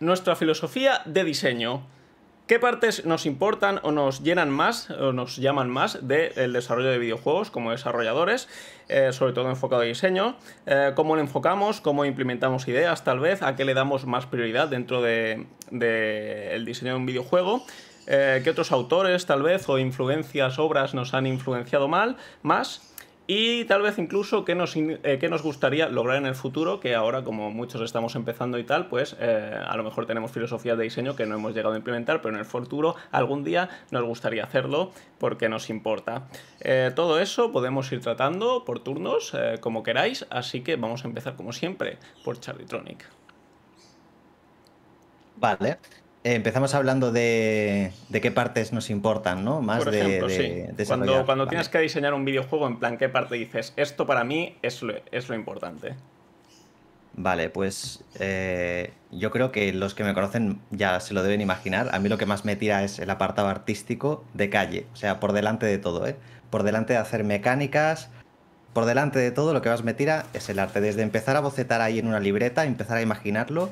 nuestra filosofía de diseño. ¿Qué partes nos importan o nos llenan más o nos llaman más del desarrollo de videojuegos como desarrolladores, eh, sobre todo enfocado a diseño? Eh, ¿Cómo lo enfocamos? ¿Cómo implementamos ideas tal vez? ¿A qué le damos más prioridad dentro del de, el diseño de un videojuego? Eh, ¿Qué otros autores tal vez o influencias, obras nos han influenciado mal, más? y tal vez incluso qué nos, eh, nos gustaría lograr en el futuro, que ahora como muchos estamos empezando y tal, pues eh, a lo mejor tenemos filosofías de diseño que no hemos llegado a implementar, pero en el futuro algún día nos gustaría hacerlo porque nos importa. Eh, todo eso podemos ir tratando por turnos, como queráis, así que vamos a empezar como siempre por Tronic Vale empezamos hablando de, qué partes nos importan, ¿no? Más de, Cuando, tienes que diseñar un videojuego, en plan, ¿qué parte dices? Esto para mí es lo, es lo importante. Vale, pues eh, yo creo que los que me conocen ya se lo deben imaginar. A mí lo que más me tira es el apartado artístico de calle, o sea, por delante de todo, ¿eh? Por delante de hacer mecánicas, por delante de todo, lo que más me tira es el arte. Desde empezar a bocetar ahí en una libreta, empezar a imaginarlo,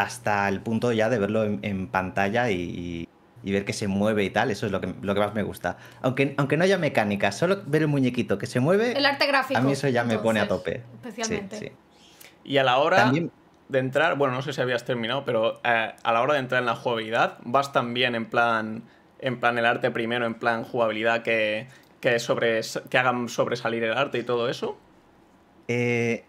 hasta el punto ya de verlo en, pantalla y, ver que se mueve y tal, eso es lo que, más me gusta. Aunque, aunque no haya mecánica, solo ver el muñequito que se mueve... El arte gráfico. A mí eso ya me pone a tope. Especialmente. Y a la hora... de entrar, bueno, no sé si habías terminado, pero eh, a la hora de entrar en la jugabilidad, vas también en plan, en plan el arte primero, en plan jugabilidad que, hagan sobresalir el arte y todo eso. Eh,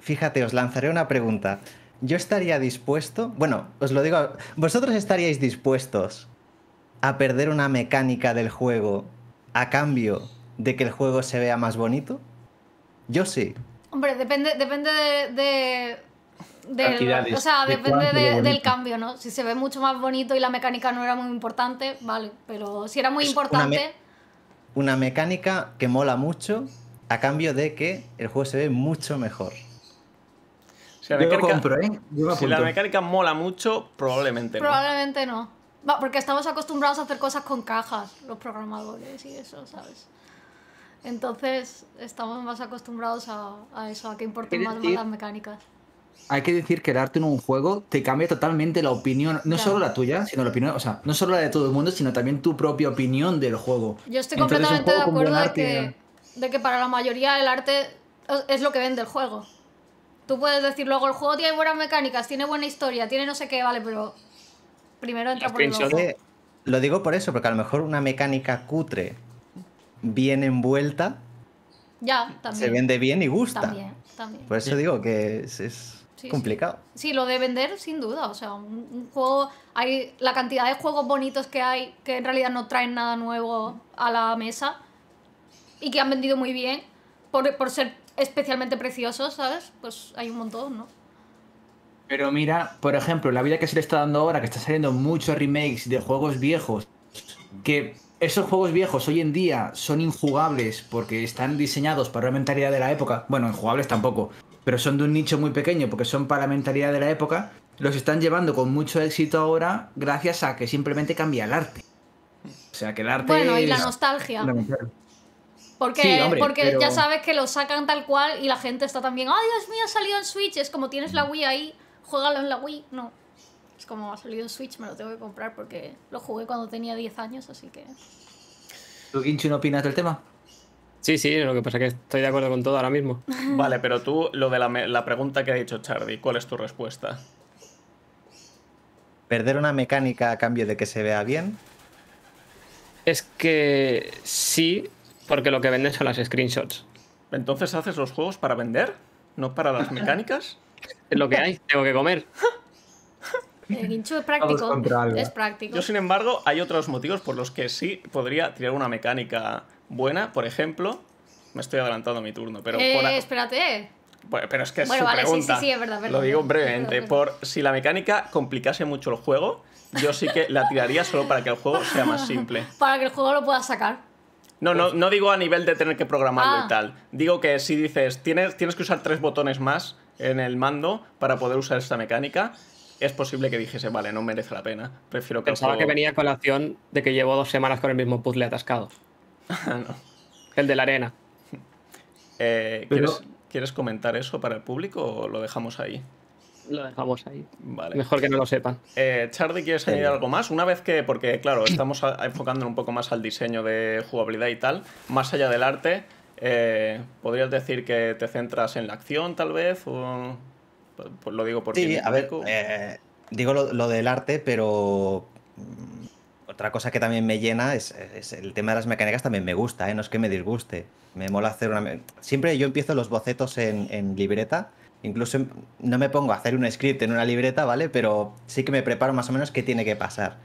fíjate, os lanzaré una pregunta yo estaría dispuesto, bueno, os lo digo, vosotros estaríais dispuestos a perder una mecánica del juego a cambio de que el juego se vea más bonito? Yo sí. Hombre, depende, depende de... Del, o sea, depende del cambio, ¿no? Si se ve mucho más bonito y la mecánica no era muy importante, vale, pero si era muy importante... una mecánica que mola mucho a cambio de que el juego se ve mucho mejor. Si la, ¿eh? mecánica, mola mucho, probablemente no. Probablemente no. Porque estamos acostumbrados a hacer cosas con cajas, los programadores y eso, ¿sabes? Entonces estamos más acostumbrados a, eso, a que importen más, las mecánicas. Hay que decir que el arte en un juego te cambia totalmente la opinión, no solo la tuya, sino la opinión, o no solo la de todo el mundo, sino también tu propia opinión del juego. Yo estoy completamente de acuerdo de que para la mayoría el arte es lo que vende el juego. Tú puedes decir luego el juego tiene buenas mecánicas, tiene buena historia, tiene no sé qué, vale, pero primero entra por el ojo. Eh, lo digo por eso, porque a lo mejor una mecánica cutre bien envuelta se vende bien y gusta. Por eso digo que es, complicado. Sí. lo de vender sin duda, o sea, un, juego, hay la cantidad de juegos bonitos que hay que en realidad no traen nada nuevo a la mesa y que han vendido muy bien por, por ser especialmente preciosos, ¿sabes? Pues hay un montón, ¿no? Pero mira, por ejemplo, la vida que se le está dando ahora, que está saliendo muchos remakes de juegos viejos, que esos juegos viejos hoy en día son injugables porque están diseñados para la mentalidad de la época. Bueno, injugables tampoco, pero son de un nicho muy pequeño porque son para la mentalidad de la época. Los están llevando con mucho éxito ahora gracias a que simplemente cambia el arte. O sea, que el arte. Bueno, y La nostalgia. Porque, porque ya sabes que lo sacan tal cual y la gente está también, ¡ay, Dios mío, ha salido en Switch! Es como tienes la mm. Wii ahí, juégalo en la Wii. No. Es como ha salido en Switch, me lo tengo que comprar porque lo jugué cuando tenía 10 años, así que. ¿Tú, no opinas del tema? Sí, sí, lo que pasa es que estoy de acuerdo con todo ahora mismo. Vale, pero tú, lo de la, la pregunta que ha dicho Charlie, ¿cuál es tu respuesta? ¿Perder una mecánica a cambio de que se vea bien? Es que sí, porque lo que venden son las screenshots. ¿Entonces haces los juegos para vender? ¿No para las mecánicas? es lo que hay, tengo que comer. El guincho es práctico. Es práctico. Yo, sin embargo, hay otros motivos por los que sí podría tirar una mecánica buena. Por ejemplo, me estoy adelantando mi turno, pero. Eh, espérate. pero es que es bueno, su pregunta. Lo digo brevemente. por si la mecánica complicase mucho el juego, yo sí que la tiraría solo para que el juego sea más simple. Para que el juego lo pueda sacar. No, no, digo a nivel de tener que programarlo y ah. tal. Digo que si dices, tienes, tienes que usar tres botones más en el mando para poder usar esta mecánica, es posible que dijese, vale, no merece la pena. Prefiero Pensaba que venía con la acción de que llevo dos semanas con el mismo puzzle atascado. El de la arena. Eh, ¿Quieres comentar eso para el público o lo dejamos ahí? lo dejamos ahí. Mejor que no lo sepan. Eh, Charlie, ¿quieres añadir algo más? Una vez que, porque claro, estamos enfocando un poco más al diseño de jugabilidad y tal, más allá del arte, eh, ¿podrías decir que te centras en la acción tal vez? Pues, lo digo por Sí, a ver, eh, digo lo, del arte, pero... Mm, otra cosa que también me llena es, el tema de las mecánicas, también me gusta, eh, no es que me disguste. Me mola hacer una. Siempre yo empiezo los bocetos en libreta Incluso em, no me pongo a hacer un script en una libreta, ¿vale? Pero sí que me preparo más o menos qué tiene que pasar.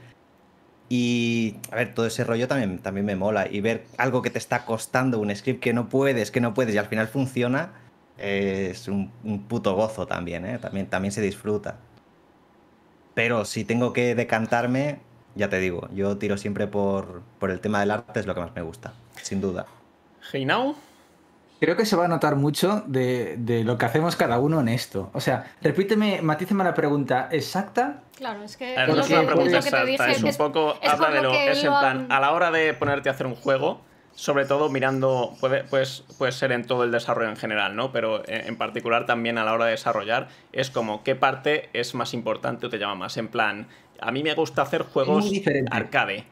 Y, a ver, todo ese rollo también, también me mola. Y ver algo que te está costando, un script que no puedes, que no puedes y al final funciona, es un, puto gozo también, ¿eh? También, también se disfruta. Pero si tengo que decantarme, ya te digo, yo tiro siempre por, el tema del arte, es lo que más me gusta, sin duda. now Creo que se va a notar mucho de, de, lo que hacemos cada uno en esto. O sea, repíteme, matízeme la pregunta exacta. Claro, es que. No es una pregunta exacta, es, un poco. habla de lo. Que es en plan, a la hora de ponerte a hacer un juego, sobre todo mirando, puede, pues, ser en todo el desarrollo en general, ¿no? Pero eh, en particular también a la hora de desarrollar, es como qué parte es más importante o te llama más. En plan, a mí me gusta hacer juegos arcade.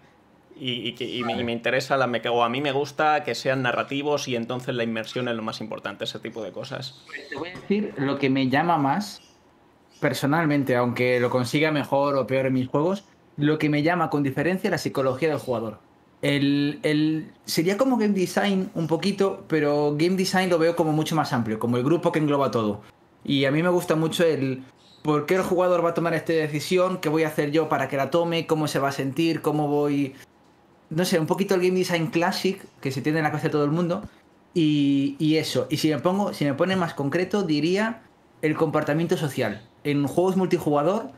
Y, me, me, interesa, la meca o a mí me gusta que sean narrativos y entonces la inmersión es lo más importante, ese tipo de cosas. Pues te voy a decir lo que me llama más, personalmente, aunque lo consiga mejor o peor en mis juegos, lo que me llama con diferencia la psicología del jugador. El, el, sería como game design un poquito, pero game design lo veo como mucho más amplio, como el grupo que engloba todo. Y a mí me gusta mucho el, ¿Por qué el jugador va a tomar esta decisión? ¿Qué voy a hacer yo para que la tome? ¿Cómo se va a sentir? ¿Cómo voy no sé, un poquito el game design classic que se tiene en la cabeza de todo el mundo. Y, eso. Y si me pongo, si me pone más concreto, diría el comportamiento social. En juegos multijugador,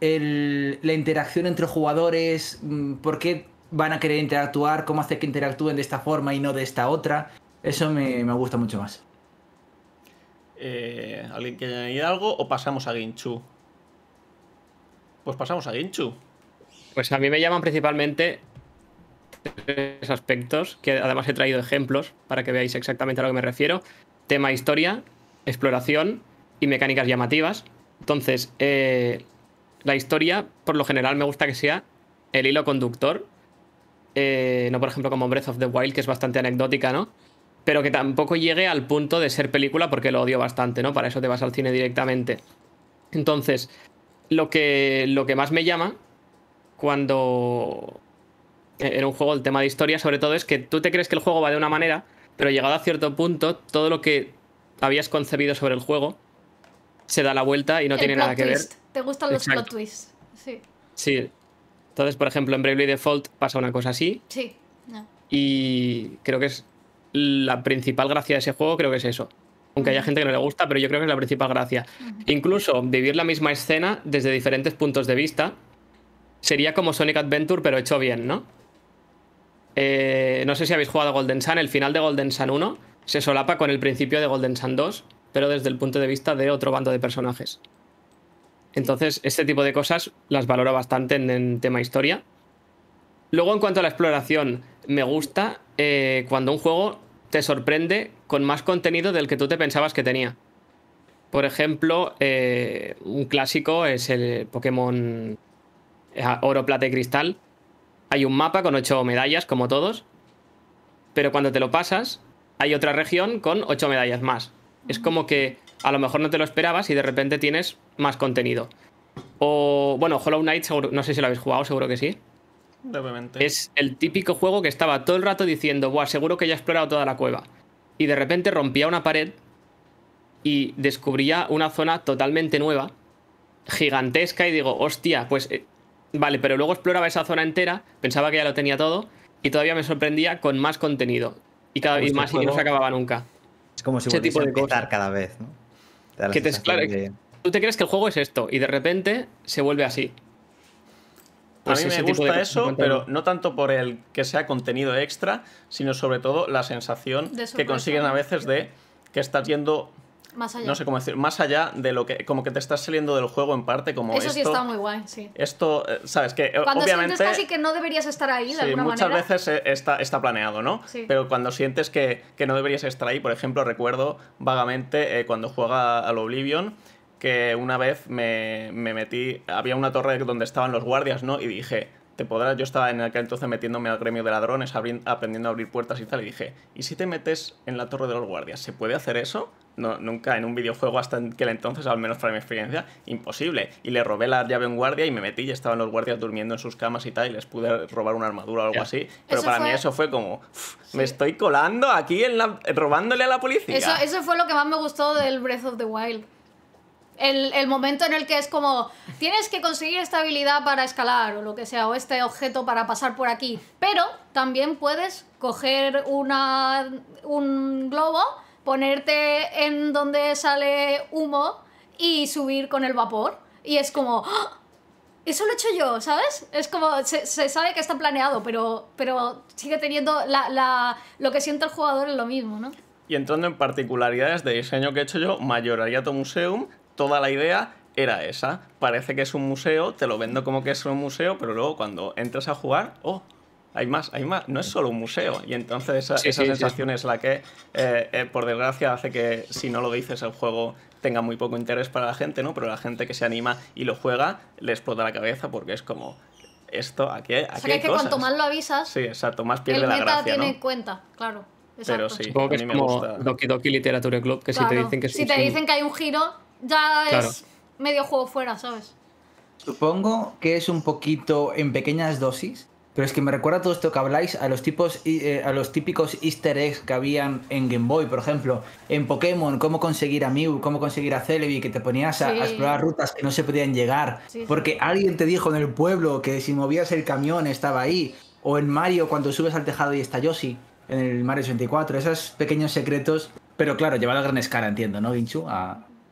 la interacción entre jugadores, mm, por qué van a querer interactuar, cómo hace que interactúen de esta forma y no de esta otra. Eso me, gusta mucho más. Eh, ¿Alguien quiere añadir algo o pasamos a Ginchu? Pues pasamos a Ginchu. Pues a mí me llaman principalmente tres aspectos, que además he traído ejemplos para que veáis exactamente a lo que me refiero. Tema historia, exploración y mecánicas llamativas. Entonces, eh, la historia, por lo general, me gusta que sea el hilo conductor. Eh, no, por ejemplo, como Breath of the Wild, que es bastante anecdótica, ¿no? Pero que tampoco llegue al punto de ser película porque lo odio bastante, ¿no? Para eso te vas al cine directamente. Entonces, lo que, lo que más me llama cuando en eh, un juego el tema de historia sobre todo es que tú te crees que el juego va de una manera, pero llegado a cierto punto, todo lo que habías concebido sobre el juego se da la vuelta y no tiene nada que ver. Te gustan los plot twists, sí. Sí. Entonces, por ejemplo, en Bravely Default pasa una cosa así. Sí. Y creo que es la principal gracia de ese juego, creo que es eso. Aunque haya gente que no le gusta, pero yo creo que es la principal gracia. Incluso vivir la misma escena desde diferentes puntos de vista sería como Sonic Adventure, pero hecho bien, ¿no? Eh, no sé si habéis jugado Golden Sun, el final de Golden Sun 1 se solapa con el principio de Golden Sun 2, pero desde el punto de vista de otro bando de personajes. Entonces, este tipo de cosas las valoro bastante en, tema historia. Luego, en cuanto a la exploración, me gusta eh, cuando un juego te sorprende con más contenido del que tú te pensabas que tenía. Por ejemplo, eh, un clásico es el Pokémon Oro, Plata y Cristal, hay un mapa con ocho medallas, como todos, pero cuando te lo pasas, hay otra región con ocho medallas más. Es como que a lo mejor no te lo esperabas y de repente tienes más contenido. O, bueno, Hollow Knight, no sé si lo habéis jugado, seguro que sí. Es el típico juego que estaba todo el rato diciendo, Buah, seguro que ya he explorado toda la cueva. Y de repente rompía una pared y descubría una zona totalmente nueva, gigantesca, y digo, hostia, pues eh, Vale, pero luego exploraba esa zona entera, pensaba que ya lo tenía todo, y todavía me sorprendía con más contenido. Y cada vez más, y no se acababa nunca. Es como si ese tipo de cada vez, ¿no? que te, claro, Tú te crees que el juego es esto, y de repente se vuelve así. a mí pues me gusta eso, pero no tanto por el que sea contenido extra, sino sobre todo la sensación que consiguen a veces de que estás yendo más allá. No sé cómo decir, más allá de lo que, como que te estás saliendo del juego en parte, como Eso sí está muy guay, sí. Esto, eh, sabes, que eh, cuando sientes casi que no deberías estar ahí, de sí, muchas veces eh, está, está planeado, ¿no? Sí. Pero cuando sientes que, no deberías estar ahí, por ejemplo, recuerdo vagamente cuando juega al Oblivion, que una vez me, me metí, había una torre donde estaban los guardias, ¿no? Y dije, te podrás, yo estaba en aquel entonces metiéndome al gremio de ladrones, aprendiendo a abrir puertas y tal, y dije, ¿y si te metes en la torre de los guardias? ¿Se puede hacer eso? nunca en un videojuego hasta aquel entonces, al menos para mi experiencia, imposible. Y le robé la llave en guardia y me metí y estaban los guardias durmiendo en sus camas y tal, y les pude robar una armadura o algo así. Pero para mí eso fue como, me estoy colando aquí en la... robándole a la policía. Eso, fue lo que más me gustó del Breath of the Wild. El, momento en el que es como, tienes que conseguir esta habilidad para escalar o lo que sea, o este objeto para pasar por aquí. Pero también puedes coger una, un globo ponerte en donde sale humo y subir con el vapor. Y es como, ¡Ah! eso lo he hecho yo, ¿sabes? Es como, se, sabe que está planeado, pero, pero sigue teniendo la, lo que siente el jugador es lo mismo, ¿no? Y entrando en particularidades de diseño que he hecho yo, Mayorariato Museum, toda la idea era esa. Parece que es un museo, te lo vendo como que es un museo, pero luego cuando entras a jugar, oh, hay más, hay más. No es solo un museo. Y entonces esa, sensación es la que, eh, eh, por desgracia, hace que si no lo dices el juego tenga muy poco interés para la gente, ¿no? Pero la gente que se anima y lo juega le explota la cabeza porque es como esto, aquí, aquí o sea, que, cuanto más lo avisas, sí, exacto, más pierde el meta tiene en cuenta, claro. Pero sí, Supongo que es como Doki Doki Literature Club, que si te dicen que si te dicen que hay un giro, ya es medio juego fuera, ¿sabes? Supongo que es un poquito en pequeñas dosis pero es que me recuerda todo esto que habláis a los tipos eh, a los típicos easter eggs que habían en Game Boy, por ejemplo, en Pokémon, cómo conseguir a Mew, cómo conseguir a Celebi, que te ponías a, explorar rutas que no se podían llegar, porque alguien te dijo en el pueblo que si movías el camión estaba ahí, o en Mario cuando subes al tejado y está Yoshi, en el Mario 64, esos pequeños secretos, pero claro, llevaba la gran escala, entiendo, ¿no, Ginchu?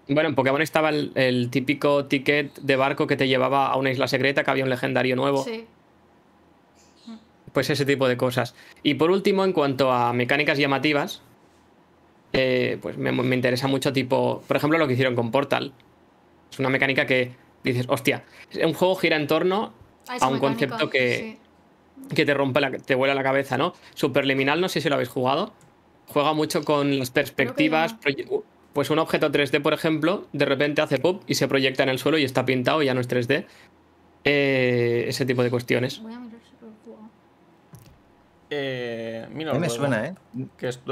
bueno, en Pokémon estaba el, típico ticket de barco que te llevaba a una isla secreta que había un legendario nuevo pues ese tipo de cosas. Y por último, en cuanto a mecánicas llamativas, eh, pues me, interesa mucho tipo, por ejemplo, lo que hicieron con Portal. Es una mecánica que dices, hostia, un juego gira en torno ah, a, un concepto que, que te rompe, la, te vuela la cabeza, ¿no? Superliminal, no sé si lo habéis jugado, juega mucho con las perspectivas. Pues un objeto 3D, por ejemplo, de repente hace pop y se proyecta en el suelo y está pintado, y ya no es 3D. Eh, ese tipo de cuestiones. Eh, me suena, ¿eh?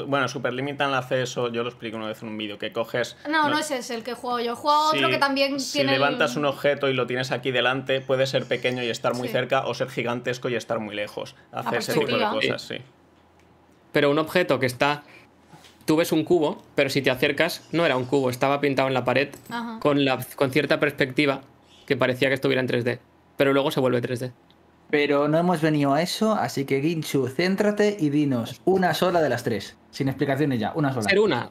bueno, super limitan el acceso. Yo lo explico una vez en un vídeo. Que coges. No, no, es ese el que juego yo. Juego otro que también si tiene. Si levantas un objeto y lo tienes aquí delante, puede ser pequeño y estar muy cerca, o ser gigantesco y estar muy lejos. Hacer ese tipo de cosas, sí. Pero un objeto que está. Tú ves un cubo, pero si te acercas, no era un cubo, estaba pintado en la pared con, la, con cierta perspectiva que parecía que estuviera en 3D. Pero luego se vuelve 3D. Pero no hemos venido a eso, así que Ginchu, céntrate y dinos una sola de las tres. Sin explicaciones ya, una sola. Ser una.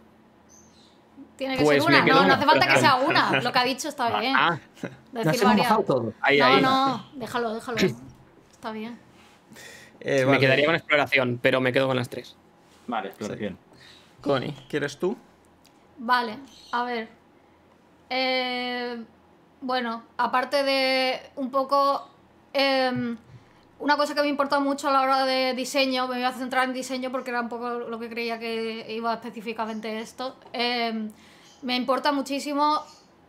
Tiene que pues ser una, no, no hace falta que sea una. Lo que ha dicho está ah. bien. Ah, todo. no, no, déjalo, déjalo. Está bien. Eh, me quedaría con exploración, pero me quedo con las tres. Vale, exploración. bien. Connie, ¿quieres tú? Vale, a ver. Eh, bueno, aparte de un poco em, una cosa que me importa mucho a la hora de diseño, me voy a centrar en diseño porque era un poco lo que creía que iba específicamente esto. Em, me importa muchísimo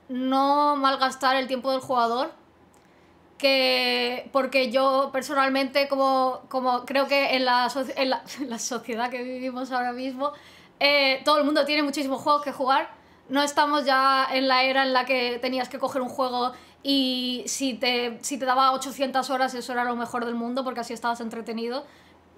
no malgastar el tiempo del jugador, que porque yo personalmente como, como creo que en la, sociedad que vivimos ahora mismo eh, todo el mundo tiene muchísimos juegos que jugar no estamos ya en la era en la que tenías que coger un juego y si te, si te daba 800 horas, eso era lo mejor del mundo porque así estabas entretenido.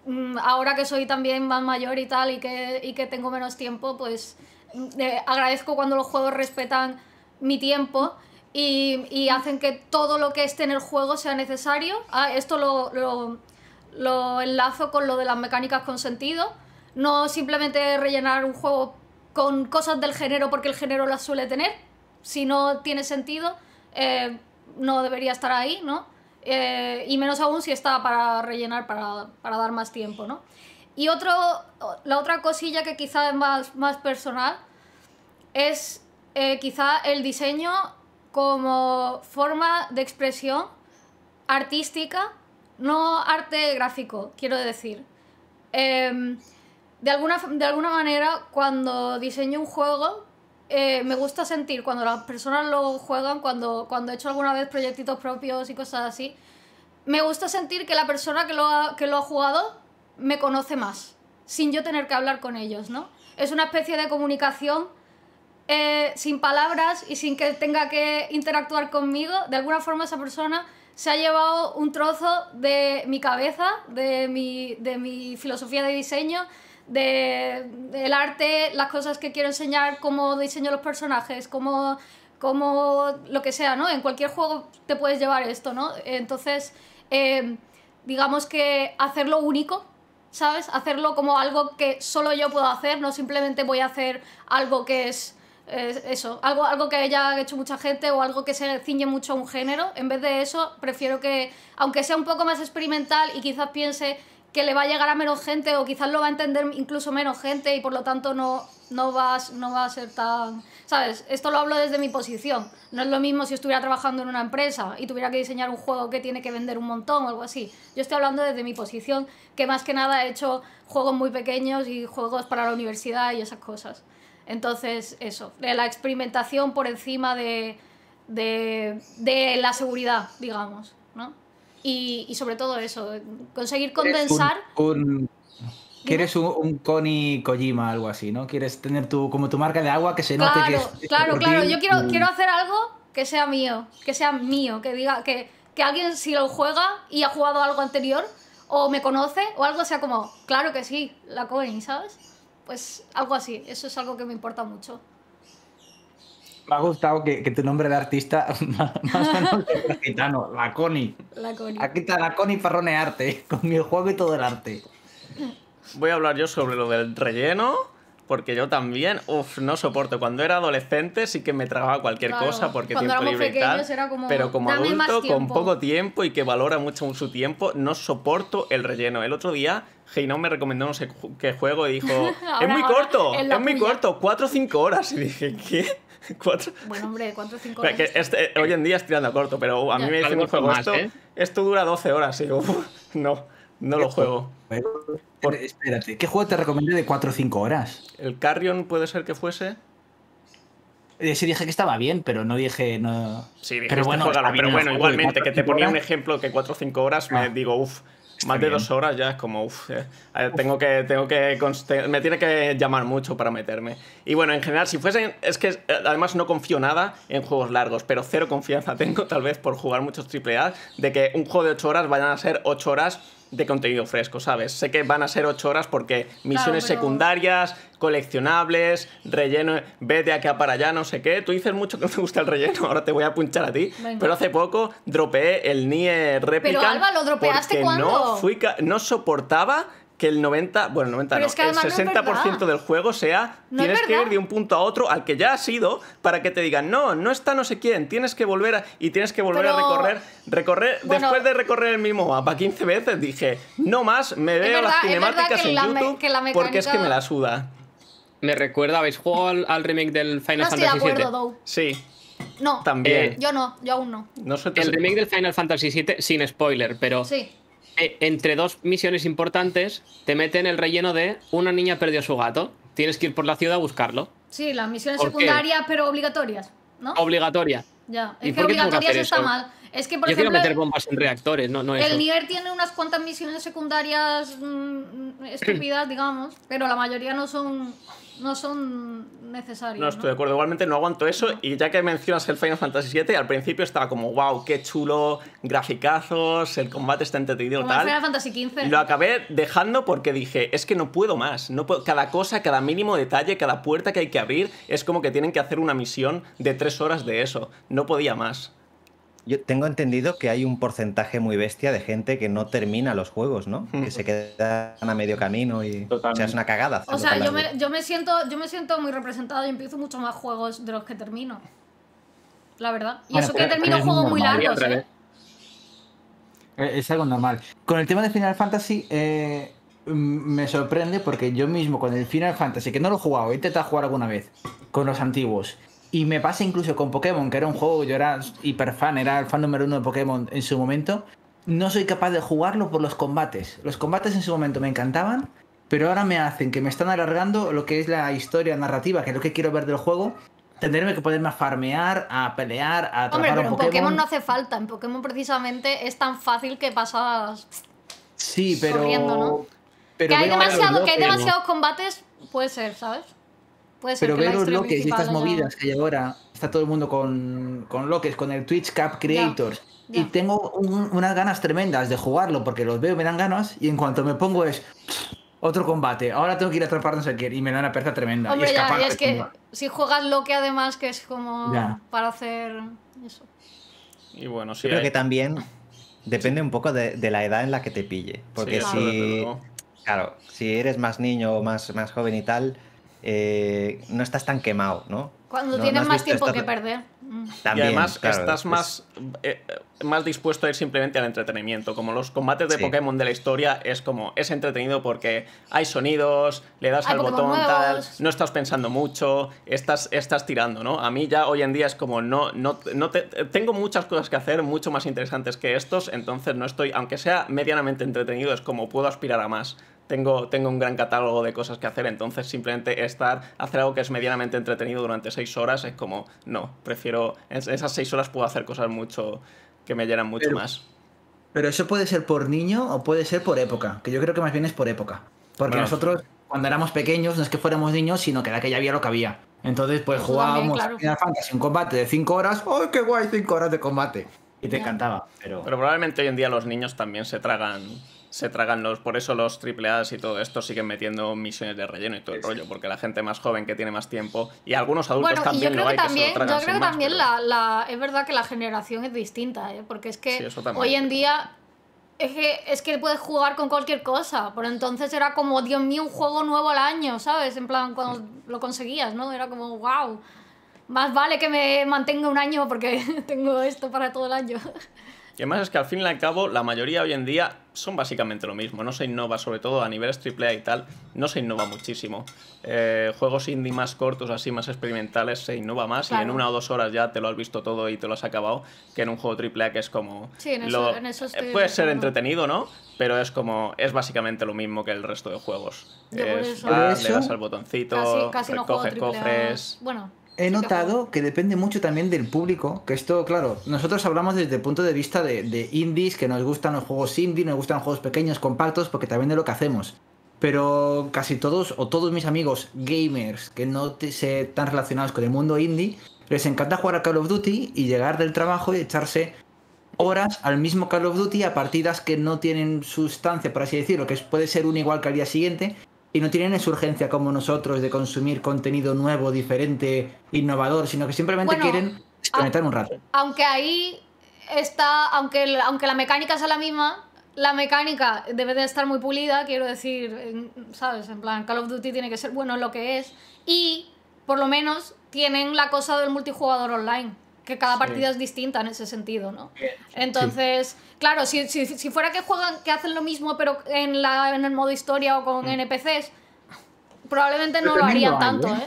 Mm, ahora que soy también más mayor y tal y que, y que tengo menos tiempo, pues mm, agradezco cuando los juegos respetan mi tiempo y, y, hacen que todo lo que esté en el juego sea necesario. Ah, esto lo, lo, lo, enlazo con lo de las mecánicas con sentido. No simplemente rellenar un juego con cosas del género porque el género las suele tener, si no tiene sentido, eh, no debería estar ahí, ¿no? Eh, y menos aún si está para rellenar, para, dar más tiempo, ¿no? Y otro, la otra cosilla que quizá es más, personal es eh, quizá el diseño como forma de expresión artística, no arte gráfico, quiero decir. Em, de, alguna, de alguna manera, cuando diseño un juego, eh, me gusta sentir cuando las personas lo juegan, cuando, cuando he hecho alguna vez proyectitos propios y cosas así, me gusta sentir que la persona que lo ha, jugado me conoce más, sin yo tener que hablar con ellos, ¿no? Es una especie de comunicación eh, sin palabras y sin que tenga que interactuar conmigo. De alguna forma esa persona se ha llevado un trozo de mi cabeza, de mi, de mi filosofía de diseño, de el arte, las cosas que quiero enseñar, cómo diseño los personajes, cómo, cómo lo que sea, ¿no? En cualquier juego te puedes llevar esto, ¿no? Entonces, em, digamos que hacerlo único, ¿sabes? Hacerlo como algo que solo yo puedo hacer, no simplemente voy a hacer algo que es eso, algo, algo que haya hecho mucha gente o algo que se ciñe mucho a un género. En vez de eso, prefiero que, aunque sea un poco más experimental y quizás piense que le va a llegar a menos gente o quizás lo va a entender incluso menos gente y por lo tanto no, no, va, no va a ser tan... ¿Sabes? Esto lo hablo desde mi posición. No es lo mismo si estuviera trabajando en una empresa y tuviera que diseñar un juego que tiene que vender un montón o algo así. Yo estoy hablando desde mi posición, que más que nada he hecho juegos muy pequeños y juegos para la universidad y esas cosas. Entonces, eso, de la experimentación por encima de, de la seguridad, digamos, ¿no? Y, sobre todo eso, conseguir condensar... quieres un, un Connie Kojima, algo así, ¿no? Quieres tener tu, como tu marca de agua que se claro, note que es, Claro, claro, yo quiero, mm. quiero hacer algo que sea mío, que sea mío, que diga que, que alguien si lo juega y ha jugado algo anterior o me conoce o algo sea como, claro que sí, la Connie, ¿sabes? Pues algo así, eso es algo que me importa mucho me ha gustado que, que tu nombre de artista más o menos la Connie. La Connie. Aquí está la Connie parronearte, con mi juego y todo el arte. Voy a hablar yo sobre lo del relleno, porque yo también, uff, no soporto. Cuando era adolescente sí que me tragaba cualquier cosa porque tiempo libre y tal. pero como adulto, con poco tiempo y que valora mucho su tiempo, no soporto el relleno. El otro día Heinao me recomendó no sé qué juego y dijo, es muy corto, es muy corto, 4 o 5 horas. Y dije, ¿qué? Bueno, hombre, ¿cuánto 5 horas? Que este, eh, hoy en día es tirando a corto, pero a mí me dicen un pues juego más, esto. ¿eh? Esto dura 12 horas, y digo, no, no lo juego. Eh, espérate, ¿qué juego te recomiendo de 4 o 5 horas? ¿El Carrion puede ser que fuese? Sí dije que estaba bien, pero no dije... No... Sí, dije pero, este bueno, pero bueno, igualmente, que te ponía un ejemplo que 4 o 5 horas, me ah. digo, uff, más de dos horas ya es como, uff, eh, eh, tengo que, tengo que, me tiene que llamar mucho para meterme. Y bueno, en general, si fuesen, es que eh, además no confío nada en juegos largos, pero cero confianza tengo, tal vez por jugar muchos AAA, de que un juego de ocho horas vayan a ser ocho horas de contenido fresco, ¿sabes? Sé que van a ser ocho horas porque misiones secundarias, coleccionables, relleno, vete acá para allá, no sé qué. Tú dices mucho que no te gusta el relleno, ahora te voy a punchar a ti. Pero hace poco dropeé el NIE Replicant Pero Alba, ¿lo dropeaste No, fui no soportaba que el 90, bueno, 90 el 60% del juego sea tienes que ir de un punto a otro al que ya has sido para que te digan, "No, no está no sé quién, tienes que volver a, y tienes que volver a recorrer, recorrer después de recorrer el mismo mapa 15 veces dije, "No más, me veo a las cinemáticas en YouTube porque es que me la suda." Me recuerda, ¿habéis jugado al, remake del Final Fantasy VII? sí. No, también. yo no, yo aún no. el remake del Final Fantasy VII, sin spoiler, pero sí. Eh, entre dos misiones importantes te meten el relleno de una niña perdió su gato. Tienes que ir por la ciudad a buscarlo. Sí, las misiones secundarias, pero obligatorias, ¿no? Obligatoria. Ya, es que obligatorias está mal. Es que, por Yo ejemplo, quiero meter bombas en reactores, no, no El eso. Nier tiene unas cuantas misiones secundarias mm, mm, estúpidas, digamos, pero la mayoría no son, no son necesarias. No, estoy de acuerdo. Igualmente no aguanto eso. Y ya que mencionas el Final Fantasy VII, al principio estaba como, wow, qué chulo, graficazos, el combate está entretenido, como tal. Final Fantasy XV. Lo acabé dejando porque dije, es que no puedo más. No puedo. Cada cosa, cada mínimo detalle, cada puerta que hay que abrir, es como que tienen que hacer una misión de tres horas de eso. No podía más yo tengo entendido que hay un porcentaje muy bestia de gente que no termina los juegos, ¿no? Que se quedan a medio camino y o sea, es una cagada. O sea, yo me, siento yo me siento muy representado y empiezo mucho más juegos de los que termino. La verdad. Y eso que termino juegos muy largos, ¿eh? ¿eh? Es algo normal. Con el tema de Final Fantasy, eh, me sorprende porque yo mismo con el Final Fantasy, que no lo he jugado, he intentado jugar alguna vez, con los antiguos, y me pasa incluso con Pokémon, que era un juego, yo era hiper fan, era el fan número uno de Pokémon en su momento. No soy capaz de jugarlo por los combates. Los combates en su momento me encantaban, pero ahora me hacen que me están alargando lo que es la historia narrativa, que es lo que quiero ver del juego. Tendré que ponerme a farmear, a pelear, a Hombre, pero en Pokémon. no hace falta. En Pokémon precisamente es tan fácil que pasas. Sí, pero. Corriendo, ¿no? demasiado, que hay demasiados combates, puede ser, ¿sabes? pero veo los loques y estas movidas que hay ahora, está todo el mundo con, con loques, con el Twitch Cap Creators. Y tengo unas ganas tremendas de jugarlo porque los veo, me dan ganas y en cuanto me pongo es otro combate. Ahora tengo que ir a atrapar no sé y me da una perza tremenda. Hombre, y es que si juegas loque además que es como para hacer eso. Y bueno, sí. Yo creo que también depende un poco de, la edad en la que te pille. Porque si... Claro, si eres más niño o más joven y tal, eh, no estás tan quemado, ¿no? Cuando tienes más tiempo que perder. Mm. También, y además estás más, eh, más dispuesto a ir simplemente al entretenimiento. Como los combates de Pokémon de la historia es como, es entretenido porque hay sonidos, le das al botón, tal, no estás pensando mucho, estás, estás tirando, ¿no? A mí ya hoy en día es como, no, no, no tengo muchas cosas que hacer, mucho más interesantes que estos, entonces no estoy, aunque sea medianamente entretenido, es como puedo aspirar a más tengo, un gran catálogo de cosas que hacer, entonces simplemente estar, hacer algo que es medianamente entretenido durante seis horas es como, no, prefiero, en esas seis horas puedo hacer cosas mucho que me llenan mucho más. Pero eso puede ser por niño o puede ser por época, que yo creo que más bien es por época. Porque nosotros cuando éramos pequeños no es que fuéramos niños, sino que era que ya había lo que había. Entonces pues jugábamos Fantasy un combate de cinco horas, ¡ay qué guay! Cinco horas de combate. Y te encantaba. pero probablemente hoy en día los niños también se tragan se tragan los. Por eso los A y todo esto siguen metiendo misiones de relleno y todo el rollo, porque la gente más joven que tiene más tiempo y algunos adultos también lo hay que también, se Yo creo que también la, es verdad que la generación es distinta, ¿eh? porque es que hoy en día. Es que, es que puedes jugar con cualquier cosa, por entonces era como, Dios mío, un juego nuevo al año, ¿sabes? En plan, cuando lo conseguías, ¿no? Era como, wow, más vale que me mantenga un año porque tengo esto para todo el año. Y más es que al fin y al cabo la mayoría hoy en día son básicamente lo mismo, no se innova, sobre todo a niveles AAA y tal, no se innova muchísimo. Eh, juegos indie más cortos, así más experimentales, se innova más y en una o dos horas ya te lo has visto todo y te lo has acabado, que en un juego AAA que es como... Sí, en eso, eh, Puede ser entretenido, ¿no? Pero es como, es básicamente lo mismo que el resto de juegos. Es, le das al botoncito, casi, cofres... Bueno, he notado que depende mucho también del público, que esto, claro, nosotros hablamos desde el punto de vista de, indies, que nos gustan los juegos indie, nos gustan juegos pequeños, compactos, porque también de lo que hacemos. Pero casi todos o todos mis amigos gamers que no se tan relacionados con el mundo indie, les encanta jugar a Call of Duty y llegar del trabajo y echarse horas al mismo Call of Duty a partidas que no tienen sustancia, por así decirlo, que puede ser un igual que al día siguiente, y no tienen esa urgencia como nosotros de consumir contenido nuevo, diferente, innovador, sino que simplemente quieren conectar un rato. Aunque ahí está, aunque, aunque la mecánica sea la misma, la mecánica debe de estar muy pulida, quiero decir, ¿sabes? En plan, Call of Duty tiene que ser bueno en lo que es y por lo menos tienen la cosa del multijugador online que cada partida es distinta en ese sentido, ¿no? Entonces, claro, si, si, fuera que juegan, que hacen lo mismo, pero en, la, en el modo historia o con mm. NPCs, probablemente no lo harían tanto, ¿eh? ¿eh?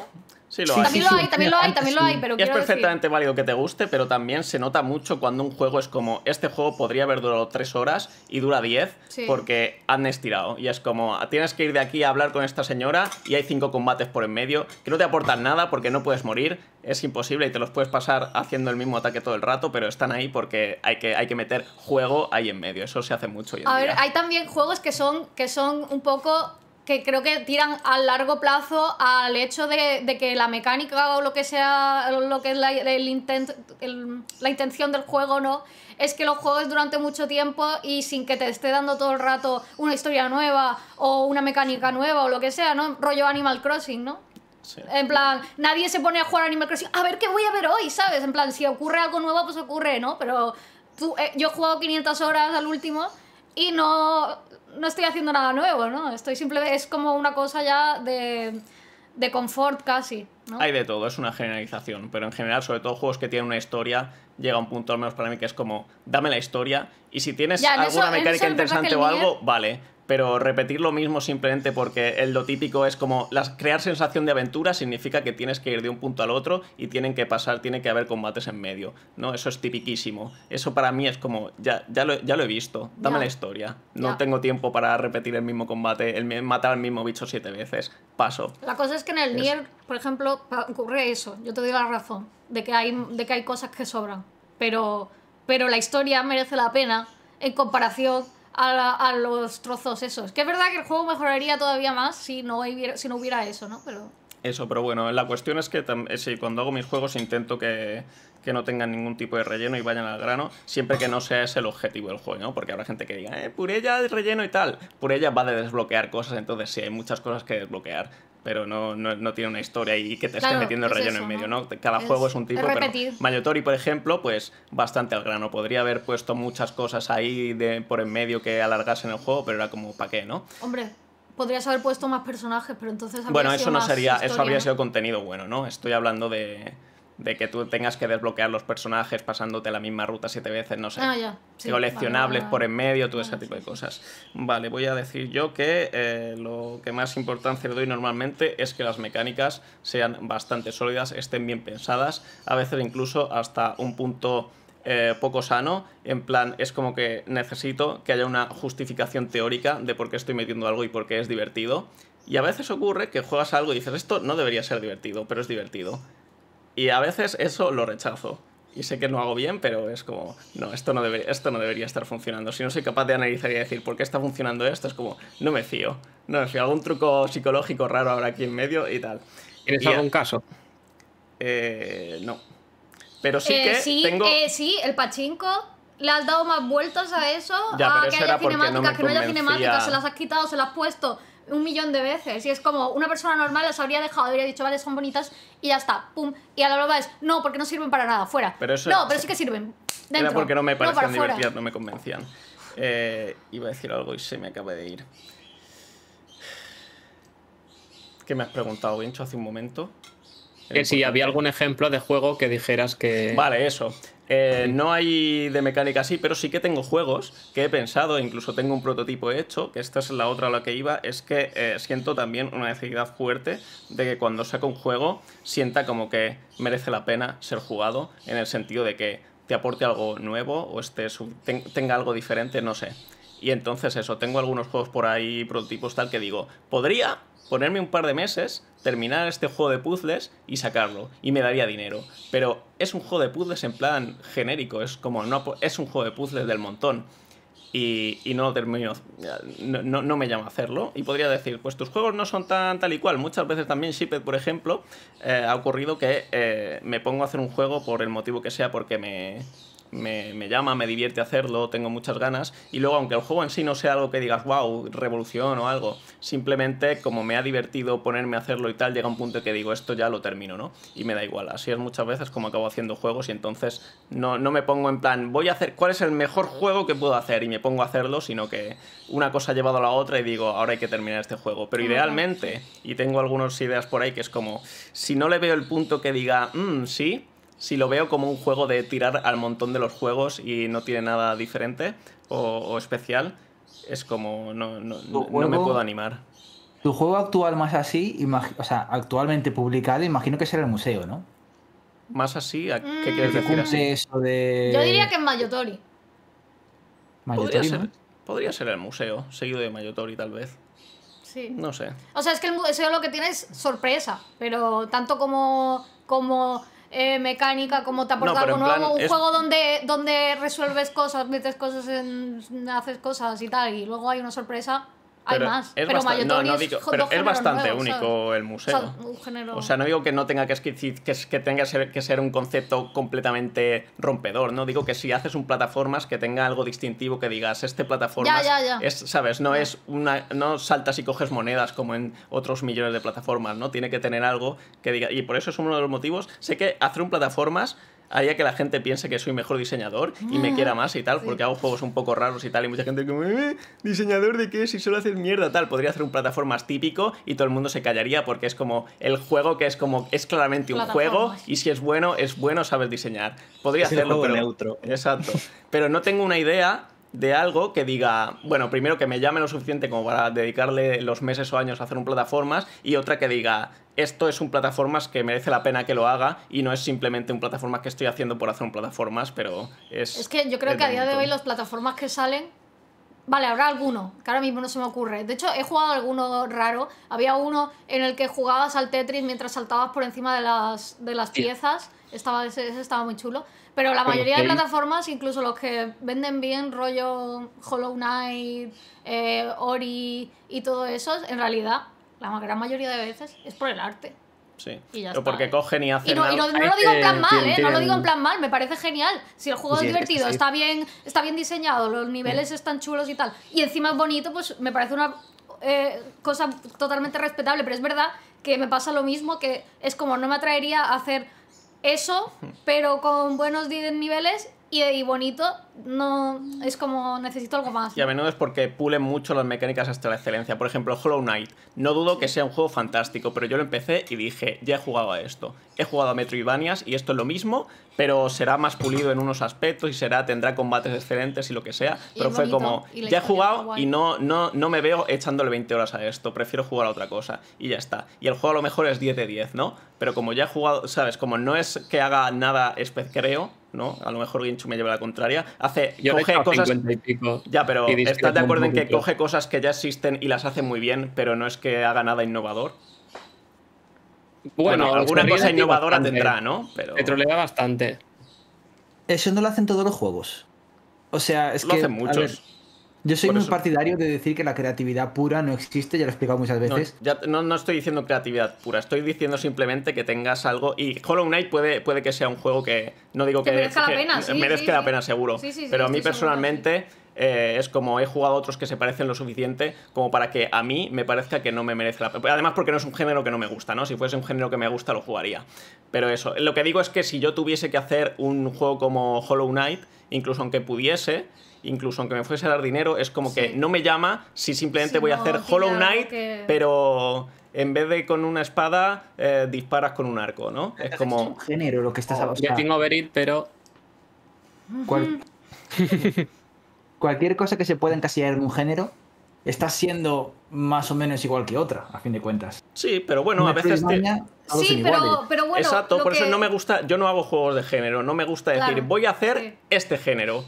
Sí, lo hay. También lo hay, también lo hay, también lo hay, pero es perfectamente válido que te guste, pero también se nota mucho cuando un juego es como, este juego podría haber durado tres horas y dura diez porque han estirado. Y es como, tienes que ir de aquí a hablar con esta señora y hay cinco combates por en medio que no te aportan nada porque no puedes morir, es imposible y te los puedes pasar haciendo el mismo ataque todo el rato, pero están ahí porque hay que, hay que meter juego ahí en medio. Eso se hace mucho. en a ver, hay también juegos que son, que son un poco que creo que tiran a largo plazo al hecho de, de, que la mecánica o lo que sea, lo que es la, el la intención del juego, ¿no? Es que lo juegues durante mucho tiempo y sin que te esté dando todo el rato una historia nueva o una mecánica nueva o lo que sea, ¿no? Rollo Animal Crossing, ¿no? En plan, nadie se pone a jugar Animal Crossing, a ver qué voy a ver hoy, ¿sabes? En plan, si ocurre algo nuevo, pues ocurre, ¿no? Pero tú, eh, yo he jugado 500 horas al último y no no estoy haciendo nada nuevo, ¿no? Estoy simple, es como una cosa ya de, de confort casi. Hay de todo, es una generalización, pero en general, sobre todo juegos que tienen una historia, llega un punto al menos para mí que es como, dame la historia y si tienes alguna mecánica interesante o algo, vale, pero repetir lo mismo simplemente porque el, lo típico es como las, crear sensación de aventura significa que tienes que ir de un punto al otro y tienen que pasar, tiene que haber combates en medio, ¿no? Eso es tipiquísimo. Eso para mí es como, ya, ya, lo, ya lo he visto, dame la historia. No tengo tiempo para repetir el mismo combate, el, matar al mismo bicho siete veces, paso. La cosa es que en el Nier, por ejemplo, ocurre eso, yo te doy la razón, de que hay, de que hay cosas que sobran, pero, pero la historia merece la pena en comparación a, los trozos esos. Que es verdad que el juego mejoraría todavía más si no, hubiera, si no hubiera eso, ¿no? Pero... Eso, pero bueno, la cuestión es que eh, cuando hago mis juegos intento que, que, no tengan ningún tipo de relleno y vayan al grano, siempre que no sea ese el objetivo del juego, ¿no? Porque habrá gente que diga, eh, ella de relleno y tal. ella va de desbloquear cosas, entonces sí, hay muchas cosas que desbloquear pero no, no, tiene una historia y que te esté metiendo el relleno en medio, ¿no? Cada juego es un tipo, es pero Mayotori, por ejemplo, pues bastante al grano. Podría haber puesto muchas cosas ahí de, por en medio que alargasen el juego, pero era como, ¿para qué, no? Hombre, podrías haber puesto más personajes, pero entonces Bueno, eso no sería, eso habría sido contenido bueno, ¿no? Estoy hablando de de que tú tengas que desbloquear los personajes pasándote la misma ruta siete veces, no sé. Ah, ya. coleccionables por en medio, todo ah, ese tipo de cosas. Vale, voy a decir yo que eh, lo que más importancia le doy normalmente es que las mecánicas sean bastante sólidas, estén bien pensadas, a veces incluso hasta un punto... Eh, poco sano, en plan es como que necesito que haya una justificación teórica de por qué estoy metiendo algo y por qué es divertido. Y a veces ocurre que juegas algo y dices, esto no debería ser divertido, pero es divertido. Y a veces eso lo rechazo. Y sé que no hago bien, pero es como, no, esto no, debe, esto no debería estar funcionando. Si no soy capaz de analizar y decir por qué está funcionando esto, es como, no me fío. No me fío. Algún truco psicológico raro habrá aquí en medio y tal. ¿Tienes algún caso? Eh, no. Pero sí eh, que sí, tengo... Eh, sí, el pachinko le has dado más vueltas a eso, a que cinemáticas, no que no haya cinemáticas, se las has quitado, se las has puesto un millón de veces. Y es como, una persona normal las habría dejado, habría dicho, vale, son bonitas y ya está, pum. Y a la verdad es, no, porque no sirven para nada, fuera. no, pero sí que sirven. Era porque no me parecían divertidas, no me convencían. Eh, iba a decir algo y se me acaba de ir. ¿qué me has preguntado, biencho hace un momento. Que si había algún ejemplo de juego que dijeras que. Vale, eso. Eh, no hay de mecánica así, pero sí que tengo juegos que he pensado, incluso tengo un prototipo hecho, que esta es la otra a la que iba, es que eh, siento también una necesidad fuerte de que cuando saco un juego sienta como que merece la pena ser jugado, en el sentido de que te aporte algo nuevo o esté tenga algo diferente, no sé. Y entonces eso, tengo algunos juegos por ahí, prototipos tal, que digo, podría, ponerme un par de meses, terminar este juego de puzzles y sacarlo. Y me daría dinero. Pero es un juego de puzzles en plan genérico. Es como, no, es un juego de puzzles del montón. Y, y no termino, no, no, me llama a hacerlo. Y podría decir, pues tus juegos no son tan tal y cual. Muchas veces también Shipped, por ejemplo, eh, ha ocurrido que eh, me pongo a hacer un juego por el motivo que sea, porque me, me, llama, me divierte hacerlo, tengo muchas ganas. Y luego, aunque el juego en sí no sea algo que digas, wow, revolución o algo, simplemente como me ha divertido ponerme a hacerlo y tal, llega un punto que digo, esto ya lo termino, ¿no? Y me da igual. Así es muchas veces como acabo haciendo juegos y entonces no, no me pongo en plan, voy a hacer, ¿cuál es el mejor juego que puedo hacer? Y me pongo a hacerlo, sino que una cosa ha llevado a la otra y digo, ahora hay que terminar este juego. Pero idealmente, y tengo algunas ideas por ahí que es como, si no le veo el punto que diga, mmm, sí, si lo veo como un juego de tirar al montón de los juegos y no tiene nada diferente o, especial, es como no, me puedo animar. Tu juego actual más así, o sea, actualmente publicado, imagino que será el museo, ¿no? Más así, ¿qué mm. quieres decir así? Yo diría que es Mayotori. Mayotori podría, ser, el museo, seguido de Mayotori tal vez. Sí. No sé. O sea, es que el museo lo que tiene es sorpresa, pero tanto como, como eh, mecánica, como te aporta algo nuevo, un juego donde, donde resuelves cosas, metes cosas, en, haces cosas y tal, y luego hay una sorpresa. Pero es bastante, único el museo. O sea, no digo que no tenga que, que, tenga que ser un concepto completamente rompedor, no digo que si haces un plataformas que tenga algo distintivo que digas, este plataformas sabes, no es una no saltas y coges monedas como en otros millones de plataformas, ¿no? Tiene que tener algo que diga y por eso es uno de los motivos, sé que hacer un plataformas haría que la gente piense que soy mejor diseñador y me quiera más y tal, porque hago juegos un poco raros y tal, y mucha gente como, eh, diseñador de qué, si solo haces mierda, tal, podría hacer un más típico y todo el mundo se callaría porque es como el juego que es como, es claramente un juego y si es bueno, es bueno, saber diseñar. Podría hacerlo, pero... neutro. Exacto. Pero no tengo una idea de algo que diga, bueno, primero que me llame lo suficiente como para dedicarle los meses o años a hacer un plataformas y otra que diga, esto es un plataformas que merece la pena que lo haga y no es simplemente un plataformas que estoy haciendo por hacer un plataformas, pero es... Es que yo creo que a día de hoy las plataformas que salen... Vale, habrá alguno, que ahora mismo no se me ocurre. De hecho, he jugado alguno raro. Había uno en el que jugabas al Tetris mientras saltabas por encima de las, de las piezas. Estaba, ese estaba muy chulo. Pero la mayoría de plataformas, incluso los que venden bien rollo Hollow Knight, eh, Ori y todo eso, en realidad, la gran mayoría de veces es por el arte. Sí. o porque ¿eh? cogen y hacen. no, no, lo digo en plan mal, ¿eh? No lo digo en plan mal, me parece genial. Si el juego es divertido, está, bien, está bien diseñado, los niveles están chulos y tal, y encima es bonito, pues me parece una cosa totalmente respetable. Pero es verdad que me pasa lo mismo, que es como no me atraería a hacer eso, hmm. pero con buenos niveles y, bonito, no es como necesito algo más. Y a menudo es porque pulen mucho las mecánicas hasta la excelencia. Por ejemplo, Hollow Knight. No dudo que sea un juego fantástico, pero yo lo empecé y dije, ya he jugado a esto. He jugado a Metroidvanias y esto es lo mismo, pero será más pulido en unos aspectos y será tendrá combates excelentes y lo que sea. pero fue como, ya he jugado y no, no, no me veo echándole 20 horas a esto, prefiero jugar a otra cosa. Y ya está. Y el juego a lo mejor es 10 de 10, ¿no? Pero como ya he jugado, ¿sabes? Como no es que haga nada, creo, ¿no? A lo mejor Ginchu me lleva la contraria. Hace, coge cosas. pico, ya, pero ¿estás de acuerdo en que coge cosas que ya existen y las hace muy bien, pero no es que haga nada innovador? Bueno, alguna cosa innovadora tendrá, ¿no? Pero... Petrolea bastante. Eso no lo hacen todos los juegos. O sea, es que. Lo hacen muchos. Yo soy un partidario de decir que la creatividad pura no existe, ya lo he explicado muchas veces. No, ya, no, estoy diciendo creatividad pura, estoy diciendo simplemente que tengas algo. Y Hollow Knight puede, puede que sea un juego que no digo que, merezca la pena, merezca la pena seguro. pero a mí personalmente eh, es como he jugado otros que se parecen lo suficiente como para que a mí me parezca que no me merece la pena. Además, porque no es un género que no me gusta, ¿no? Si fuese un género que me gusta, lo jugaría. Pero eso, lo que digo es que si yo tuviese que hacer un juego como Hollow Knight, incluso aunque pudiese incluso aunque me fuese a dar dinero, es como que no me llama si simplemente voy a hacer Hollow Knight, pero en vez de con una espada, eh, disparas con un arco, ¿no? Es como... Es un género lo que estás hablando. Oh, ya tengo pero... Cualquier cosa que se pueda encasillar en un género, está siendo más o menos igual que otra, a fin de cuentas. Sí, pero bueno, a veces... Sí, pero, bueno... Exacto, por eso no me gusta... Yo no hago juegos de género, no me gusta decir, voy a hacer este género.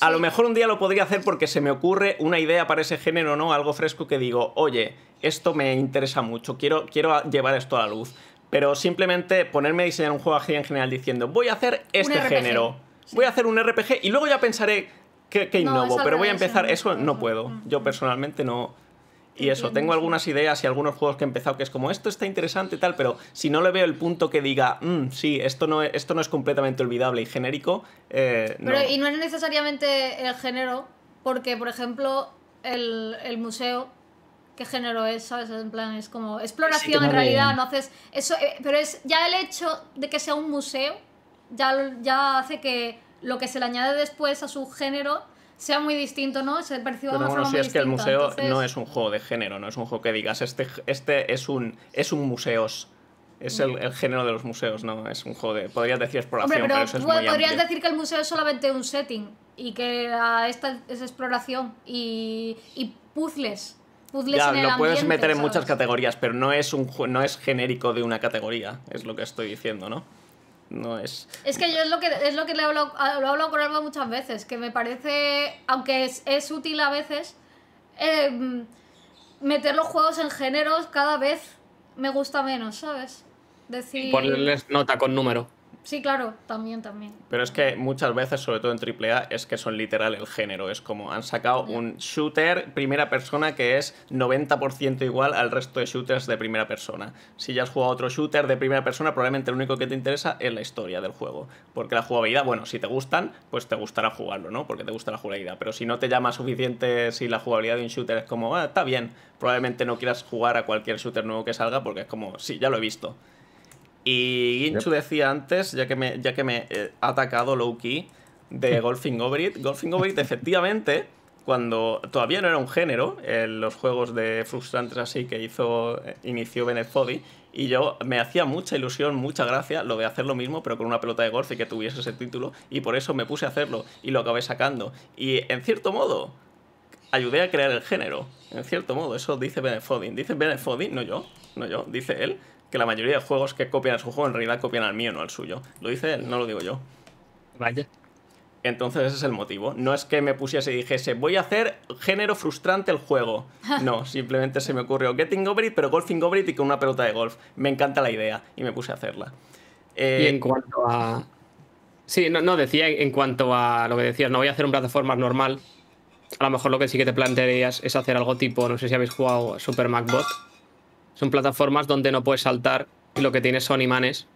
A lo mejor un día lo podría hacer porque se me ocurre una idea para ese género, ¿no? Algo fresco que digo, oye, esto me interesa mucho, quiero, quiero llevar esto a la luz. Pero simplemente ponerme a diseñar un juego así en general diciendo, voy a hacer este género, voy a hacer un RPG y luego ya pensaré qué innovo, pero voy a empezar. Eso no puedo. Yo personalmente no y eso, tengo algunas ideas y algunos juegos que he empezado que es como, esto está interesante y tal, pero si no le veo el punto que diga, mm, sí, esto no, es, esto no es completamente olvidable y genérico, eh, y no es necesariamente el género, porque, por ejemplo, el, museo, ¿qué género es? ¿Sabes? En plan, es como exploración en realidad, no haces eso, eh, pero es ya el hecho de que sea un museo, ya, ya hace que lo que se le añade después a su género sea muy distinto, ¿no? Se perciba pero más bueno, si es que el museo no es un juego de género, no es un juego que digas, este, este es un es un museos. Es el, el, género de los museos, ¿no? Es un juego de... Podrías decir exploración, pero, eso es Podrías decir que el museo es solamente un setting y que esta es exploración y, y puzzles. Puzzles ya, en el lo puedes meter en muchas categorías, pero no es, un, no es genérico de una categoría, es lo que estoy diciendo, ¿no? no es... Es que yo es lo que, es lo que le he hablado, lo con Alba muchas veces, que me parece, aunque es, es útil a veces, em, meter los juegos en géneros cada vez me gusta menos, ¿sabes? Decir... Ponerles nota con número. Sí, claro, también, también. Pero es que muchas veces, sobre todo en AAA, es que son literal el género. Es como han sacado un shooter primera persona que es 90% igual al resto de shooters de primera persona. Si ya has jugado otro shooter de primera persona, probablemente lo único que te interesa es la historia del juego. Porque la jugabilidad, bueno, si te gustan, pues te gustará jugarlo, ¿no? Porque te gusta la jugabilidad. Pero si no te llama suficiente, si la jugabilidad de un shooter es como, ah, está bien, probablemente no quieras jugar a cualquier shooter nuevo que salga porque es como, sí, ya lo he visto. Y Ginchu decía antes, ya que me, ya que me ha atacado low de Golfing Over It, Golfing Over efectivamente, cuando todavía no era un género, en los juegos de frustrantes así que hizo, eh, inició Bennett y yo me hacía mucha ilusión, mucha gracia lo de hacer lo mismo, pero con una pelota de golf y que tuviese ese título, y por eso me puse a hacerlo y lo acabé sacando. Y en cierto modo, ayudé a crear el género. En cierto modo, eso dice Foddy. Dice Foddy, no yo, no yo, dice él que la mayoría de juegos que copian su juego en realidad copian al mío, no al suyo. Lo dice no lo digo yo. Vaya. Entonces ese es el motivo. No es que me pusiese y dijese, voy a hacer género frustrante el juego. No, simplemente se me ocurrió Getting Over It, pero Golfing Over It y con una pelota de golf. Me encanta la idea y me puse a hacerla. y en eh, cuanto a... Sí, no, decía en cuanto a lo que decías, no voy a hacer un plataforma normal. A lo mejor lo que sí que te plantearías es hacer algo tipo, no sé si habéis jugado Super Macbot. Son plataformas donde no puedes saltar y lo que tienes son imanes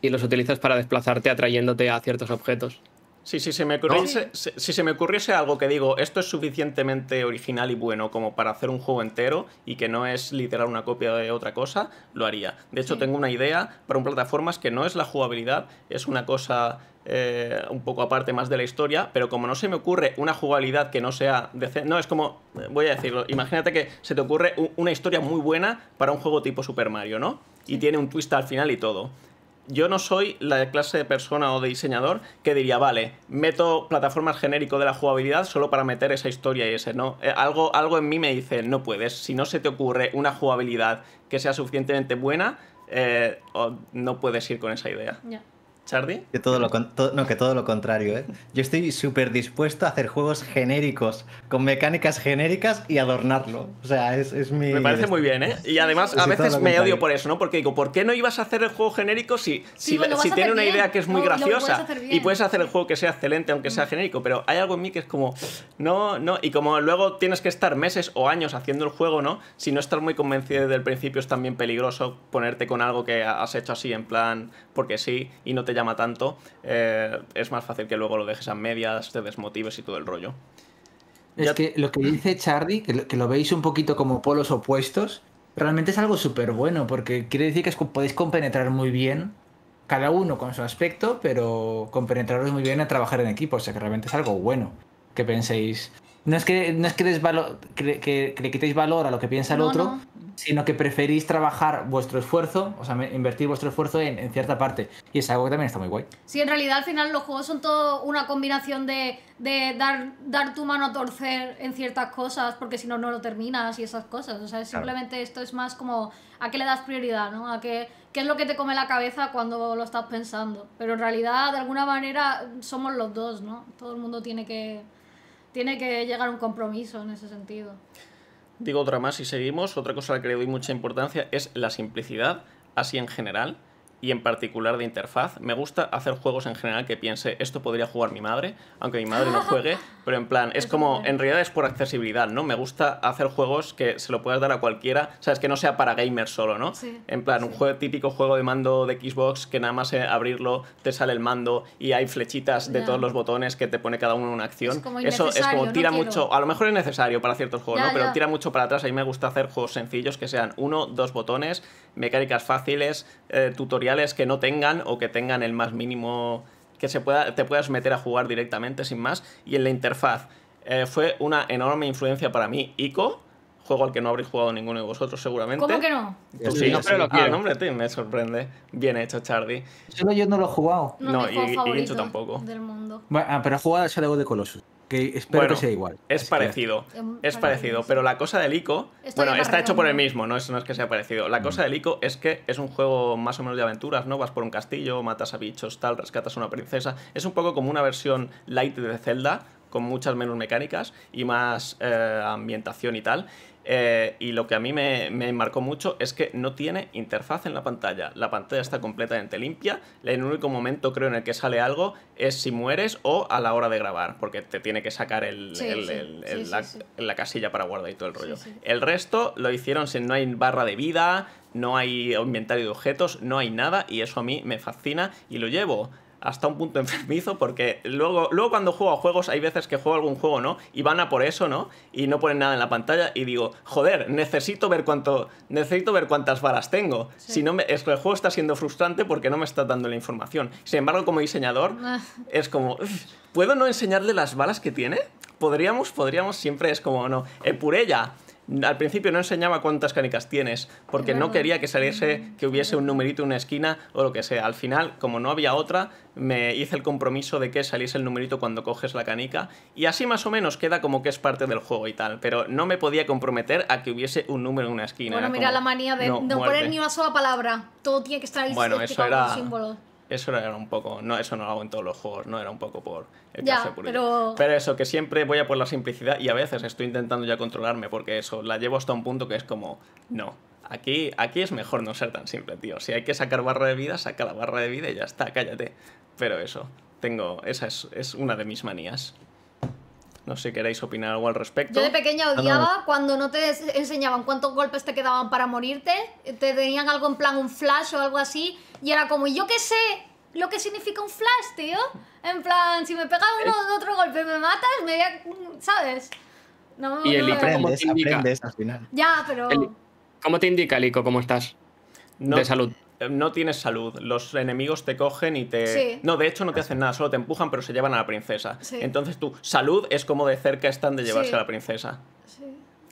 y los utilizas para desplazarte atrayéndote a ciertos objetos si, se me ocurriese algo que digo, esto es suficientemente original y bueno como para hacer un juego entero y que no es literal una copia de otra cosa, lo haría. De hecho, tengo una idea para un plataformas que no es la jugabilidad, es una cosa eh, un poco aparte más de la historia, pero como no se me ocurre una jugabilidad que no sea decente, no es como, voy a decirlo, imagínate que se te ocurre una historia muy buena para un juego tipo Super Mario, ¿no? Y tiene un twist al final y todo yo no soy la clase de persona o de diseñador que diría, vale, meto plataformas genérico de la jugabilidad solo para meter esa historia y ese, ¿no? Eh, algo, algo en mí me dice, no puedes, si no se te ocurre una jugabilidad que sea suficientemente buena, eh, no puedes ir con esa idea. Chardi? Que todo lo, no, que todo lo contrario, ¿eh? Yo estoy súper dispuesto a hacer juegos genéricos, con mecánicas genéricas y adornarlo. O sea, es, mi... Me parece muy bien, ¿eh? Y además a veces me odio por eso, ¿no? Porque digo, ¿por qué no ibas a hacer el juego genérico si, tiene una idea que es muy graciosa? y puedes hacer el juego que sea excelente, aunque sea mm. genérico, pero hay algo en mí que es como, no, no, y como luego tienes que estar meses o años haciendo el juego, ¿no? Si no estás muy convencido desde el principio es también peligroso ponerte con algo que has hecho así en plan, porque sí, y no te llama tanto, eh, es más fácil que luego lo dejes a medias, te desmotives y todo el rollo. Es que lo que dice Chardy, que lo, que lo veis un poquito como polos opuestos, realmente es algo súper bueno, porque quiere decir que podéis compenetrar muy bien, cada uno con su aspecto, pero compenetraros muy bien a trabajar en equipo, o sea que realmente es algo bueno que penséis, no es que, no es que, desvalo, que, le quitéis valor a lo que piensa el otro, sino que preferís trabajar vuestro esfuerzo, o sea, invertir vuestro esfuerzo en, cierta parte. Y es algo que también está muy guay. Sí, en realidad al final los juegos son todo una combinación de, dar, dar tu mano a torcer en ciertas cosas, porque si no, no lo terminas y esas cosas. O sea, simplemente esto es más como a qué le das prioridad, ¿no? A qué, qué es lo que te come la cabeza cuando lo estás pensando. Pero en realidad, de alguna manera, somos los dos, ¿no? Todo el mundo tiene que tiene que llegar a un compromiso en ese sentido. Digo otra más y seguimos. Otra cosa a la que le doy mucha importancia es la simplicidad, así en general y en particular de interfaz. Me gusta hacer juegos en general que piense, esto podría jugar mi madre, aunque mi madre no juegue, pero en plan, es como, en realidad es por accesibilidad, ¿no? Me gusta hacer juegos que se lo puedas dar a cualquiera, sabes que no sea para gamers solo, ¿no? Sí, en plan, un juego, típico juego de mando de Xbox que nada más eh, abrirlo te sale el mando y hay flechitas de todos los botones que te pone cada uno una acción. Es como Eso es como tira mucho, a lo mejor es necesario para ciertos juegos, ¿no? Pero tira mucho para atrás, a mí me gusta hacer juegos sencillos que sean uno, dos botones, mecánicas fáciles, eh, tutoriales que no tengan o que tengan el más mínimo que se pueda, te puedas meter a jugar directamente sin más. Y en la interfaz eh, fue una enorme influencia para mí, ICO juego al que no habréis jugado ninguno de vosotros seguramente. ¿Cómo que no? Pues sí, pero lo ah, quiero. me sorprende. Bien hecho, Chardy. Solo yo no lo he jugado. No, y, tampoco. Bueno, ah, pero he jugado a Shadow de Colossus. Que espero que sea igual. Es parecido. Es parecido. Pero la cosa del ICO. bueno, está hecho por el mismo, no es, no es que sea parecido. La mm. cosa del ICO es que es un juego más o menos de aventuras, ¿no? Vas por un castillo, matas a bichos, tal, rescatas a una princesa. Es un poco como una versión light de Zelda, con muchas menos mecánicas y más eh, ambientación y tal. Eh, y lo que a mí me, marcó mucho es que no tiene interfaz en la pantalla. La pantalla está completamente limpia. El único momento creo en el que sale algo es si mueres o a la hora de grabar, porque te tiene que sacar el, la, la, casilla para guardar y todo el rollo. El resto lo hicieron sin no hay barra de vida, no hay inventario de objetos, no hay nada y eso a mí me fascina y lo llevo hasta un punto enfermizo porque luego, luego cuando juego a juegos hay veces que juego algún juego, ¿no? Y van a por eso, ¿no? Y no ponen nada en la pantalla y digo, joder, necesito ver cuánto necesito ver cuántas balas tengo. Si no me, el juego está siendo frustrante porque no me está dando la información. Sin embargo, como diseñador ah. es como, ¿puedo no enseñarle las balas que tiene? Podríamos, podríamos, siempre es como, no, eh, por ella al principio no enseñaba cuántas canicas tienes, porque no quería que saliese, que hubiese un numerito en una esquina o lo que sea. Al final, como no había otra, me hice el compromiso de que saliese el numerito cuando coges la canica, y así más o menos queda como que es parte del juego y tal, pero no me podía comprometer a que hubiese un número en una esquina. Bueno, mira la manía de no, poner ni una sola palabra, todo tiene que estar ahí bueno, eso era eso era un poco, no, eso no lo hago en todos los juegos, no era un poco por el ya, pero... pero... eso, que siempre voy a por la simplicidad y a veces estoy intentando ya controlarme porque eso, la llevo hasta un punto que es como, no, aquí, aquí es mejor no ser tan simple, tío. Si hay que sacar barra de vida, saca la barra de vida y ya está, cállate. Pero eso, tengo, esa es, es una de mis manías. No sé si queréis opinar algo al respecto. Yo de pequeña ah, odiaba cuando no te enseñaban cuántos golpes te quedaban para morirte. Te tenían algo en plan un flash o algo así. Y era como, yo qué sé lo que significa un flash, tío. En plan, si me pega uno otro golpe me matas, me voy ¿Sabes? No, y el no, aprendes, aprendes al final. Ya, pero... ¿Cómo te indica, Lico, cómo estás? de salud. Eh, no tienes salud, los enemigos te cogen y te... No, de hecho no te hacen nada, solo te empujan pero se llevan a la princesa. Entonces tu salud es como de cerca están de llevarse a la princesa.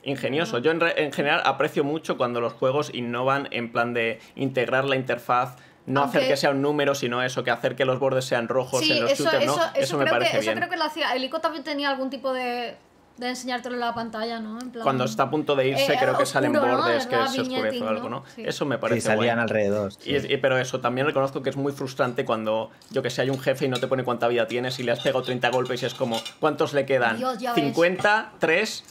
Ingenioso. Yo en, general aprecio mucho cuando los juegos innovan en plan de integrar la interfaz. No hacer que sea un número, sino eso, que hacer que los bordes sean rojos en los eso, Eso, me parece que, bien. Eso creo que lo hacía. El también tenía algún tipo de de enseñártelo en la pantalla, ¿no? Cuando está a punto de irse, eh, creo que salen bordes que se oscurece o algo, ¿no? Eso me parece. Sí, salían alrededor. Y, pero eso, también reconozco que es muy frustrante cuando, yo que sé, hay un jefe y no te pone cuánta vida tienes y le has pegado 30 golpes y es como, ¿cuántos le quedan? Dios, ¿50? ¿3?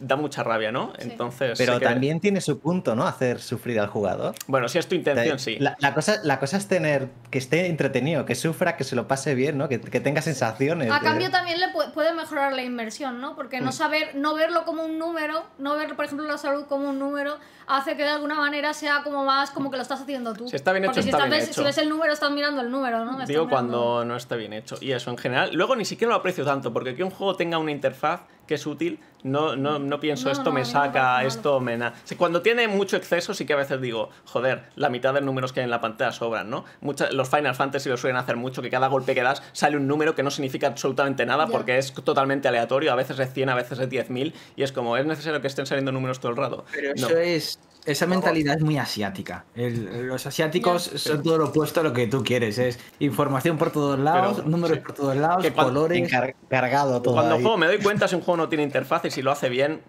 da mucha rabia, ¿no? Entonces. Pero también tiene su punto, ¿no? Hacer sufrir al jugador. Bueno, si es tu intención, sí. La, cosa, la cosa es tener que esté entretenido, que sufra, que se lo pase bien, ¿no? Que, tenga sensaciones. A cambio también le puede, mejorar la inversión, ¿no? Porque no mm. saber, no verlo como un número, no ver, por ejemplo, la salud como un número, hace que de alguna manera sea como más como que lo estás haciendo tú. Si está bien hecho, está bien hecho. si ves el número, estás mirando el número, ¿no? Digo cuando no está bien hecho. Y eso en general. Luego ni siquiera lo aprecio tanto, porque que un juego tenga una interfaz que es útil no, no, no pienso esto me saca, esto me... Cuando tiene mucho exceso sí que a veces digo, joder, la mitad de números que hay en la pantalla sobran, ¿no? Mucha, los Final Fantasy lo suelen hacer mucho, que cada golpe que das sale un número que no significa absolutamente nada porque es totalmente aleatorio, a veces es 100, a veces es 10.000 y es como, es necesario que estén saliendo números todo el rato. Pero eso es esa mentalidad es muy asiática. los asiáticos son todo lo opuesto a lo que tú quieres. Es información por todos lados, números por todos lados, colores. Cargado todo. Cuando juego me doy cuenta si un juego no tiene interfaz y si lo hace bien,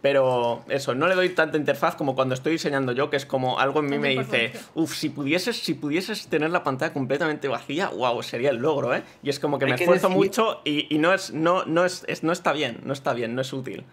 pero eso, no le doy tanta interfaz como cuando estoy diseñando yo, que es como algo en mí me dice, uff, si pudieses, si pudieses tener la pantalla completamente vacía, wow, sería el logro, ¿eh? Y es como que me esfuerzo mucho y, no es, no, no es, no está bien, no está bien, no es útil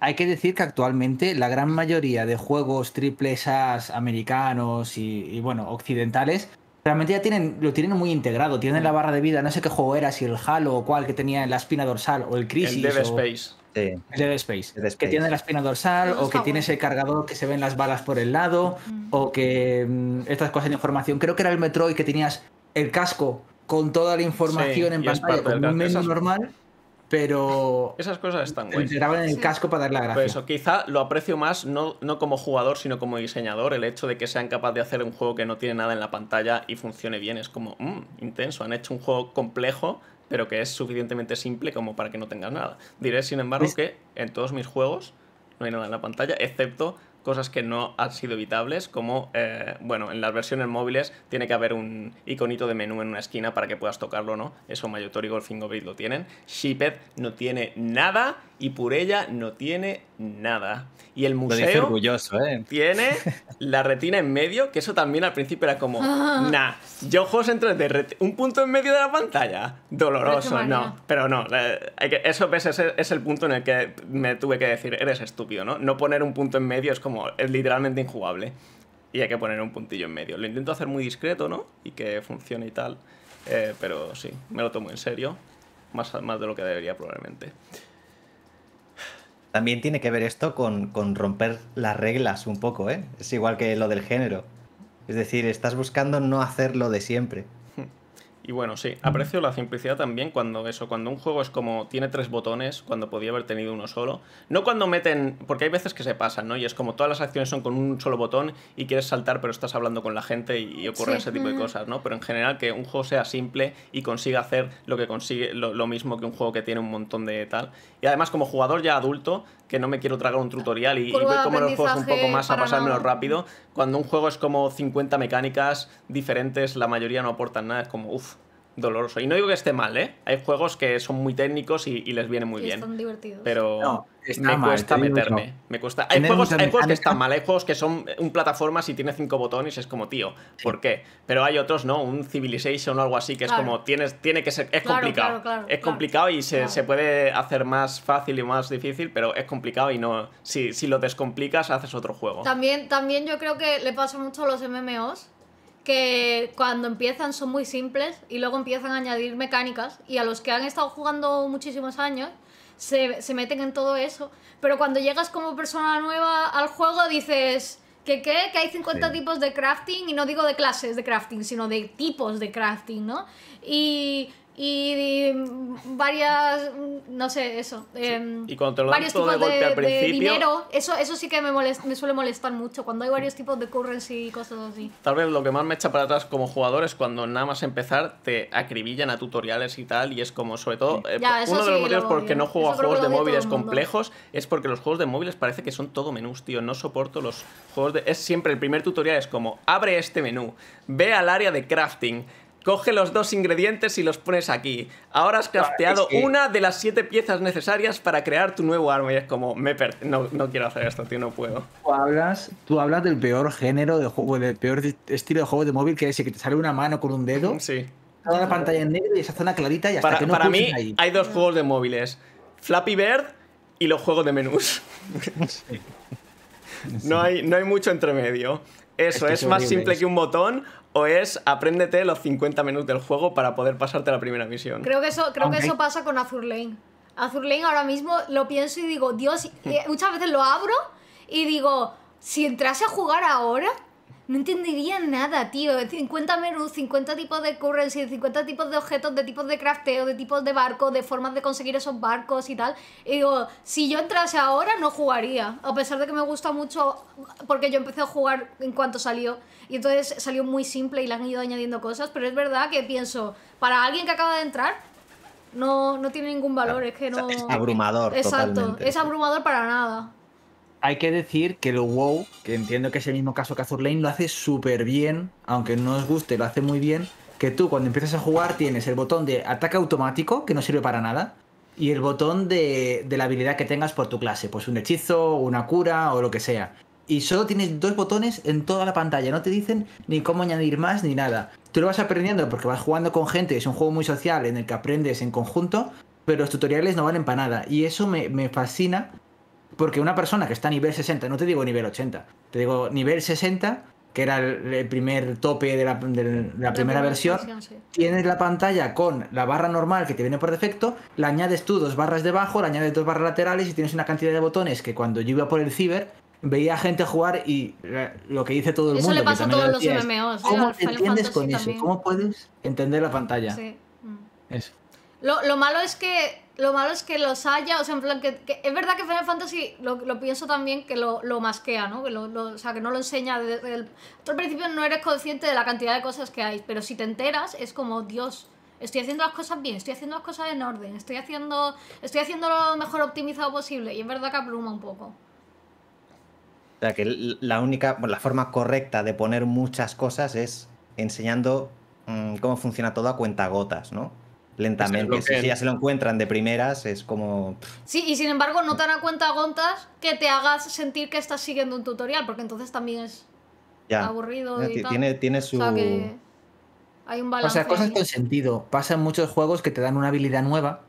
hay que decir que actualmente la gran mayoría de juegos triple A americanos y, bueno, occidentales, realmente ya tienen, lo tienen muy integrado, tienen la mm. barra de vida, no sé qué juego era, si el Halo o cuál que tenía la espina dorsal o el Crisis. El Dead Space. Dead Space, Que tiene la espina dorsal o que tienes el cargador que se ven las balas por el lado mm. o que mm, estas cosas de información. Creo que era el Metroid que tenías el casco con toda la información en pantalla, como un menú normal pero... Esas cosas están guay. Graban en el casco para dar la gracia. Pues eso, quizá lo aprecio más, no, como jugador, sino como diseñador, el hecho de que sean capaces de hacer un juego que no tiene nada en la pantalla y funcione bien. Es como, mm, intenso. Han hecho un juego complejo, pero que es suficientemente simple como para que no tengas nada. Diré, sin embargo, pues que en todos mis juegos no hay nada en la pantalla, excepto cosas que no han sido evitables, como, eh, bueno, en las versiones móviles tiene que haber un iconito de menú en una esquina para que puedas tocarlo, ¿no? Eso Mayotori y Golfing lo tienen. Shipped no tiene nada y por ella no tiene nada. Y el museo orgulloso, ¿eh? tiene la retina en medio, que eso también al principio era como, ah. nah, yo juego un punto en medio de la pantalla, doloroso, no, pero no, eh, eso es el punto en el que me tuve que decir, eres estúpido, ¿no? No poner un punto en medio es como, es literalmente injugable. Y hay que poner un puntillo en medio. Lo intento hacer muy discreto, ¿no? Y que funcione y tal. Eh, pero sí, me lo tomo en serio. Más, más de lo que debería probablemente. También tiene que ver esto con, romper las reglas un poco, ¿eh? Es igual que lo del género. Es decir, estás buscando no hacer lo de siempre. Y bueno, sí, aprecio la simplicidad también cuando eso, cuando un juego es como tiene tres botones, cuando podía haber tenido uno solo. No cuando meten, porque hay veces que se pasan, ¿no? Y es como todas las acciones son con un solo botón y quieres saltar, pero estás hablando con la gente y, ocurre ese tipo de cosas, ¿no? Pero en general que un juego sea simple y consiga hacer lo que consigue, lo, mismo que un juego que tiene un montón de tal. Y además, como jugador ya adulto, que no me quiero tragar un tutorial y, ver voy como los juegos un poco más a pasármelo rápido, cuando un juego es como 50 mecánicas diferentes, la mayoría no aportan nada, es como, uff, doloroso. Y no digo que esté mal, ¿eh? Hay juegos que son muy técnicos y, les viene muy bien. Están divertidos. Pero me, cuesta meterme, Hay, juegos, hay juegos que están mal, hay que son eh, un plataforma si tiene cinco botones, es como tío, ¿por qué? Pero hay otros, ¿no? Un Civilization o algo así que es como tienes, tiene que ser. Es complicado. es complicado y se, puede hacer más fácil y más difícil, pero es complicado y no. Si, si lo descomplicas, haces otro juego. También, también yo creo que le pasa mucho a los MMOs que cuando empiezan son muy simples y luego empiezan a añadir mecánicas y a los que han estado jugando muchísimos años se, meten en todo eso, pero cuando llegas como persona nueva al juego dices... ¿Que qué? Que hay 50 tipos de crafting, y no digo de clases de crafting, sino de tipos de crafting, ¿no? Y y, varias, no sé, eso. Eh, y lo varios todo de, golpe al principio. eso, eso sí que me, me suele molestar mucho, cuando hay varios tipos de currency y cosas así. Tal vez lo que más me echa para atrás como jugador es cuando nada más empezar te acribillan a tutoriales y tal, y es como, sobre todo, eh, uno de los motivos los que no juego a juegos de móviles complejos es porque los juegos de móviles parece que son todo menús, tío. No soporto los juegos de... Es siempre el primer tutorial, es como, abre este menú, ve al área de crafting, Coge los dos ingredientes y los pones aquí. Ahora has crafteado una de las siete piezas necesarias para crear tu nuevo arma. Y es como, me no, no, quiero hacer esto, tío, no puedo. Tú hablas, tú hablas del peor género de juego, del peor estilo de juego de móvil, que es que te sale una mano con un dedo. Sí. Toda la pantalla en negro y esa zona clarita y hasta para, mí hay dos juegos de móviles. Flappy Bird y los juegos de menús. No, hay, no hay mucho entre medio. Eso, es, más simple que un botón o es apréndete los 50 minutos del juego para poder pasarte la primera misión. Creo que eso, creo que eso pasa con Azur Lane. Azur Lane ahora mismo lo pienso y digo, Dios, eh, muchas veces lo abro y digo, si entrase a jugar ahora, no entendería nada, tío. 50 menús, 50 tipos de currency, 50 tipos de objetos, de tipos de crafteo, de tipos de barcos, de formas de conseguir esos barcos y tal. Y digo, si yo entrase ahora no jugaría, a pesar de que me gusta mucho, porque yo empecé a jugar en cuanto salió. Y entonces salió muy simple y le han ido añadiendo cosas, pero es verdad que pienso, para alguien que acaba de entrar, no, tiene ningún valor, es que no... Es abrumador. Exacto, es abrumador para nada hay que decir que el WoW, que entiendo que es el mismo caso que Azur Lane, lo hace súper bien, aunque no os guste, lo hace muy bien, que tú cuando empiezas a jugar tienes el botón de ataque automático, que no sirve para nada, y el botón de, la habilidad que tengas por tu clase, pues un hechizo, una cura o lo que sea. Y solo tienes dos botones en toda la pantalla, no te dicen ni cómo añadir más ni nada. Tú lo vas aprendiendo porque vas jugando con gente, es un juego muy social en el que aprendes en conjunto, pero los tutoriales no valen para nada. Y eso me fascina porque una persona que está a nivel 60, no te digo nivel 80, te digo nivel 60, que era el, primer tope de la, primera versión, tienes la pantalla con la barra normal que te viene por defecto, le añades tú dos barras debajo, le añades dos barras laterales y tienes una cantidad de botones que cuando yo iba por el ciber veía gente jugar y eh, lo que dice todo el mundo. Eso le pasa a todos los MMOs. ¿Cómo entiendes con eso? ¿Cómo puedes entender la pantalla? Sí. Mm. Eso. lo malo es que lo malo es que los haya, o sea, en plan que, es verdad que Final Fantasy lo, pienso también que lo, lo masquea, ¿no? Que lo, o sea, que no lo enseña desde el... al principio no eres consciente de la cantidad de cosas que hay, pero si te enteras es como, Dios, estoy haciendo las cosas bien, estoy haciendo las cosas en orden, estoy haciendo, estoy haciendo lo mejor optimizado posible y es verdad que abruma un poco. O sea, que la única, la forma correcta de poner muchas cosas es enseñando mm, cómo funciona todo a cuenta gotas, ¿no? lentamente. si ya se lo encuentran de primeras, es como. Sí, y sin embargo, no te dan cuenta gontas que te hagas sentir que estás siguiendo un tutorial, porque entonces también es aburrido. tal. Tiene, su. hay un balance. O sea, cosas con sentido. Pasan muchos juegos que te dan una habilidad nueva.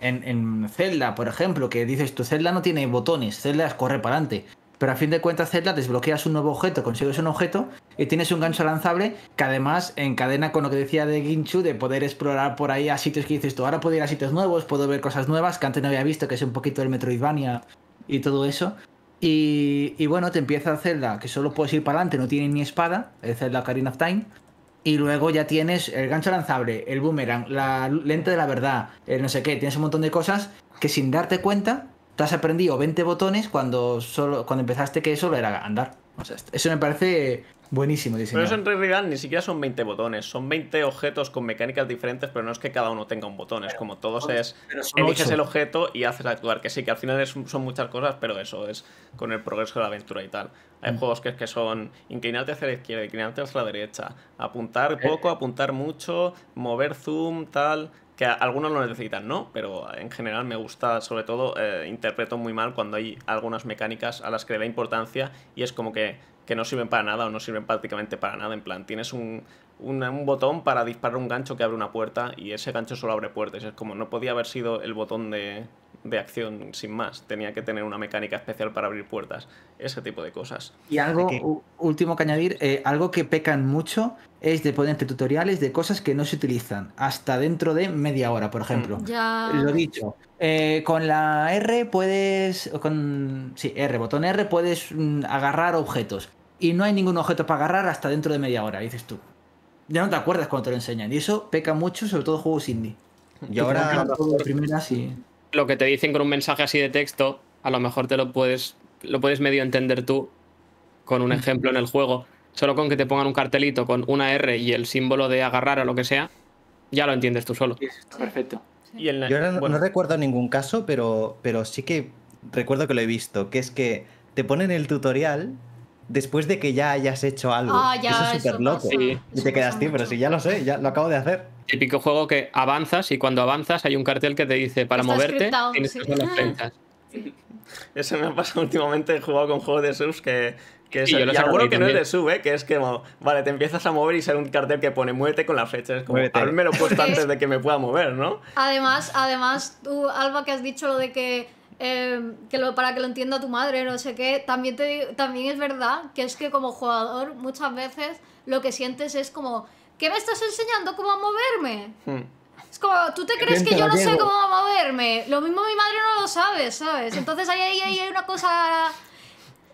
En, en Zelda, por ejemplo, que dices, tu Zelda no tiene botones, Zelda es corre para adelante. Pero a fin de cuentas, Zelda desbloqueas un nuevo objeto, consigues un objeto y tienes un gancho lanzable que además encadena con lo que decía de Ginchu de poder explorar por ahí a sitios que dices tú, ahora puedo ir a sitios nuevos, puedo ver cosas nuevas que antes no había visto, que es un poquito el Metroidvania y todo eso. Y, bueno, te empieza Zelda, que solo puedes ir para adelante, no tiene ni espada, es la Karina of Time. Y luego ya tienes el gancho lanzable, el boomerang, la lente de la verdad, el no sé qué, tienes un montón de cosas que sin darte cuenta te has aprendido 20 botones cuando, solo, cuando empezaste que eso era andar. eso me parece buenísimo Pero eso en realidad ni siquiera son 20 botones, son 20 objetos con mecánicas diferentes, pero no es que cada uno tenga un botón, es como todos es, eliges el objeto y haces actuar, que sí, que al final son muchas cosas, pero eso es con el progreso de la aventura y tal. Hay mm. juegos que, que son inclinarte hacia la izquierda, inclinarte hacia la derecha, apuntar eh. poco, apuntar mucho, mover zoom, tal que algunos lo necesitan, ¿no? Pero en general me gusta, sobre todo, eh, interpreto muy mal cuando hay algunas mecánicas a las que le da importancia y es como que, no sirven para nada o no sirven prácticamente para nada. En plan, tienes un, botón para disparar un gancho que abre una puerta y ese gancho solo abre puertas. Es como, no podía haber sido el botón de de acción sin más. Tenía que tener una mecánica especial para abrir puertas, ese tipo de cosas. Y algo último que añadir, eh, algo que pecan mucho es de ponerte tutoriales de cosas que no se utilizan, hasta dentro de media hora, por ejemplo. Mm. Ya... Lo dicho, eh, con la R puedes, con, sí, R, botón R, puedes mm, agarrar objetos. Y no hay ningún objeto para agarrar hasta dentro de media hora, dices tú. Ya no te acuerdas cuando te lo enseñan. Y eso peca mucho, sobre todo juegos indie. Y ahora... de primeras sí lo que te dicen con un mensaje así de texto, a lo mejor te lo puedes, lo puedes medio entender tú con un mm. ejemplo en el juego. Solo con que te pongan un cartelito con una R y el símbolo de agarrar o lo que sea, ya lo entiendes tú solo. perfecto. Yo no, no, recuerdo ningún caso, pero, pero sí que recuerdo que lo he visto, que es que te ponen el tutorial después de que ya hayas hecho algo. Ah, eso es súper loco. Y te quedas, tío, pero ya lo sé, ya lo acabo de hacer. Típico juego que avanzas y cuando avanzas hay un cartel que te dice para moverte tienes que ah. Eso me ha pasado últimamente, he jugado con juegos de subs que, que es, que no es de sub, ¿eh? que es que, vale, te empiezas a mover y sale un cartel que pone muévete con las flechas Es como, me lo puesto antes de que me pueda mover, ¿no? Además, además, tú, Alba, que has dicho lo de que Em, que lo, para que lo entienda tu madre, no sé qué. También, te, también es verdad que es que como jugador muchas veces lo que sientes es como, ¿qué me estás enseñando cómo moverme? Hmm. Es como, ¿tú te crees que yo no sé cómo moverme? Lo mismo mi madre no lo sabe, ¿sabes? Entonces ahí, ahí hay una cosa...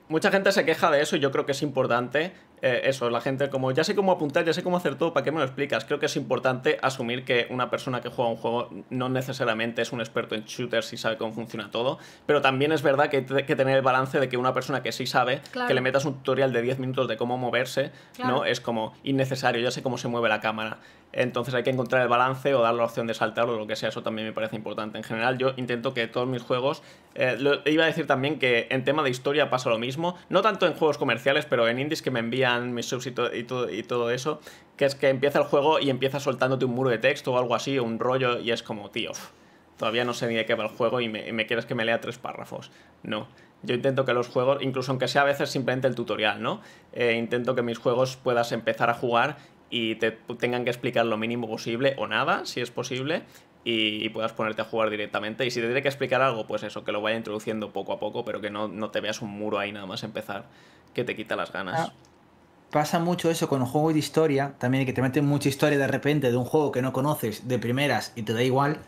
Mucha gente se queja de eso y yo creo que es importante eh, eso, la gente como, ya sé cómo apuntar, ya sé cómo hacer todo, ¿para qué me lo explicas? Creo que es importante asumir que una persona que juega un juego no necesariamente es un experto en shooters y sabe cómo funciona todo, pero también es verdad que hay que tener el balance de que una persona que sí sabe, que le metas un tutorial de 10 minutos de cómo moverse, ¿no? Es como innecesario, ya sé cómo se mueve la cámara. Entonces hay que encontrar el balance o dar la opción de saltar o lo que sea, eso también me parece importante. En general yo intento que todos mis juegos, eh, iba a decir también que en tema de historia pasa lo mismo, no tanto en juegos comerciales, pero en indies que me envían mis subs y, y, todo eso, que es que empieza el juego y empieza soltándote un muro de texto o algo así, un rollo y es como, tío, todavía no sé ni de qué va el juego y me, quieres que me lea tres párrafos. No, yo intento que los juegos, incluso aunque sea a veces simplemente el tutorial, ¿no? Eh, intento que mis juegos puedas empezar a jugar y te tengan que explicar lo mínimo posible o nada, si es posible, y, puedas ponerte a jugar directamente. Y si te tiene que explicar algo, pues eso, que lo vaya introduciendo poco a poco, pero que no, te veas un muro ahí nada más empezar, que te quita las ganas. Ah, pasa mucho eso con los juegos de historia, también que te meten mucha historia de repente de un juego que no conoces de primeras y te da igual.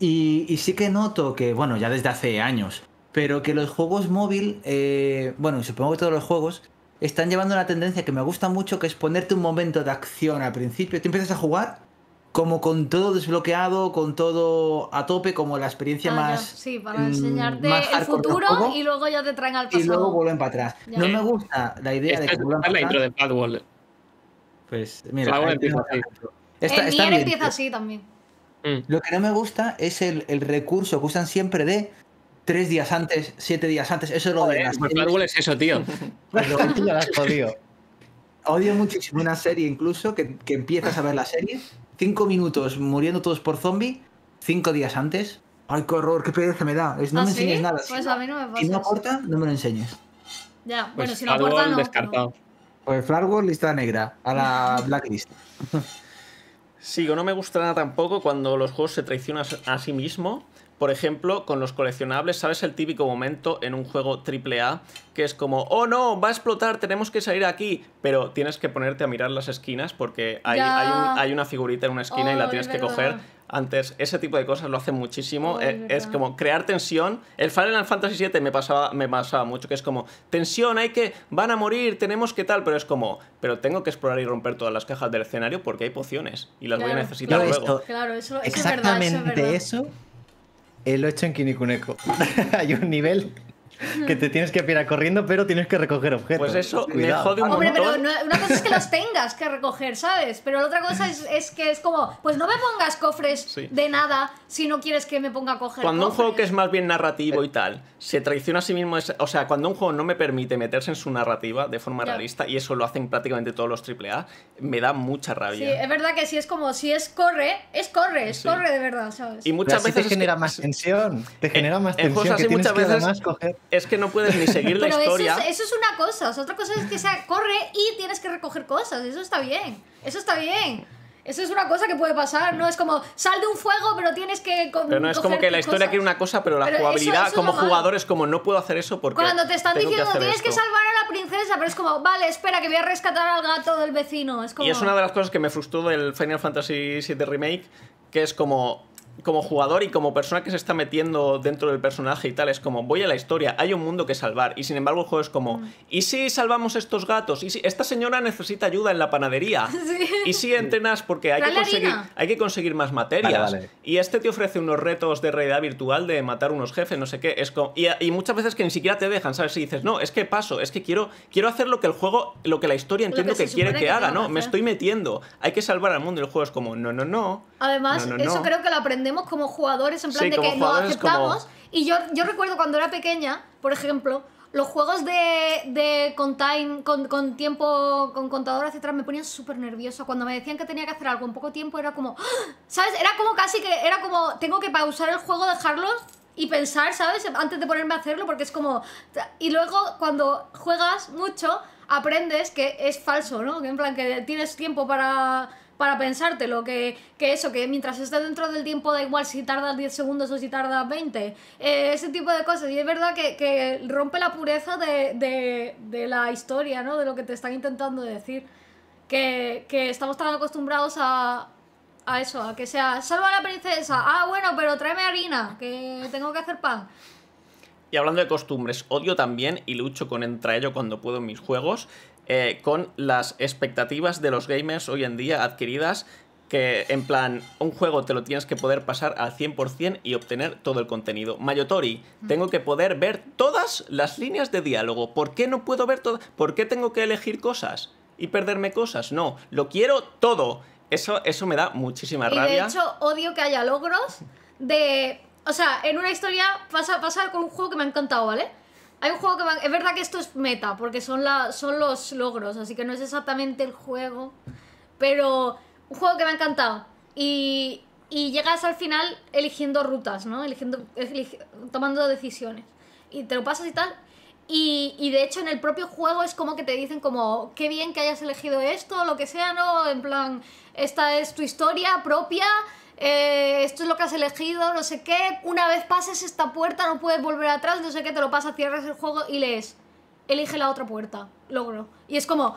Y, sí que noto que, bueno, ya desde hace años, pero que los juegos móvil, eh, bueno, supongo que todos los juegos, están llevando una tendencia que me gusta mucho, que es ponerte un momento de acción al principio. Te empiezas a jugar como con todo desbloqueado, con todo a tope, como la experiencia ah, más. Sí, para mm, enseñarte el futuro y luego ya te traen al pasado. Y luego vuelven para atrás. No me gusta la idea de que vuelvan la intro de Padwall. Pues mira, la empieza así. empieza así también. Mm. Lo que no me gusta es el, el recurso que usan siempre de tres días antes, siete días antes. Eso es lo de las pues series. es eso, tío. Pero tío las Odio muchísimo una serie incluso que, que, empiezas a ver la serie, cinco minutos muriendo todos por zombie, cinco días antes. Ay, qué horror, qué pereza me da. no ¿Ah, me enseñes nada. Pues si, a mí no me pasa. Si no aporta, no me lo enseñes. Ya, pues bueno, si no aporta, no. Descartado. Pues Flower lista negra, a la blacklist. Sigo. no me gusta nada tampoco cuando los juegos se traicionan a sí mismo por ejemplo, con los coleccionables, ¿sabes el típico momento en un juego AAA que es como, oh no, va a explotar, tenemos que salir aquí? Pero tienes que ponerte a mirar las esquinas porque hay, una figurita en una esquina y la oh, tienes que coger. Antes, ese tipo de cosas lo hacen muchísimo. Oh, eh, es, como crear tensión. El Final Fantasy VII me pasaba, me pasaba mucho, que es como, tensión, hay que, van a morir, tenemos que tal, pero es como, pero tengo que explorar y romper todas las cajas del escenario porque hay pociones y las voy a necesitar luego. claro, eso, Exactamente es verdad, eso. Es eso él lo he hecho en Kinikuneco. Hay un nivel que te tienes que pirar corriendo, pero tienes que recoger objetos. Pues eso me jode un Hombre, pero una cosa es que los tengas que recoger, ¿sabes? Pero la otra cosa es, que es como, pues no me pongas cofres de nada si no quieres que me ponga a coger Cuando un juego que es más bien narrativo y tal, se traiciona a sí mismo, o sea, cuando un juego no me permite meterse en su narrativa de forma realista, y eso lo hacen prácticamente todos los AAA, me da mucha rabia. Sí, es verdad que si es como, si es corre, es corre, es corre de verdad, ¿sabes? Y muchas veces te genera más tensión. Te genera más tensión. que tienes muchas que veces coger es que no puedes ni seguir la historia. Eso es, una cosa, otra cosa es que se corre y tienes que recoger cosas, eso está bien, eso está bien. Eso es una cosa que puede pasar, no es como sal de un fuego, pero tienes que. Pero no es como que la historia quiere una cosa, pero la jugabilidad como jugador es como no puedo hacer eso porque. Cuando te están diciendo que tienes que salvar a la princesa, pero es como, vale, espera, que voy a rescatar al gato del vecino. Es como... Y es una de las cosas que me frustró del Final Fantasy VII Remake, que es como como jugador y como persona que se está metiendo dentro del personaje y tal, es como, voy a la historia, hay un mundo que salvar. Y sin embargo, el juego es como, mm. ¿y si salvamos estos gatos? ¿Y si esta señora necesita ayuda en la panadería? ¿Y si entrenas? Porque hay que, conseguir, hay que conseguir más materias. Y este te ofrece unos retos de realidad virtual de matar unos jefes, no sé qué. Es y, muchas veces que ni siquiera te dejan, ¿sabes? Si dices, no, es que paso, es que quiero, quiero hacer lo que el juego, lo que la historia entiendo que, quiere que, haga, ¿no? Me estoy metiendo, hay que salvar al mundo. Y el juego es como, no, no, no. Además, eso creo que lo aprendí como jugadores, en plan de que no aceptamos. Y yo, yo recuerdo cuando era pequeña, por ejemplo, los juegos de, con time, con, tiempo, con contador hacia atrás me ponían súper nerviosa. Cuando me decían que tenía que hacer algo en poco tiempo era como, ¡Ah! ¿sabes? Era como casi que, era como, tengo que pausar el juego, dejarlo y pensar, ¿sabes? Antes de ponerme a hacerlo porque es como... Y luego cuando juegas mucho, aprendes que es falso, ¿no? Que en plan que tienes tiempo para para pensártelo, que, eso, que mientras esté dentro del tiempo da igual si tardas 10 segundos o si tardas 20, eh, ese tipo de cosas. Y es verdad que, rompe la pureza de, la historia, ¿no? De lo que te están intentando decir. Que, estamos tan acostumbrados a, a eso, a que sea, salva a la princesa, ah, bueno, pero tráeme harina, que tengo que hacer pan. Y hablando de costumbres, odio también y lucho contra ello cuando puedo en mis juegos, eh, con las expectativas de los gamers hoy en día adquiridas que en plan, un juego te lo tienes que poder pasar al 100% y obtener todo el contenido. Mayotori, tengo que poder ver todas las líneas de diálogo. ¿Por qué no puedo ver todo? ¿Por qué tengo que elegir cosas y perderme cosas? No, lo quiero todo. Eso, eso me da muchísima y De hecho, odio que haya logros de... O sea, en una historia pasa, pasa con un juego que me ha encantado, ¿vale? Hay un juego que Es verdad que esto es meta, porque son, la... son los logros, así que no es exactamente el juego. Pero un juego que me ha encantado. Y, y llegas al final eligiendo rutas, ¿no? Eligiendo, tomando decisiones. Y te lo pasas y tal. Y, y, de hecho en el propio juego es como que te dicen como, qué bien que hayas elegido esto, lo que sea, ¿no? En plan, esta es tu historia propia, eh, esto es lo que has elegido, no sé qué, una vez pases esta puerta no puedes volver atrás, no sé qué, te lo pasa cierras el juego y lees, elige la otra puerta, logro. Y es como,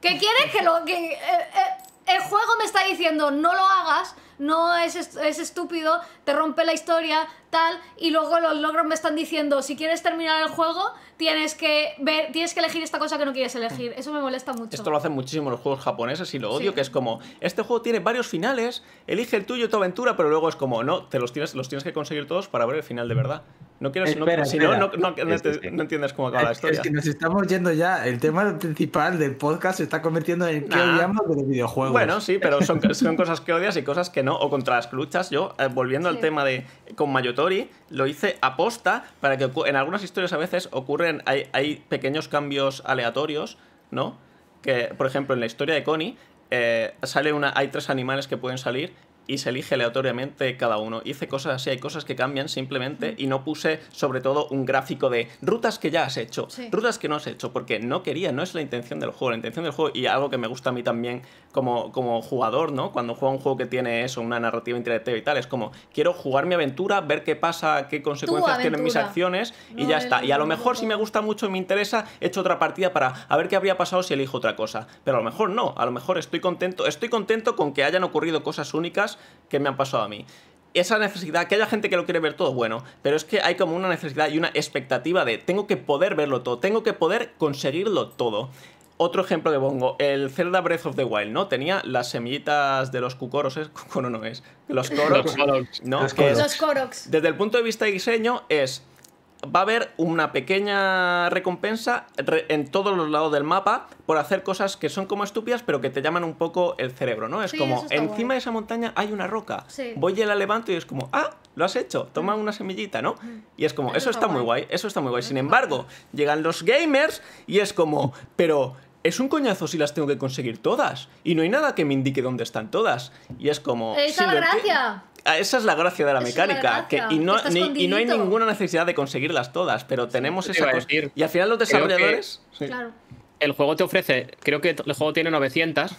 ¿qué quieres que lo... Que, eh, eh, el juego me está diciendo, no lo hagas, no es, es estúpido, te rompe la historia, tal, y luego los logros me están diciendo, si quieres terminar el juego, tienes que ver, tienes que elegir esta cosa que no quieres elegir. Eso me molesta mucho. Esto lo hacen muchísimo los juegos japoneses y lo odio, que es como, este juego tiene varios finales, elige el tuyo tu aventura, pero luego es como, no, te los tienes, los tienes que conseguir todos para ver el final de verdad. No quieres, sino no, si no, no, entiendes cómo acaba la historia. Es que nos estamos yendo ya. El tema principal del podcast se está convirtiendo en qué odiamos de los videojuegos. Bueno, sí, pero son, son cosas que odias y cosas que no o contra las luchas, yo, eh, volviendo al tema de con Mayotori, lo hice aposta para que en algunas historias a veces ocurren, hay, pequeños cambios aleatorios, ¿no? Que, por ejemplo, en la historia de Connie, eh, sale una, hay tres animales que pueden salir y se elige aleatoriamente cada uno. Hice cosas así, hay cosas que cambian simplemente y no puse sobre todo un gráfico de rutas que ya has hecho, rutas que no has hecho, porque no quería, no es la intención del juego, la intención del juego y algo que me gusta a mí también como, como jugador, ¿no? Cuando juego un juego que tiene eso, una narrativa interactiva y tal, es como, quiero jugar mi aventura, ver qué pasa, qué consecuencias tienen mis acciones y ya está. Y a lo mejor si me gusta mucho y me interesa, he hecho otra partida para ver qué habría pasado si elijo otra cosa. Pero a lo mejor no, a lo mejor estoy contento, estoy contento con que hayan ocurrido cosas únicas que me han pasado a mí. Esa necesidad, que haya gente que lo quiere ver todo, bueno, pero es que hay como una necesidad y una expectativa de tengo que poder verlo todo, tengo que poder conseguirlo todo. Otro ejemplo de bongo el Zelda Breath of the Wild, ¿no? Tenía las semillitas de los cucoros, ¿es? no es. Los Koroks. ¿no? Los Koroks. Desde el punto de vista de diseño es va a haber una pequeña recompensa en todos los lados del mapa por hacer cosas que son como estúpidas, pero que te llaman un poco el cerebro, ¿no? Es como, encima de esa montaña hay una roca. Voy y la levanto y es como, ah, lo has hecho, toma mm. una semillita, ¿no? Mm. Y es como, eso está muy guay, eso está muy guay. Sin embargo, llegan los gamers y es como, pero es un coñazo si las tengo que conseguir todas. Y no hay nada que me indique dónde están todas. Y es como. Ah, esa es la gracia de la mecánica. que, y, no, hay ninguna necesidad de conseguirlas todas, pero tenemos esa Y al final los desarrolladores... El juego te ofrece, creo que el juego tiene 900,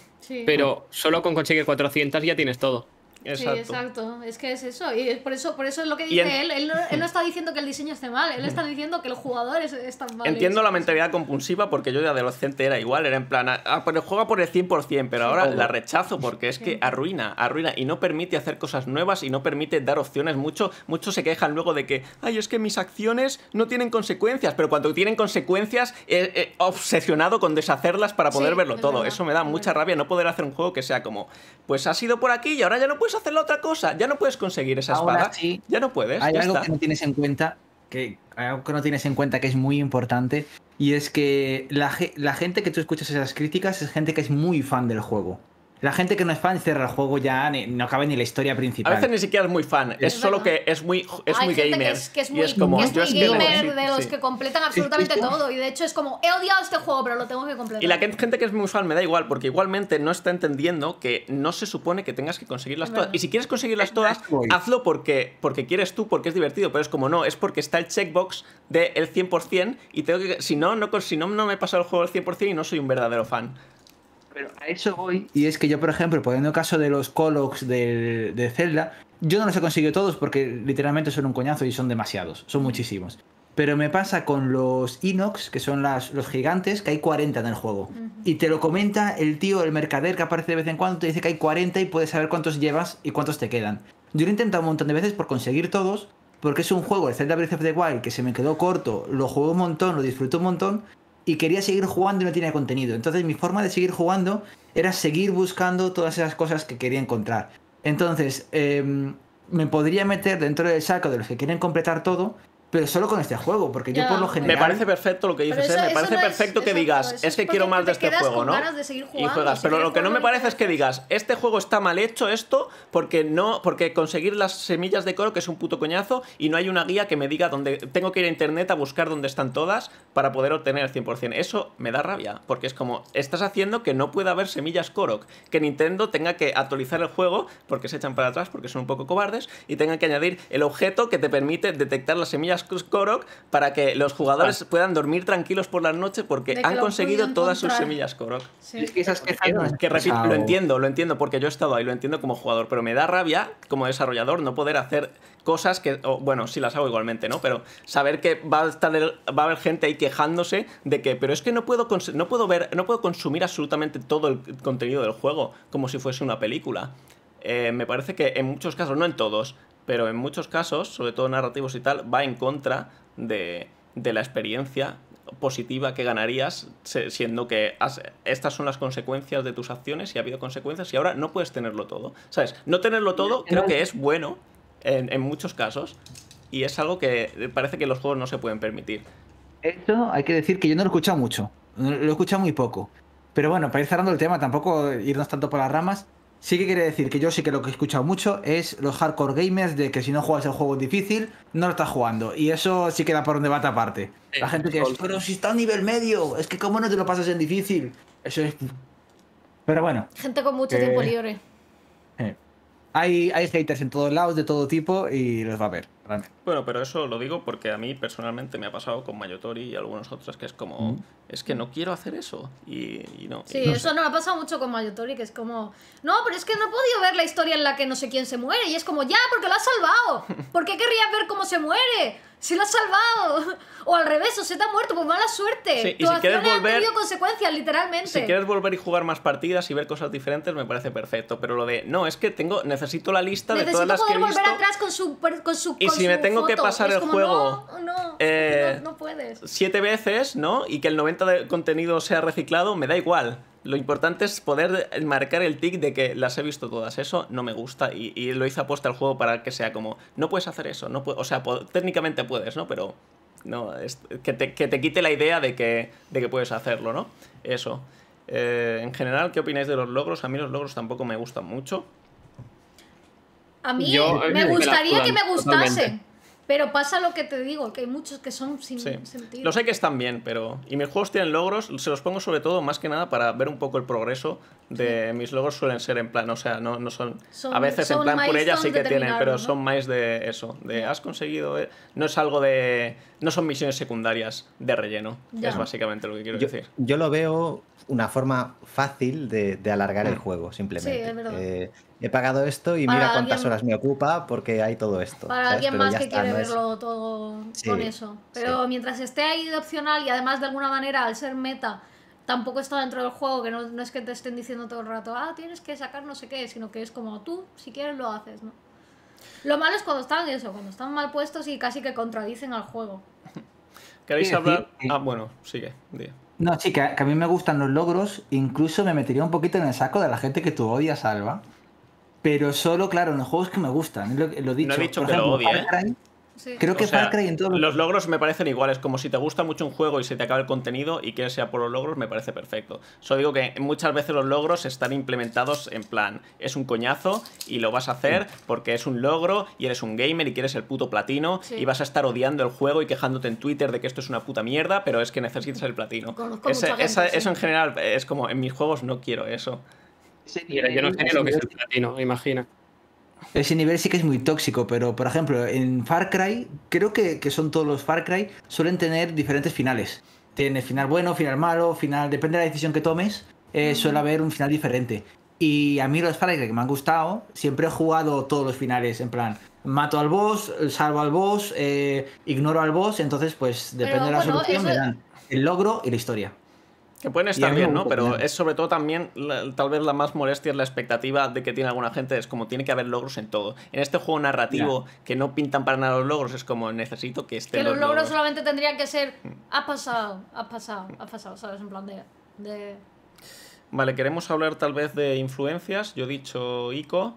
pero solo con conseguir 400 ya tienes todo. Sí, exacto. Es que es eso. Y es por eso, por eso es lo que dice él. Él no, está diciendo que el diseño esté mal, él está diciendo que el jugador es, está mal. Entiendo la mentalidad compulsiva porque yo de adolescente era igual, era en plan, ah, ah, pero pues juega por el 100%, pero ahora la rechazo porque es que arruina, arruina y no permite hacer cosas nuevas y no permite dar opciones. mucho Muchos se quejan luego de que, ay, es que mis acciones no tienen consecuencias, pero cuando tienen consecuencias, obsesionado con deshacerlas para poder verlo todo. eso me da mucha rabia no poder hacer un juego que sea como, pues ha sido por aquí y ahora ya no puedes hacer la otra cosa. Ya no puedes conseguir esa espada. ya no puedes. Hay algo que no tienes en cuenta. Que, no tienes en cuenta que es muy importante. Y es que la gente que tú escuchas esas críticas es gente que es muy fan del juego. La gente que no es fan cierra el juego ya, no acaba ni la historia principal. A veces ni siquiera es muy fan, es, solo que es muy, es muy gamer. es, que es muy, como, gamer de los que completan absolutamente todo. Y de hecho es como, he odiado este juego, pero lo tengo que completar. Y la gente que es muy fan me da igual, porque igualmente no está entendiendo que no se supone que tengas que conseguirlas todas. Y si quieres conseguirlas todas, hazlo porque, porque quieres tú, porque es divertido. Pero es como, no, es porque está el checkbox del 100% y tengo que. Si no, no, si no, no me he pasado el juego al 100% y no soy un verdadero fan. Pero a eso voy, y es que yo, por ejemplo, poniendo el caso de los Colox de, de Zelda, yo no los he conseguido todos porque literalmente son un coñazo y son demasiados, son muchísimos. Pero me pasa con los Inox, que son las, los gigantes, que hay 40 en el juego. Y te lo comenta el tío, el mercader que aparece de vez en cuando, te dice que hay 40 y puedes saber cuántos llevas y cuántos te quedan. Yo lo he intentado un montón de veces por conseguir todos, porque es un juego, el Zelda Breath of the Wild, que se me quedó corto, lo juego un montón, lo disfruto un montón, y quería seguir jugando y no tenía contenido. Entonces mi forma de seguir jugando era seguir buscando todas esas cosas que quería encontrar. Entonces em, me podría meter dentro del saco de los que quieren completar todo, pero solo con este juego, porque yo por lo general... Me parece perfecto lo que dices, ¿eh? me parece perfecto que digas, es, que quiero más de este juego, ¿no? y juegas, pero lo que no me parece es que pues. digas, este juego está mal hecho esto, porque no, porque conseguir las semillas de coro, es un puto coñazo, y no hay una guía que me diga dónde, tengo que ir a internet a buscar dónde están todas para poder obtener el 100%. Eso me da rabia, porque es como, estás haciendo que no pueda haber semillas Korok, que Nintendo tenga que actualizar el juego, porque se echan para atrás, porque son un poco cobardes, y tengan que añadir el objeto que te permite detectar las semillas Korok para que los jugadores ah. puedan dormir tranquilos por las noches porque han conseguido todas sus semillas Korok. lo entiendo, lo entiendo porque yo he estado ahí, lo entiendo como jugador, pero me da rabia como desarrollador no poder hacer cosas que, bueno, si las hago igualmente, ¿no? Pero saber que va a, va a haber gente ahí quejándose de que, pero es que no puedo, no puedo ver, no puedo consumir absolutamente todo el contenido del juego como si fuese una película. Eh, me parece que en muchos casos, no en todos, pero en muchos casos, sobre todo narrativos y tal, va en contra de, la experiencia positiva que ganarías, siendo que estas son las consecuencias de tus acciones y ha habido consecuencias y ahora no puedes tenerlo todo. ¿Sabes? No tenerlo todo creo que es bueno en, en, muchos casos y es algo que parece que los juegos no se pueden permitir. Esto hay que decir que yo no lo he escuchado mucho, lo he escuchado muy poco. Pero bueno, para ir cerrando el tema, tampoco irnos tanto por las ramas, Sí que quiere decir que yo sí que lo que he escuchado mucho es los hardcore gamers de que si no juegas el juego difícil, no lo estás jugando. Y eso sí queda por un debate aparte. La gente que es, pero si está a nivel medio, es que cómo no te lo pasas en difícil. Eso es... Pero bueno. Gente con mucho tiempo eh, libre. Eh. Hay, hay haters en todos lados, de todo tipo, y los va a ver, realmente. Bueno, pero eso lo digo porque a mí personalmente me ha pasado con Mayotori y algunos otros que es como, mm. es que no quiero hacer eso. Y, no. Sí, eso no me ha pasado mucho con Mayotori, que es como, no, pero es que no he podido ver la historia en la que no sé quién se muere. Y es como, ya, porque lo has salvado. ¿Por qué querrías ver cómo se muere? si lo has salvado. O al revés, o se te ha muerto, por pues mala suerte. y si quieres volver, consecuencias, literalmente. Si quieres volver y jugar más partidas y ver cosas diferentes, me parece perfecto. Pero lo de, no, es que tengo necesito la lista de todas las que Necesito poder volver atrás con su, con y si me tengo que pasar el juego. Eh, puedes. Siete veces, ¿no? Y que el 90% de contenido sea reciclado, me da igual. Lo importante es poder marcar el tick de que las he visto todas. Eso no me gusta y, lo hice aposta al juego para que sea como, no puedes hacer eso. No o sea, técnicamente puedes, ¿no? Pero no, que, te, quite la idea de que, de que puedes hacerlo, ¿no? Eso. Eh, en general, ¿qué opináis de los logros? A mí los logros tampoco me gustan mucho. A mí me gustaría que me gustase. Pero pasa lo que te digo, que hay muchos que son sin sí. sentido. Los hay que están bien, pero. Y mis juegos tienen logros, se los pongo sobre todo más que nada para ver un poco el progreso de. Mis logros suelen ser en plan, o sea, no, no son, A veces en plan por ellas sí que tienen, pero son más de eso. De has conseguido. Eh, no es algo de. No son misiones secundarias de relleno. que Es básicamente lo que quiero decir. Yo lo veo una forma fácil de, alargar el mm. juego, simplemente. Eh, he pagado esto y mira cuántas horas me ocupa porque hay todo esto. Para alguien más que quiere verlo todo con eso. Pero mientras esté ahí de opcional y además de alguna manera al ser meta tampoco está dentro del juego, que no, es que te estén diciendo todo el rato, ah, tienes que sacar no sé qué, sino que es como tú, si quieres lo haces, ¿no? Lo malo es cuando están eso, cuando están mal puestos y casi que contradicen al juego. ¿Queréis hablar? Ah, bueno, sigue, día. No, sí, que a, mí me gustan los logros, incluso me metería un poquito en el saco de la gente que tú odias, Alba. Pero solo, claro, en los juegos que me gustan, lo, dicho. No he dicho que lo ¿eh? Creo que los... logros me parecen iguales. Como si te gusta mucho un juego y se te acaba el contenido y quieres sea por los logros, me parece perfecto. Solo digo que muchas veces los logros están implementados en plan, es un coñazo y lo vas a hacer porque es un logro y eres un gamer y quieres el puto platino y vas a estar odiando el juego y quejándote en Twitter de que esto es una puta mierda, pero es que necesitas el platino. eso en general es como, en mis juegos no quiero eso. yo no sé eh, lo que es el eh, platino, imagina. Ese nivel sí que es muy tóxico, pero por ejemplo, en Far Cry, creo que, son todos los Far Cry, suelen tener diferentes finales. Tiene final bueno, final malo, final. Depende de la decisión que tomes, eh, suele haber un final diferente. Y a mí los Far Cry que me han gustado, siempre he jugado todos los finales, en plan, mato al boss, salvo al boss, eh, ignoro al boss, entonces pues depende de la solución, dan el logro y la historia. Que pueden estar bien, ¿no? Pero es sobre todo también, tal vez la más molestia es la expectativa de que tiene alguna gente. Es como tiene que haber logros en todo. En este juego narrativo que no pintan para nada los logros, es como necesito que estén. Que los, logros, solamente tendrían que ser mm. has pasado, has pasado, has pasado, ¿sabes? En plan de... Vale, queremos hablar tal vez de influencias. Yo he dicho ICO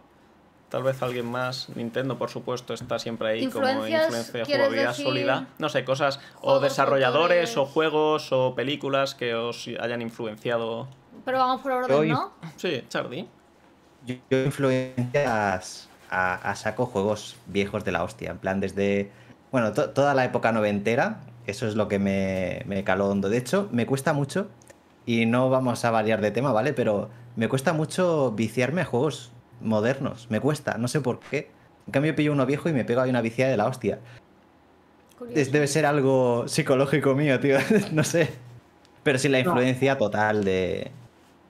tal vez alguien más. Nintendo, por supuesto, está siempre ahí como influencia de jugabilidad sólida. No sé, cosas o desarrolladores o juegos o películas que os hayan influenciado. Pero vamos por orden, ¿no? Sí, Chardy. Yo, influencias a, saco juegos viejos de la hostia, en plan desde, bueno, toda la época noventera, eso es lo que me, me caló hondo. De hecho, me cuesta mucho, y no vamos a variar de tema, ¿vale? Pero me cuesta mucho viciarme a juegos modernos. Me cuesta, no sé por qué. En cambio, pillo uno viejo y me pego ahí una viciada de la hostia. Debe ser algo psicológico mío, tío. no sé. Pero sí la influencia total de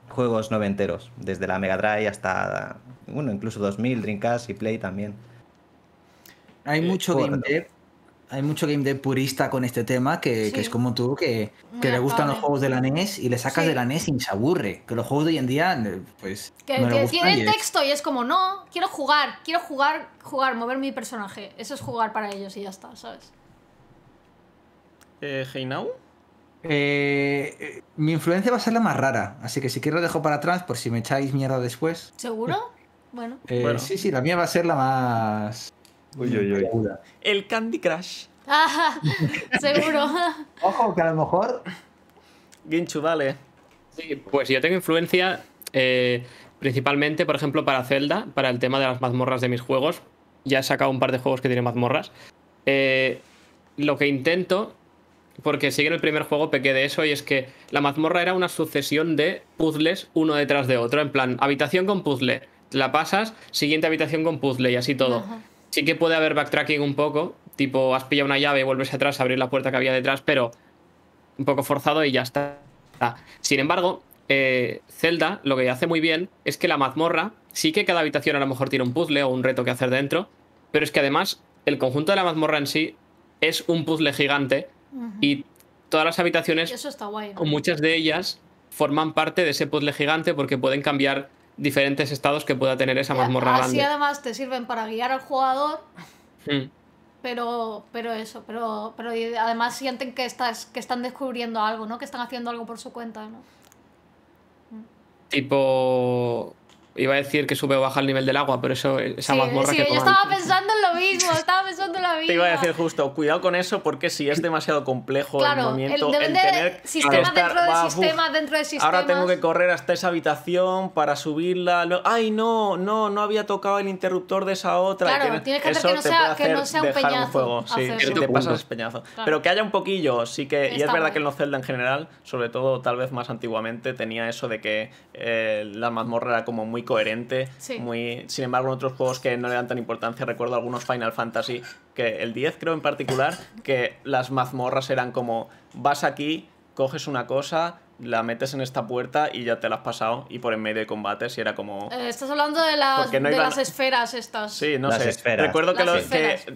juegos noventeros. Desde la Mega Drive hasta. Bueno, incluso 2000, Dreamcast y Play también. Hay eh, mucho de hay mucho game de purista con este tema que, es como tú, que, le gustan los juegos de la NES y le sacas de la NES y se aburre. Que los juegos de hoy en día, eh, pues. Que, que tiene el texto y es como, no, quiero jugar, quiero jugar, jugar, mover mi personaje. Eso es jugar para ellos y ya está, ¿sabes? Eh, ¿Heinau? Eh, eh, mi influencia va a ser la más rara, así que si quiero la dejo para atrás por si me echáis mierda después. ¿Seguro? Bueno. bueno. Sí, sí, la mía va a ser la más. Uy, uy, El Candy Crush. seguro. Ojo, que a lo mejor. Ginchu, vale. Sí, pues yo tengo influencia eh, principalmente, por ejemplo, para Zelda, para el tema de las mazmorras de mis juegos. Ya he sacado un par de juegos que tienen mazmorras. Eh, lo que intento, porque sigue en el primer juego pequé de eso, y es que la mazmorra era una sucesión de puzzles uno detrás de otro, en plan, habitación con puzzle, la pasas, siguiente habitación con puzzle y así todo sí que puede haber backtracking un poco, tipo has pillado una llave y vuelves atrás a abrir la puerta que había detrás, pero un poco forzado y ya está. Sin embargo, eh, Zelda lo que hace muy bien es que la mazmorra, sí que cada habitación a lo mejor tiene un puzzle o un reto que hacer dentro, pero es que además el conjunto de la mazmorra en sí es un puzzle gigante y todas las habitaciones, o muchas de ellas, forman parte de ese puzzle gigante porque pueden cambiar diferentes estados que pueda tener esa mazmorra grande. Así además te sirven para guiar al jugador. Mm. Pero, pero eso, pero, pero además sienten que, estás, que están descubriendo algo, ¿no? Que están haciendo algo por su cuenta, ¿no? Mm. Tipo Iba a decir que sube o baja el nivel del agua, pero eso, esa mazmorra que Yo estaba pensando en lo mismo, estaba pensando en lo mismo. Te iba a decir justo, cuidado con eso porque si es demasiado complejo el movimiento, tener dentro de dentro de sistemas. Ahora tengo que correr hasta esa habitación para subirla. Ay, no, no, no había tocado el interruptor de esa otra. Claro, tienes, tienes que hacer que no, sea, que no sea un peñazo. fuego, sí, peñazo. Pero que haya un poquillo, sí que y es verdad que en los Zelda en general, sobre todo tal vez más antiguamente tenía eso de que eh, la mazmorra era como muy coherente. Muy... Sin embargo, en otros juegos que no le dan tan importancia, recuerdo algunos Final Fantasy, que el 10 creo en particular, que las mazmorras eran como, vas aquí, coges una cosa, la metes en esta puerta y ya te la has pasado y por en medio de combates y era como... Eh, estás hablando de, las, esferas estas. Sí, no sé. Recuerdo que,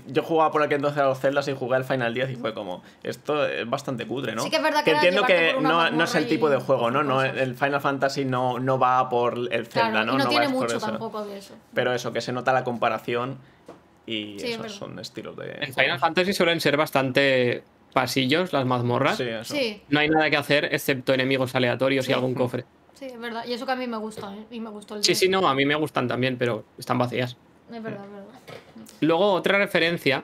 yo jugaba por aquí entonces a los Zeldas y jugué al Final 10 y fue como, esto es bastante cutre, ¿no? Sí que es verdad que, que entiendo que no, no, es el tipo de juego, ¿no? no el Final Fantasy no, no va por el Zelda, ¿no? no, tiene mucho tampoco de eso. Pero eso, que se nota la comparación y esos son estilos de... En Final Fantasy suelen ser bastante pasillos, las mazmorras. No hay nada que hacer excepto enemigos aleatorios y algún cofre. Sí, es verdad. Y eso que a mí me gusta. ¿eh? Y me gustó el sí, sí, no, a mí me gustan también, pero están vacías. Es verdad, es verdad. Luego, otra referencia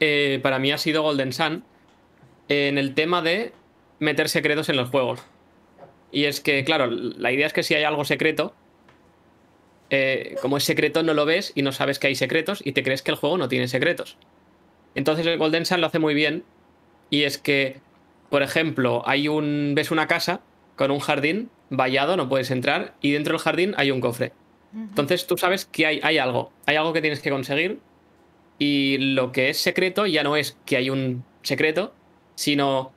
eh, para mí ha sido Golden Sun en el tema de meter secretos en los juegos. Y es que, claro, la idea es que si hay algo secreto, eh, como es secreto no lo ves y no sabes que hay secretos y te crees que el juego no tiene secretos. Entonces el Golden Sun lo hace muy bien y es que, por ejemplo, hay un. ves una casa con un jardín vallado, no puedes entrar, y dentro del jardín hay un cofre. Entonces tú sabes que hay, hay algo, hay algo que tienes que conseguir, y lo que es secreto ya no es que hay un secreto, sino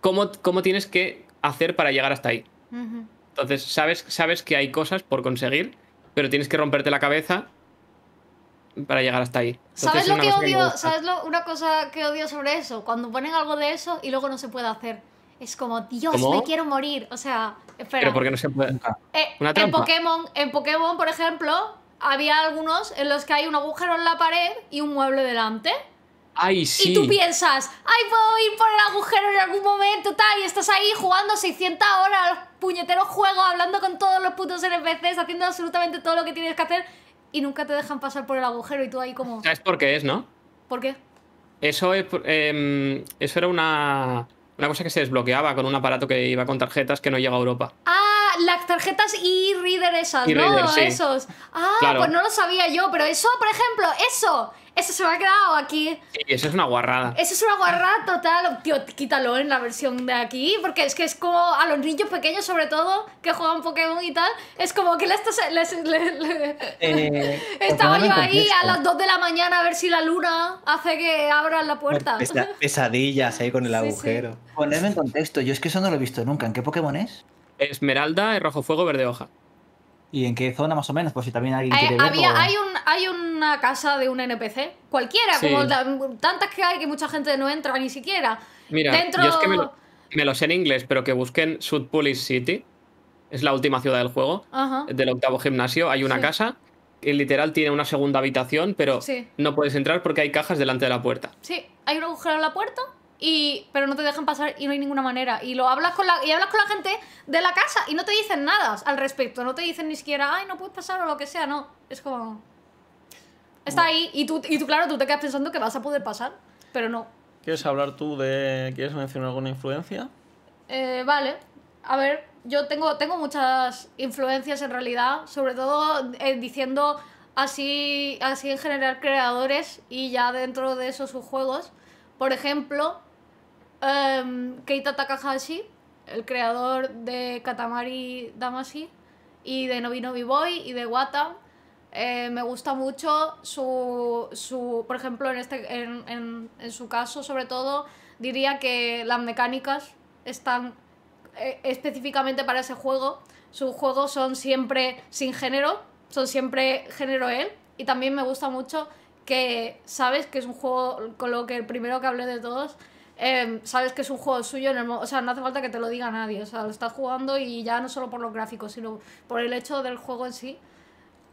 cómo, cómo tienes que hacer para llegar hasta ahí. Entonces sabes, sabes que hay cosas por conseguir, pero tienes que romperte la cabeza para llegar hasta ahí. ¿Sabes lo que odio? ¿Sabes una cosa que odio sobre eso? Cuando ponen algo de eso y luego no se puede hacer. Es como, Dios, me quiero morir. O sea, espera. Pero porque no se puede. Eh, en Pokémon, en Pokémon, por ejemplo, había algunos en los que hay un agujero en la pared y un mueble delante. Ay, sí. Y tú piensas, ay, puedo ir por el agujero en algún momento, tal, y estás ahí jugando 600 horas al puñetero juego, hablando con todos los putos NPCs, haciendo absolutamente todo lo que tienes que hacer, y nunca te dejan pasar por el agujero y tú ahí como... ¿Sabes por qué es, no? ¿Por qué? Eso, es, em, eso era una, una cosa que se desbloqueaba con un aparato que iba con tarjetas que no llega a Europa. ¡Ah! las tarjetas e-reader esas, ¿no? Esos. Ah, pues no lo sabía yo, pero eso, por ejemplo, eso. Eso se me ha quedado aquí. Sí, eso es una guarrada. Eso es una guarrada total. Tío, quítalo en la versión de aquí, porque es que es como a los niños pequeños, sobre todo, que juegan Pokémon y tal, es como que les, eh, Estaba yo ahí a las 2 de la mañana a ver si la luna hace que abran la puerta. pesadillas ahí con el agujero. poneme en contexto, yo es que eso no lo he visto nunca. ¿En qué Pokémon es? Esmeralda, rojo fuego, verde hoja. ¿Y en qué zona más o menos? Por si también alguien quiere hay, hay una casa de un NPC, cualquiera, como tantas que hay que mucha gente no entra ni siquiera. Mira, yo es que me lo, sé en inglés, pero que busquen South Police City, es la última ciudad del juego, del octavo gimnasio, hay una casa que literal tiene una segunda habitación, pero no puedes entrar porque hay cajas delante de la puerta. Sí, hay un agujero en la puerta y pero no te dejan pasar y no hay ninguna manera y lo hablas con la y hablas con la gente de la casa y no te dicen nada al respecto no te dicen ni siquiera ay no puedes pasar o lo que sea no es como está ahí y tú y tú claro tú te quedas pensando que vas a poder pasar pero no quieres hablar tú de quieres mencionar alguna influencia eh, vale a ver yo tengo tengo muchas influencias en realidad sobre todo eh, diciendo así así en general creadores y ya dentro de esos subjuegos juegos por ejemplo, Em, Keita Takahashi, el creador de Katamari Damacy y de Nobi Boy y de Wata. Eh, me gusta mucho su, su por ejemplo, en, este, en, su caso, sobre todo, diría que las mecánicas están eh, específicamente para ese juego. Sus juegos son siempre sin género, son siempre género él. Y también me gusta mucho que sabes que es un juego con lo que el primero que hablé de todos Em, sabes que es un juego suyo, en o sea, no hace falta que te lo diga nadie, o sea, lo estás jugando y ya no solo por los gráficos, sino por el hecho del juego en sí.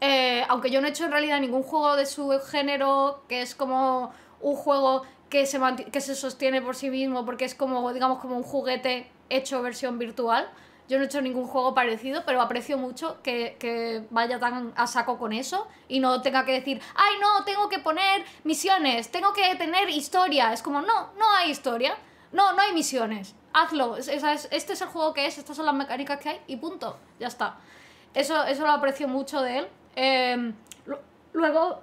Eh, aunque yo no he hecho en realidad ningún juego de su género, que es como un juego que se, que se sostiene por sí mismo, porque es como, digamos, como un juguete hecho versión virtual. Yo no he hecho ningún juego parecido, pero aprecio mucho que, vaya tan a saco con eso y no tenga que decir, ay no, tengo que poner misiones, tengo que tener historia. Es como, no, no hay historia, no, no hay misiones, hazlo. este es el juego que es, estas son las mecánicas que hay y punto, ya está. Eso, eso lo aprecio mucho de él. Em, luego,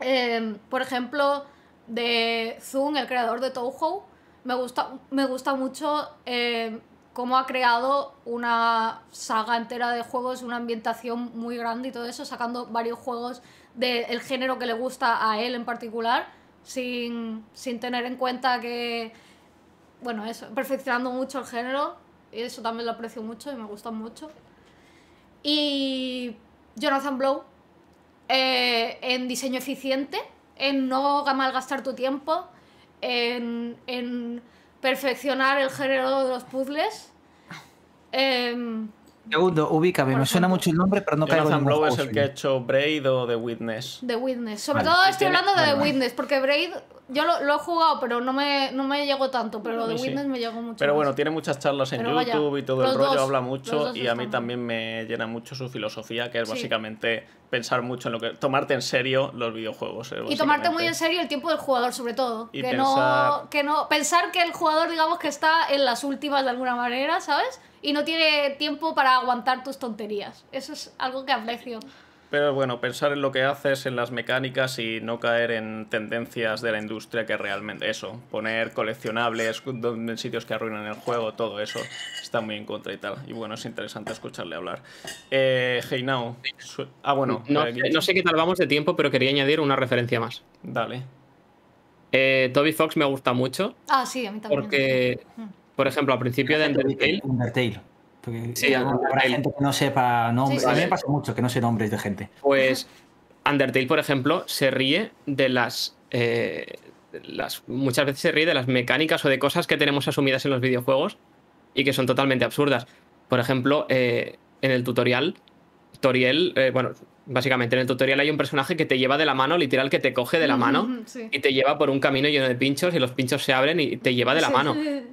em, por ejemplo, de Zoom, el creador de Touhou, me gusta, me gusta mucho... Em, cómo ha creado una saga entera de juegos, una ambientación muy grande y todo eso, sacando varios juegos del género que le gusta a él en particular, sin, tener en cuenta que, bueno, eso, perfeccionando mucho el género, y eso también lo aprecio mucho y me gusta mucho. Y Jonathan Blow, eh, en diseño eficiente, en no malgastar tu tiempo, en perfeccionar el género de los puzzles. Eh, Segundo, ubícame, me suena mucho el nombre, pero no caigo en Blow es el que ha hecho Braid o The Witness. The Witness. Sobre todo estoy hablando de The Witness, porque Braid yo lo, he jugado, pero no me, no me llegó tanto, pero lo de Windows me llegó mucho. Pero bueno, tiene muchas charlas en YouTube y todo el rollo, habla mucho y a mí también me llena mucho su filosofía, que es básicamente pensar mucho en lo que... Tomarte en serio los videojuegos. Eh, y tomarte muy en serio el tiempo del jugador, sobre todo. que, No, que no... Pensar que el jugador, digamos, que está en las últimas de alguna manera, ¿sabes? Y no tiene tiempo para aguantar tus tonterías. Eso es algo que aprecio. Pero bueno, pensar en lo que haces, en las mecánicas y no caer en tendencias de la industria que realmente eso, poner coleccionables en sitios que arruinan el juego, todo eso está muy en contra y tal. Y bueno, es interesante escucharle hablar. Eh, hey Now. Ah, bueno. No, eh, sé qué tal vamos de tiempo, pero quería añadir una referencia más. Dale. Eh, Toby Fox me gusta mucho. Ah, sí, a mí también. Porque, mm. por ejemplo, al principio de Undertale. Undertale sí, gente que no sepa nombres. a mí me pasa mucho que no sé nombres de gente. Pues Undertale, por ejemplo, se ríe eh, de las, Muchas veces se ríe de las mecánicas o de cosas que tenemos asumidas en los videojuegos y que son totalmente absurdas. Por ejemplo, eh, en el tutorial, Toriel, eh, bueno, básicamente en el tutorial hay un personaje que te lleva de la mano, literal, que te coge de la mano y te lleva por un camino lleno de pinchos y los pinchos se abren y te lleva de la mano.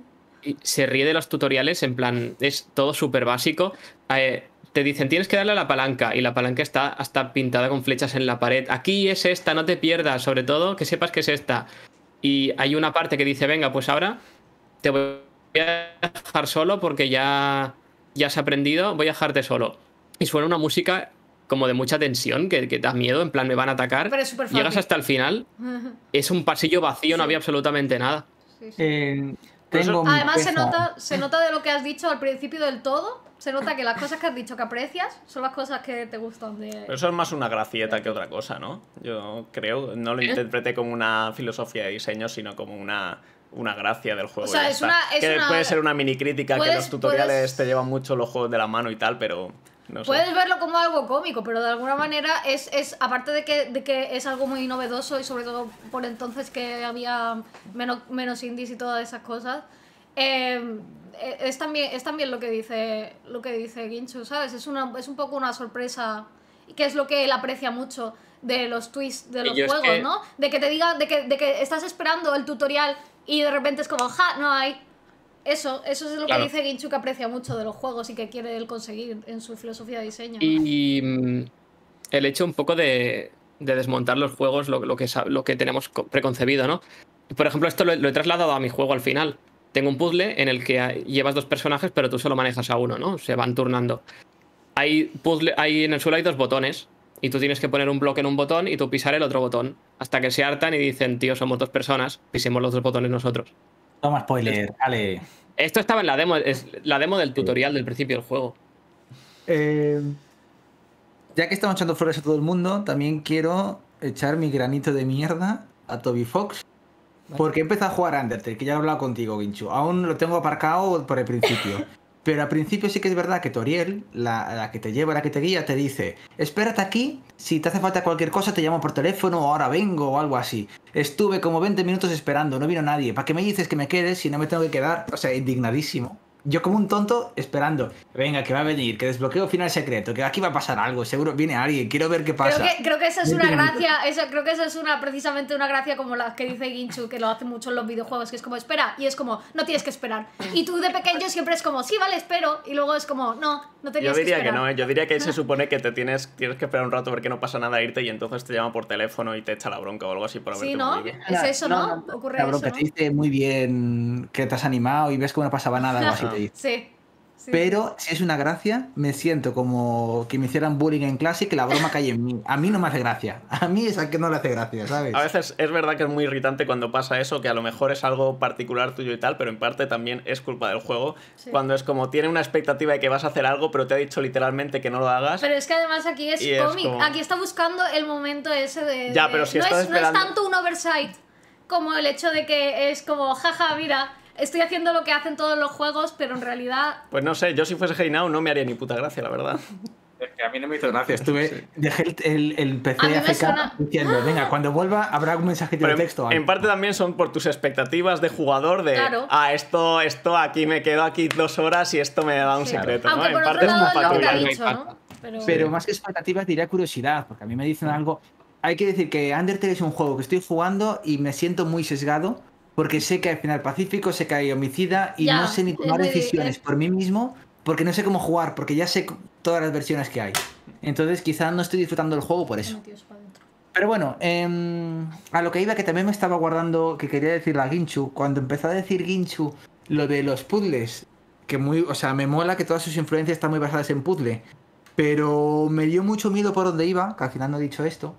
se ríe de los tutoriales, en plan, es todo súper básico. Eh, te dicen, tienes que darle a la palanca, y la palanca está hasta pintada con flechas en la pared. Aquí es esta, no te pierdas, sobre todo que sepas que es esta. Y hay una parte que dice, venga, pues ahora te voy a dejar solo porque ya, ya has aprendido, voy a dejarte solo. Y suena una música como de mucha tensión, que, da miedo, en plan me van a atacar. Llegas hasta el final, es un pasillo vacío, no había absolutamente nada. Eh, Además, se nota, se nota de lo que has dicho al principio del todo. Se nota que las cosas que has dicho que aprecias son las cosas que te gustan de. Pero eso es más una gracieta que otra cosa, ¿no? Yo creo, no lo ¿Eh? interpreté como una filosofía de diseño, sino como una una gracia del juego. que puede ser una mini crítica que los tutoriales te llevan mucho los juegos de la mano y tal, pero Puedes verlo como algo cómico, pero de alguna manera es, aparte de que, de que es algo muy novedoso y sobre todo por entonces que había menos, menos indies y todas esas cosas, em, e, es, también, es también lo que dice, lo que dice Ginchu, ¿sabes? Es, una, es un poco una sorpresa, que es lo que él aprecia mucho de los twists de los juegos, ¿no? De que te diga, de que, de que estás esperando el tutorial y de repente es como, ja, no hay eso, eso es lo que dice Ginchu que aprecia mucho de los juegos y que quiere él conseguir en su filosofía de diseño. Y, mm, el hecho un poco de, desmontar los juegos, lo, que, tenemos preconcebido, ¿no? Por ejemplo, esto lo, he trasladado a mi juego al final. Tengo un puzzle en el que llevas dos personajes, pero tú solo manejas a uno, ¿no? Se van turnando. Hay puzzle, hay, en el suelo hay dos botones y tú tienes que poner un bloque en un botón y tú pisar el otro botón hasta que se hartan y dicen, tío, somos dos personas, pisemos los dos botones nosotros. Toma spoiler, dale. Esto estaba en la demo, es la demo del tutorial del principio del juego. Eh, ya que estamos echando flores a todo el mundo, también quiero echar mi granito de mierda a Toby Fox. Porque he a jugar Undertale, que ya he hablado contigo, Ginchu. Aún lo tengo aparcado por el principio. Pero al principio sí que es verdad que Toriel, la, que te lleva, la que te guía, te dice, espérate aquí, si te hace falta cualquier cosa te llamo por teléfono o ahora vengo o algo así. Estuve como 20 minutos esperando, no vino nadie. ¿Para qué me dices que me quedes si no me tengo que quedar? O sea, indignadísimo yo como un tonto esperando, venga, que va a venir, que desbloqueo final secreto, que aquí va a pasar algo, seguro viene alguien, quiero ver qué pasa. Creo que, creo eso es una gracia, eso, creo que eso es una precisamente una gracia como la que dice Ginchu, que lo hace mucho en los videojuegos, que es como espera, y es como, no tienes que esperar. Y tú de pequeño siempre es como, sí, vale, espero, y luego es como, no, no tenías que esperar. ¿eh? Yo diría que, no, yo diría que se supone que te tienes, tienes que esperar un rato porque no pasa nada irte y entonces te llama por teléfono y te echa la bronca o algo así por haberte Sí, ¿no? Es eso, ¿no? Ocurre te dice muy bien que te has animado y ves que no pasaba nada. Sí. pero si es una gracia, me siento como que me hicieran bullying en clase y que la broma cae en mí. A mí no me hace gracia. A mí es al que no le hace gracia, ¿sabes? A veces es verdad que es muy irritante cuando pasa eso, que a lo mejor es algo particular tuyo y tal, pero en parte también es culpa del juego. Cuando es como tiene una expectativa de que vas a hacer algo, pero te ha dicho literalmente que no lo hagas. Pero es que además aquí es cómic. Aquí está buscando el momento ese de. Ya, pero si no es tanto un oversight como el hecho de que es como, jaja, mira estoy haciendo lo que hacen todos los juegos, pero en realidad... Pues no sé, yo si fuese Heinau no me haría ni puta gracia, la verdad. Es que a mí no me hizo gracia. Estuve, dejé el, PC a suena... diciendo, ¡Ah! venga, cuando vuelva habrá un mensaje de texto. En, en, parte también son por tus expectativas de jugador de, claro. ah, esto, esto aquí me quedo aquí dos horas y esto me da un secreto. ¿no? en parte es lo que ¿no? Pero más que expectativas diría curiosidad, porque a mí me dicen algo... Hay que decir que Undertale es un juego que estoy jugando y me siento muy sesgado porque sé que hay final pacífico, sé que hay homicida y no sé ni tomar decisiones por mí mismo porque no sé cómo jugar, porque ya sé todas las versiones que hay. Entonces quizá no estoy disfrutando del juego por eso. Pero bueno, em, a lo que iba que también me estaba guardando que quería decir la Ginchu. Cuando empezó a decir Ginchu lo de los puzzles, que muy, o sea, me mola que todas sus influencias están muy basadas en puzzle. Pero me dio mucho miedo por donde iba, que al final no he dicho esto.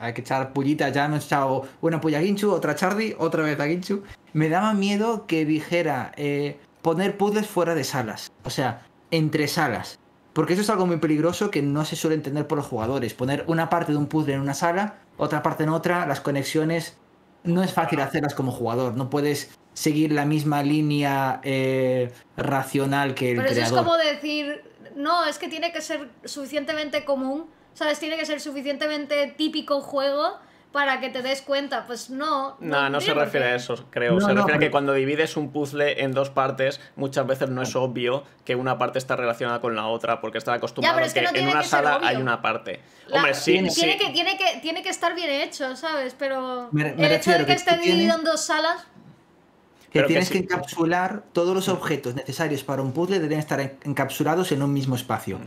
Hay que echar pullita, ya hemos echado una puya pues Ginchu, otra Chardi, otra vez a Ginchu. Me daba miedo que dijera eh, poner puzzles fuera de salas, o sea, entre salas. Porque eso es algo muy peligroso que no se suele entender por los jugadores. Poner una parte de un puzzle en una sala, otra parte en otra, las conexiones, no es fácil hacerlas como jugador. No puedes seguir la misma línea eh, racional que el Pero eso es como decir, no, es que tiene que ser suficientemente común ¿Sabes? Tiene que ser suficientemente típico juego para que te des cuenta. Pues no. No, no, se refiere a eso, creo. se refiere a que cuando divides un puzzle en dos partes, muchas veces no es obvio que una parte está relacionada con la otra, porque está acostumbrado a que, en una sala hay una parte. Hombre, sí, tiene, Que, tiene, que, tiene que estar bien hecho, ¿sabes? Pero el hecho de que, esté dividido en dos salas. Que tienes que, encapsular todos los objetos necesarios para un puzzle, deben estar encapsulados en un mismo espacio.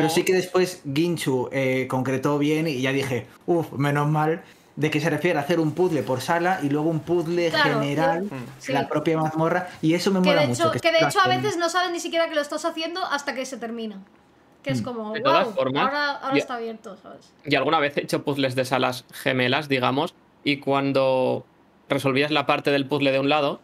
Pero sí que después Ginchu eh, concretó bien y ya dije, uff, menos mal, de que se refiere a hacer un puzzle por sala y luego un puzzle general, la propia mazmorra, y eso me mola mucho. Que, de hecho a veces no sabes ni siquiera que lo estás haciendo hasta que se termina. Que es mm. como, wow, ahora, está abierto, ¿sabes? Y alguna vez he hecho puzzles de salas gemelas, digamos, y cuando resolvías la parte del puzzle de un lado,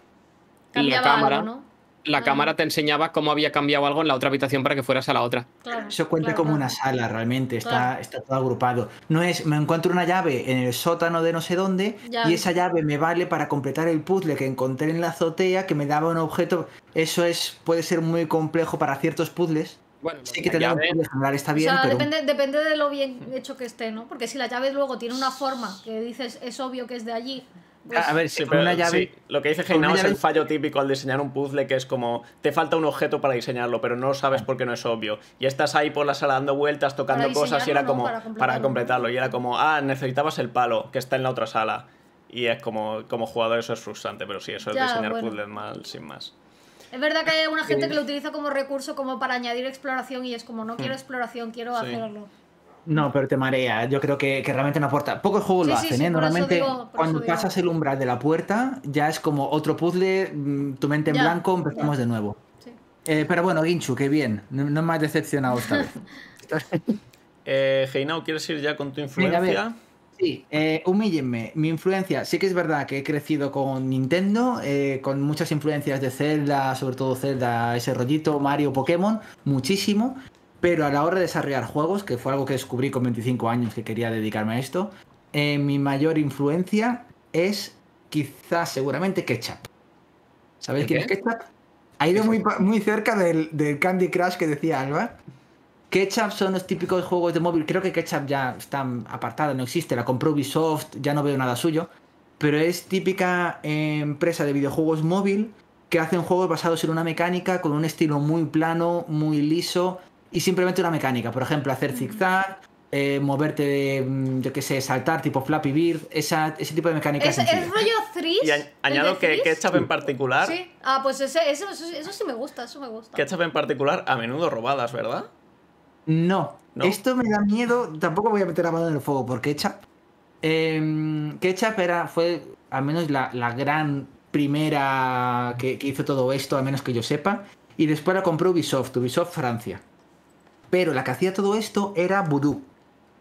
cambiaba la cámara, la cámara te enseñaba cómo había cambiado algo en la otra habitación para que fueras a la otra. Eso cuenta como una sala, realmente, está, está todo agrupado. No es, me encuentro una llave en el sótano de no sé dónde y esa llave me vale para completar el puzzle que encontré en la azotea que me daba un objeto. Eso es puede ser muy complejo para ciertos puzzles. sí que que está bien. depende, depende de lo bien hecho que esté, ¿no? Porque si la llave luego tiene una forma que dices es obvio que es de allí, pues, a ver, sí, eh, llave, lo que dice Heinao es el fallo típico al diseñar un puzzle, que es como te falta un objeto para diseñarlo, pero no sabes por qué no es obvio. Y estás ahí por la sala dando vueltas, tocando cosas, y era como para completarlo. Y era como, ah, necesitabas el palo, que está en la otra sala. Y es como, como jugador eso es frustrante, pero sí, eso es diseñar puzzles mal, sin más. Es verdad que hay una gente que lo utiliza como recurso como para añadir exploración y es como, no hmm. quiero exploración, quiero hacerlo. No, pero te marea. Yo creo que, realmente no aporta. Pocos juegos lo hacen, ¿eh? Normalmente cuando pasas el umbral de la puerta ya es como otro puzzle, mm, tu mente en blanco, empezamos de nuevo. Eh, pero bueno, Ginchu, qué bien. No, me has decepcionado esta vez. eh, ¿quieres ir ya con tu influencia? Sí, eh, humíllenme. Mi influencia, sí que es verdad que he crecido con Nintendo, eh, con muchas influencias de Zelda, sobre todo Zelda, ese rollito, Mario, Pokémon, muchísimo. Pero a la hora de desarrollar juegos, que fue algo que descubrí con 25 años que quería dedicarme a esto, eh, mi mayor influencia es quizás seguramente ketchup. ¿Sabéis quién es ketchup? Ha ido muy, muy cerca del, Candy Crush que decía Alba. Ketchup son los típicos juegos de móvil. Creo que Ketchup ya está apartada, no existe. La compró Ubisoft, ya no veo nada suyo. Pero es típica empresa de videojuegos móvil que hacen juegos basados en una mecánica con un estilo muy plano, muy liso, y simplemente una mecánica. Por ejemplo, hacer mm. zigzag, eh, moverte, mm, yo qué sé, saltar, tipo Flappy Bird, esa, ese tipo de mecánica. ¿Es, rollo Threes? Y añado que, ketchup en particular. Sí, ah, pues ese, eso, sí me gusta, eso me gusta. Ketchup en particular, a menudo robadas, ¿verdad? No. Esto me da miedo, tampoco voy a meter la mano en el fuego, porque Ketchup. Em, ketchup fue al menos la, gran primera que, que hizo todo esto, al menos que yo sepa. Y después la compró Ubisoft, Ubisoft Francia. Pero la que hacía todo esto era Voodoo.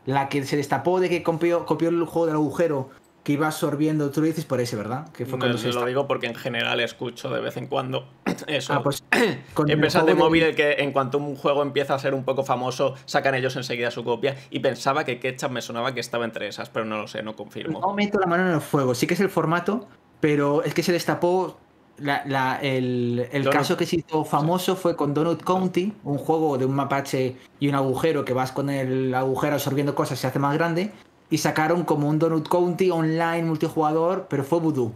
La que se destapó de que copió, copió el juego del agujero que iba absorbiendo, tú dices por ese, ¿verdad? Que fue lo digo porque en general escucho de vez en cuando eso. Ah, pues, con de móvil que en cuanto un juego empieza a ser un poco famoso, sacan ellos enseguida su copia y pensaba que Ketchup me sonaba que estaba entre esas, pero no lo sé, no confirmo. No meto la mano en el fuego, sí que es el formato, pero es que se destapó la, el, caso que se hizo famoso fue con Donut County, un juego de un mapache y un agujero que vas con el agujero absorbiendo cosas y se hace más grande. Y sacaron como un Donut County online multijugador, pero fue Voodoo.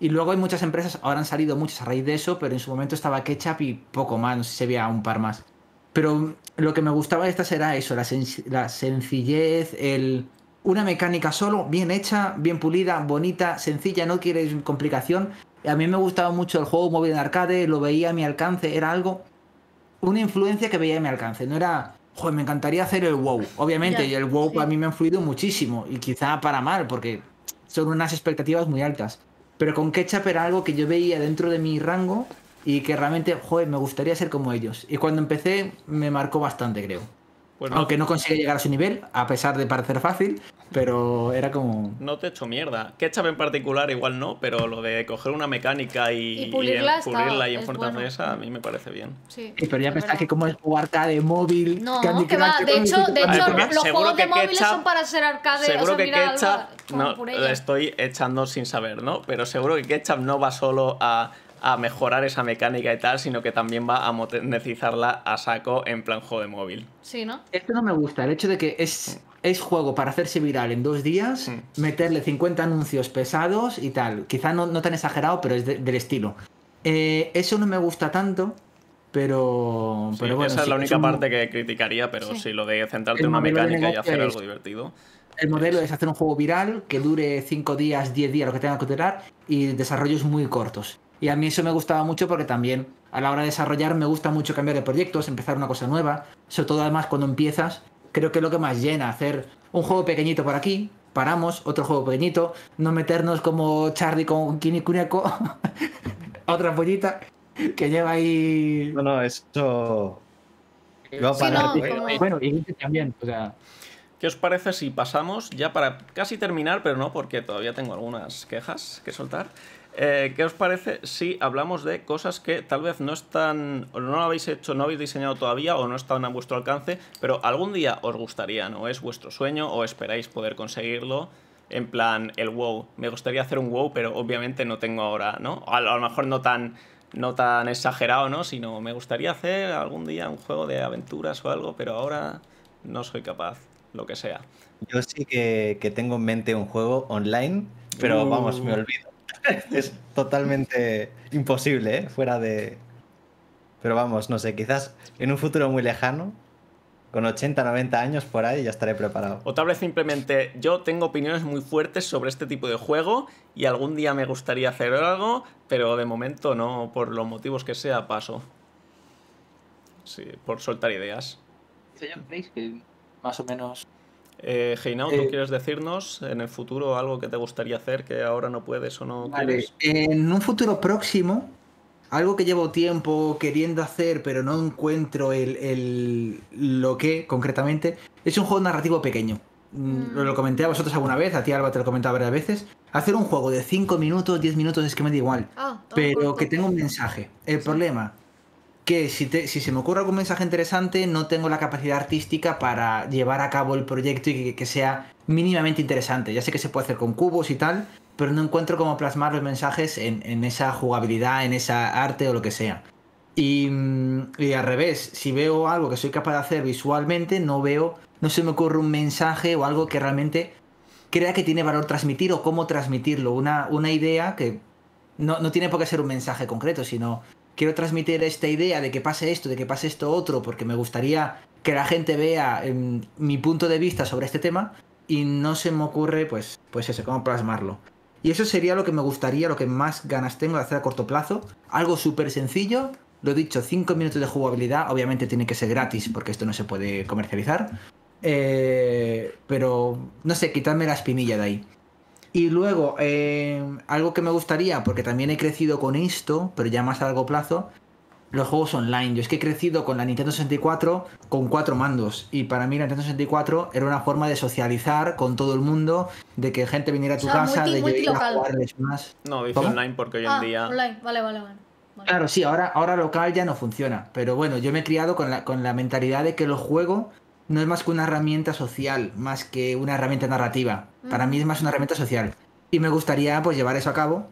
Y luego hay muchas empresas, ahora han salido muchas a raíz de eso, pero en su momento estaba Ketchup y poco más, no se veía un par más. Pero lo que me gustaba de estas era eso, la, la sencillez, el, una mecánica solo, bien hecha, bien pulida, bonita, sencilla, no quieres complicación. A mí me gustaba mucho el juego móvil en arcade, lo veía a mi alcance, era algo, una influencia que veía a mi alcance, no era, joder, me encantaría hacer el WoW, obviamente, y el WoW a mí me ha influido muchísimo, y quizá para mal, porque son unas expectativas muy altas. Pero con Ketchup era algo que yo veía dentro de mi rango y que realmente, joder, me gustaría ser como ellos. Y cuando empecé me marcó bastante, creo. Aunque no consigue llegar a su nivel, a pesar de parecer fácil, pero era como. No te echo mierda. Ketchup en particular, igual no, pero lo de coger una mecánica y, pulirla, y, en, pulirla y esa, a mí me parece bien. Sí, pero ya pensás que como es jugarta arcade móvil. No, que va. De hecho, de hecho los juegos de móviles son para ser arcade. Seguro o que Ketchup. No, estoy echando sin saber, ¿no? Pero seguro que Ketchup no va solo a a mejorar esa mecánica y tal, sino que también va a modernizarla a saco en plan juego de móvil. Sí, ¿no? Esto no me gusta, el hecho de que es, es juego para hacerse viral en dos días, mm. meterle 50 anuncios pesados y tal. Quizá no, no tan exagerado, pero es del estilo. Eh, eso no me gusta tanto. Pero, bueno, esa es la única parte que criticaría, pero sí. lo de centrarte en una mecánica y hacer algo divertido. El modelo es hacer un juego viral que dure 5 días, 10 días, lo que tenga que durar, y desarrollos muy cortos. Y a mí eso me gustaba mucho porque también a la hora de desarrollar me gusta mucho cambiar de proyectos, empezar una cosa nueva. Sobre todo además cuando empiezas, creo que es lo que más llena, hacer un juego pequeñito por aquí, paramos, otro juego pequeñito, no meternos como Charlie con kini Kuneko otra pollita que lleva ahí... No, no, eso... No, como... Bueno, y también, o sea... ¿Qué os parece si pasamos ya para casi terminar, pero no porque todavía tengo algunas quejas que soltar? Eh, ¿Qué os parece si hablamos de cosas que tal vez no están, no lo habéis hecho, no habéis diseñado todavía o no están a vuestro alcance, pero algún día os gustaría, ¿no? es vuestro sueño o esperáis poder conseguirlo? En plan, el wow. Me gustaría hacer un wow, pero obviamente no tengo ahora, ¿no? A lo mejor no tan, no tan exagerado, ¿no? Sino me gustaría hacer algún día un juego de aventuras o algo, pero ahora no soy capaz, lo que sea. Yo sí que, tengo en mente un juego online, pero vamos, me uh. olvido es totalmente imposible, ¿eh? fuera de... Pero vamos, no sé, quizás en un futuro muy lejano, con 80, 90 años por ahí, ya estaré preparado. O tal vez simplemente yo tengo opiniones muy fuertes sobre este tipo de juego y algún día me gustaría hacer algo, pero de momento no, por los motivos que sea, paso. Sí, por soltar ideas. que más o menos eh, Heinau, ¿tú eh, quieres decirnos en el futuro algo que te gustaría hacer que ahora no puedes o no quieres? En un futuro próximo, algo que llevo tiempo queriendo hacer, pero no encuentro el, lo que concretamente, es un juego narrativo pequeño. Mm, mm. Lo, comenté a vosotros alguna vez, a ti Alba te lo comentaba varias veces. Hacer un juego de 5 minutos, 10 minutos es que me da igual, ah, pero que tenga un mensaje. El problema que si, se me ocurre algún mensaje interesante, no tengo la capacidad artística para llevar a cabo el proyecto y que, sea mínimamente interesante. Ya sé que se puede hacer con cubos y tal, pero no encuentro cómo plasmar los mensajes en, esa jugabilidad, en esa arte o lo que sea. Mm, y, al revés, si veo algo que soy capaz de hacer visualmente, no veo, no se me ocurre un mensaje o algo que realmente crea que tiene valor transmitir o cómo transmitirlo. Una, una idea que no tiene por qué ser un mensaje concreto, sino quiero transmitir esta idea de que pase esto, de que pase esto otro, porque me gustaría que la gente vea em, mi punto de vista sobre este tema y no se me ocurre, pues, pues eso, cómo plasmarlo. Y eso sería lo que me gustaría, lo que más ganas tengo de hacer a corto plazo. Algo súper sencillo, lo he dicho, 5 minutos de jugabilidad, obviamente tiene que ser gratis porque esto no se puede comercializar. Eh, pero no sé, quitarme la espinilla de ahí. Y luego, eh, algo que me gustaría, porque también he crecido con esto, pero ya más a largo plazo, los juegos online. Yo es que he crecido con la Nintendo 64 con cuatro mandos. Y para mí la Nintendo 64 era una forma de socializar con todo el mundo, de que gente viniera a tu casa, de llegar yo más. No, dice online porque hoy en ah, día. Online, vale, vale, vale. Claro, sí, ahora, ahora local ya no funciona. Pero bueno, yo me he criado con la, con la mentalidad de que los juegos no es más que una herramienta social, más que una herramienta narrativa. Para mí es más una herramienta social. Y me gustaría pues llevar eso a cabo.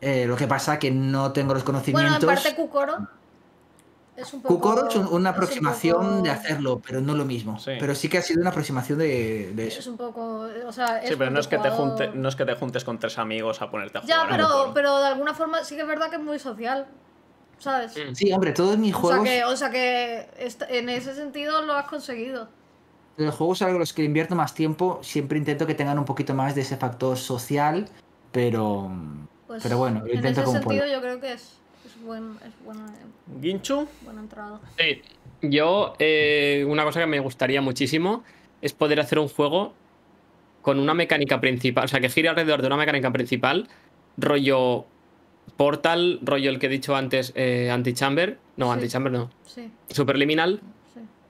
Eh, lo que pasa que no tengo los conocimientos. Bueno, en parte Es un poco, Cucoro es una aproximación de hacerlo, pero no lo mismo. Pero sí que ha sido una aproximación de, eso. Es un poco. O sea, sí, pero no es, que te no es que te juntes con tres amigos a ponerte a jugar. Ya, pero, pero de alguna forma sí que es verdad que es muy social. ¿Sabes? Mm. Sí, hombre, todo es mi juego o sea que en ese sentido lo has conseguido los juegos a los que invierto más tiempo siempre intento que tengan un poquito más de ese factor social, pero, pues, pero bueno, lo intento en ese sentido yo creo que es, es buen, Buena eh, entrada. yo eh, una cosa que me gustaría muchísimo es poder hacer un juego con una mecánica principal, o sea, que gire alrededor de una mecánica principal, rollo Portal, rollo el que he dicho antes, eh, Antichamber, no, Antichamber no, sí. Superliminal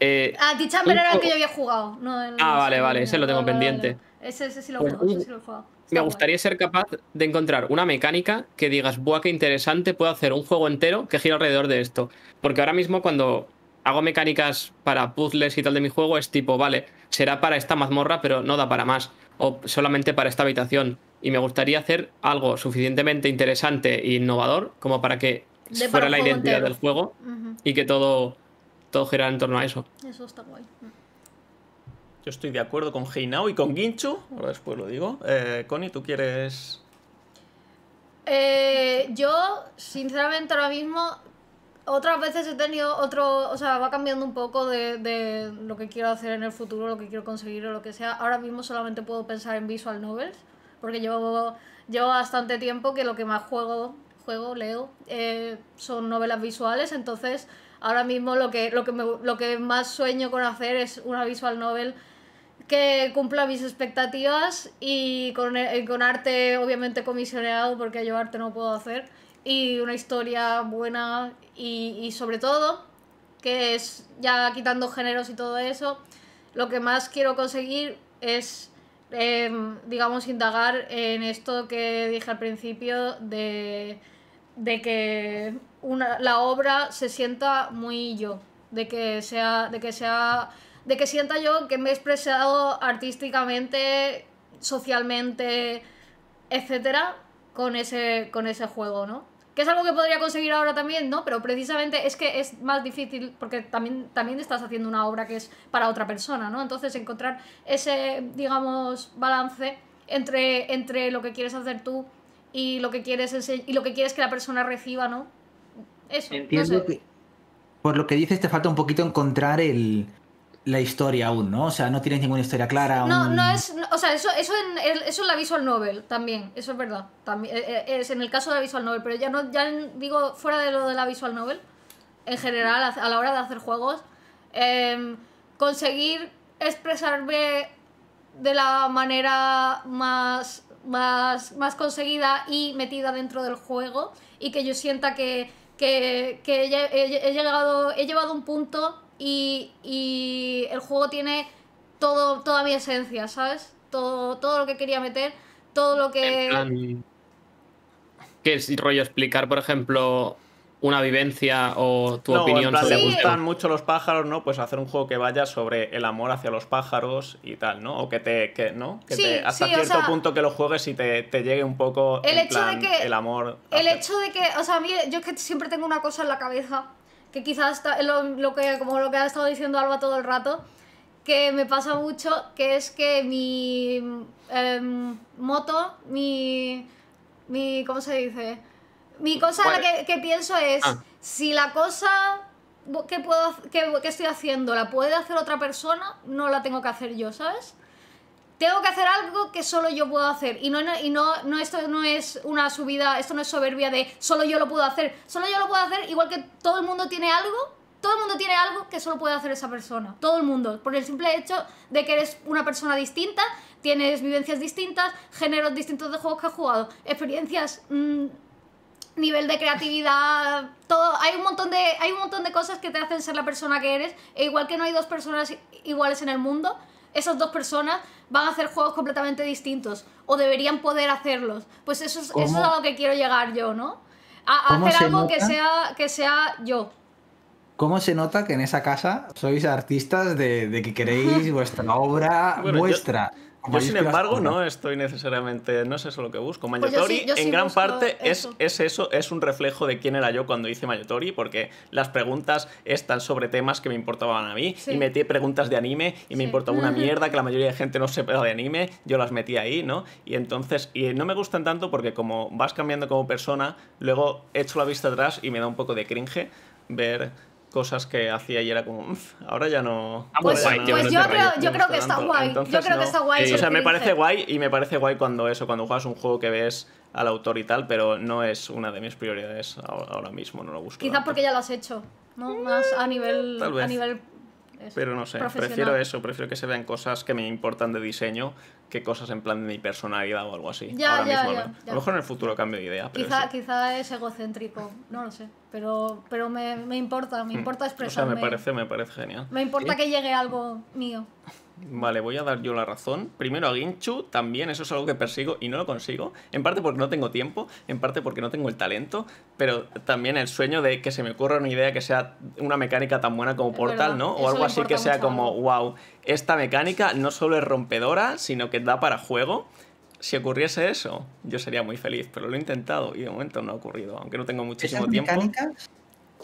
eh, ah, Dichamber era el que yo había jugado. ah, vale, vale, ese lo tengo pendiente. Ese, sí lo pues juego, he jugado. Me gustaría ser capaz de encontrar una mecánica que digas, buah, qué interesante, puedo hacer un juego entero que gira alrededor de esto. Porque ahora mismo cuando hago mecánicas para puzzles y tal de mi juego es tipo, vale, será para esta mazmorra, pero no da para más. O solamente para esta habitación. Y me gustaría hacer algo suficientemente interesante e innovador como para que fuera la identidad del juego y que todo todo gira en torno a eso. Eso está guay. Yo estoy de acuerdo con Heinao y con Ginchu, ahora después lo digo. Eh, Connie, ¿tú quieres...? Eh, yo, sinceramente, ahora mismo otras veces he tenido otro, o sea, va cambiando un poco de, lo que quiero hacer en el futuro, lo que quiero conseguir o lo que sea. Ahora mismo solamente puedo pensar en visual novels, porque llevo, llevo bastante tiempo que lo que más juego, juego leo, eh, son novelas visuales, entonces ahora mismo lo que, lo que, más sueño con hacer es una visual novel que cumpla mis expectativas y con, eh, arte obviamente comisionado porque yo arte no puedo hacer y una historia buena y, sobre todo que es ya quitando géneros y todo eso lo que más quiero conseguir es em, digamos indagar en esto que dije al principio de que la obra se sienta muy yo, de que sea, de que sea, de que sienta yo que me he expresado artísticamente, socialmente, etcétera, con ese, con ese juego, ¿no? Que es algo que podría conseguir ahora también, ¿no? Pero precisamente es que es más difícil porque también, también estás haciendo una obra que es para otra persona, ¿no? Entonces encontrar ese, digamos, balance entre, entre lo que quieres hacer tú y lo que quieres y lo que quieres que la persona reciba, ¿no? Entiendo que por lo que dices te falta un poquito encontrar la historia aún, ¿no? O sea, no tienes ninguna historia clara. No, no es. o sea, eso, en, la visual novel también, eso es verdad. También, eh, eh, es en el caso de la visual novel, pero ya no ya digo fuera de lo de la visual novel, en general, a la hora de hacer juegos, em, conseguir expresarme de la manera más, más, más conseguida y metida dentro del juego y que yo sienta que que, que he, llegado, he llevado un punto y, el juego tiene todo, toda mi esencia, ¿sabes? Todo, todo lo que quería meter, todo lo que... ¿Qué es rollo explicar, por ejemplo, una vivencia o tu opinión le gustan mucho los pájaros, ¿no? Pues hacer un juego que vaya sobre el amor hacia los pájaros y tal, ¿no? O que te, que, ¿no? hasta cierto punto que lo juegues y te, llegue un poco el hecho de que, el amor. El hecho de que, o sea, a mí, yo es que siempre tengo una cosa en la cabeza que quizás lo, lo que, como lo que ha estado diciendo Alba todo el rato, que me pasa mucho, que es que mi em, moto, mi, mi, ¿cómo se dice? mi cosa que, pienso es, ah. si la cosa que, puedo, que, estoy haciendo la puede hacer otra persona, no la tengo que hacer yo, ¿sabes? Tengo que hacer algo que solo yo puedo hacer. Y no, y no, no esto no es una subida, esto no es soberbia de solo yo lo puedo hacer. Solo yo lo puedo hacer, igual que todo el mundo tiene algo todo el mundo tiene algo que solo puede hacer esa persona. Todo el mundo. Por el simple hecho de que eres una persona distinta, tienes vivencias distintas, géneros distintos de juegos que has jugado, experiencias mm, nivel de creatividad, todo, hay un montón de hay un montón de cosas que te hacen ser la persona que eres, e igual que no hay dos personas iguales en el mundo, esas dos personas van a hacer juegos completamente distintos o deberían poder hacerlos. Pues eso es, eso a lo que quiero llegar yo, ¿no? A, hacer algo que sea que sea yo. ¿Cómo se nota que en esa casa sois artistas de, que queréis vuestra obra vuestra? Yo, sin embargo, no estoy necesariamente, no es eso lo que busco. Pues Mayotori, en gran parte, Es, eso, es un reflejo de quién era yo cuando hice Mayotori, porque las preguntas están sobre temas que me importaban a mí, y metí preguntas de anime, y me importaba una mierda que la mayoría de gente no sepa de anime, yo las metí ahí, ¿no? Y entonces, y no me gustan tanto porque como vas cambiando como persona, luego echo la vista atrás y me da un poco de cringe ver cosas que hacía y era como, mm, ahora ya no. Pues, yo, pues creo, yo creo, que está guay. yo creo que está guay. o sea, me parece guay y me parece guay cuando eso, cuando juegas un juego que ves al autor y tal, pero no es una de mis prioridades ahora mismo, no lo busco. Quizás porque ya lo has hecho, ¿no? Más a nivel, a nivel pero no sé, prefiero eso, prefiero que se vean cosas que me importan de diseño que cosas en plan de mi personalidad o algo así. ahora mismo, ya, A lo mejor en el futuro cambio de idea. quizá, es egocéntrico, no lo sé, pero, pero me, importa, me hmm, importa expresarme. O sea, me parece, me parece genial. Me importa que llegue algo mío. Vale, voy a dar yo la razón. Primero a Ginchu, también eso es algo que persigo y no lo consigo. En parte porque no tengo tiempo, en parte porque no tengo el talento, pero también el sueño de que se me ocurra una idea que sea una mecánica tan buena como Portal, ¿no? O algo así que sea como, wow, esta mecánica no solo es rompedora, sino que da para juego. Si ocurriese eso, yo sería muy feliz, pero lo he intentado y de momento no ha ocurrido, aunque no tengo muchísimo tiempo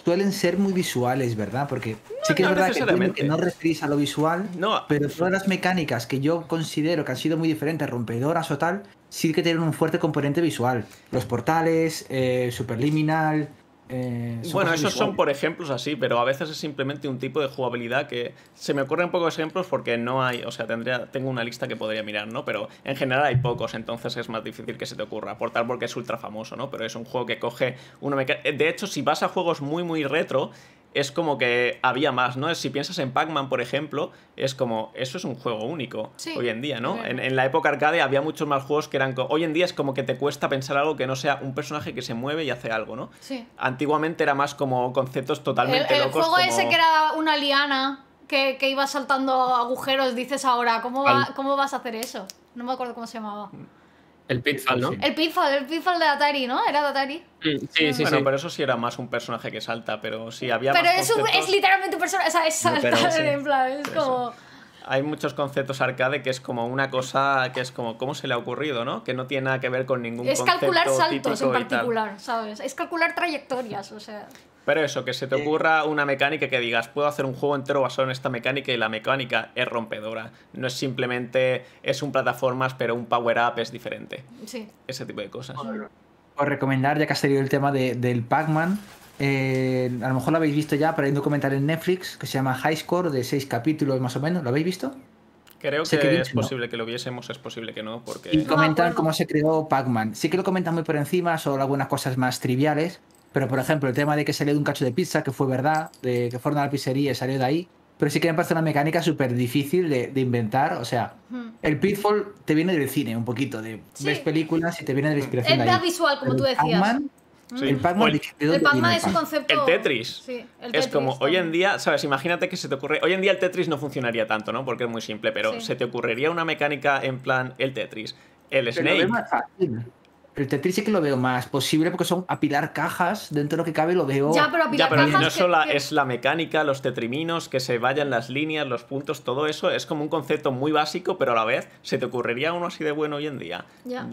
suelen ser muy visuales, ¿verdad? Porque sí que es verdad que, no referís a lo visual, pero todas las mecánicas que yo considero que han sido muy diferentes, rompedoras o tal, sí que tienen un fuerte componente visual. Los portales, eh, superliminal, eh, bueno, esos son por ejemplos así, pero a veces es simplemente un tipo de jugabilidad que se me ocurren pocos ejemplos porque no hay, o sea, tendría, tengo una lista que podría mirar, ¿no? Pero en general hay pocos, entonces es más difícil que se te ocurra aportar porque es ultra famoso, ¿no? Pero es un juego que coge De hecho, si vas a juegos muy, muy retro, es como que había más, ¿no? Si piensas en Pac-Man, por ejemplo, es como, eso es un juego único hoy en día, ¿no? En, la época arcade había muchos más juegos que eran... Hoy en día es como que te cuesta pensar algo que no sea un personaje que se mueve y hace algo, ¿no? Sí. Antiguamente era más como conceptos totalmente el, El juego ese que era una liana que, iba saltando agujeros, dices ahora, ¿cómo, ¿cómo vas a hacer eso? No me acuerdo cómo se llamaba. Mm. El Pitfall, ¿no? El Pitfall, el Pitfall de Atari, ¿no? Era de Atari. Sí, mm, sí, sí. Bueno, pero eso sí era más un personaje que salta, pero sí había. Pero es, un, es, literalmente un personaje, o sea, es salta, en plan, es como. Hay muchos conceptos arcade que es como una cosa que es como, ¿cómo se le ha ocurrido, no? Que no tiene nada que ver con ningún concepto. Es calcular saltos en particular, ¿sabes? Es calcular trayectorias, o sea. Pero eso, que se te eh. ocurra una mecánica que digas, puedo hacer un juego entero basado en esta mecánica y la mecánica es rompedora. No es simplemente, es un plataformas, pero un power-up es diferente. Sí. Ese tipo de cosas. Os recomendar, ya que ha salido el tema del Pac-Man, eh, a lo mejor lo habéis visto ya, pero hay un documental en Netflix que se llama High Score de seis capítulos más o menos. ¿Lo habéis visto? Creo que, es posible que lo viésemos, es posible que no, porque... Y comentan cómo se creó Pac-Man. Sí que lo comentan muy por encima, solo algunas cosas más triviales, pero, por ejemplo, el tema de que salió de un cacho de pizza, que fue verdad, de que fueron a la pizzería y salió de ahí. Pero sí que me parece una mecánica súper difícil de, de, inventar. O sea, el pitfall te viene del cine un poquito, de ves películas y te viene de la inspiración. visual, como el tú decías. El Pac-Man el, es un concepto. El Tetris. Sí, Es como hoy en día, ¿sabes? Imagínate que se te ocurre. Hoy en día el Tetris no funcionaría tanto, ¿no? Porque es muy simple, pero se te ocurriría una mecánica en plan el Tetris. El Snake. El Tetris sí que lo veo más posible porque son apilar cajas dentro de lo que cabe lo veo. Ya, pero apilar no solo es la mecánica, los tetriminos, que se vayan las líneas, los puntos, todo eso es como un concepto muy básico, pero a la vez se te ocurriría uno así de bueno hoy en día.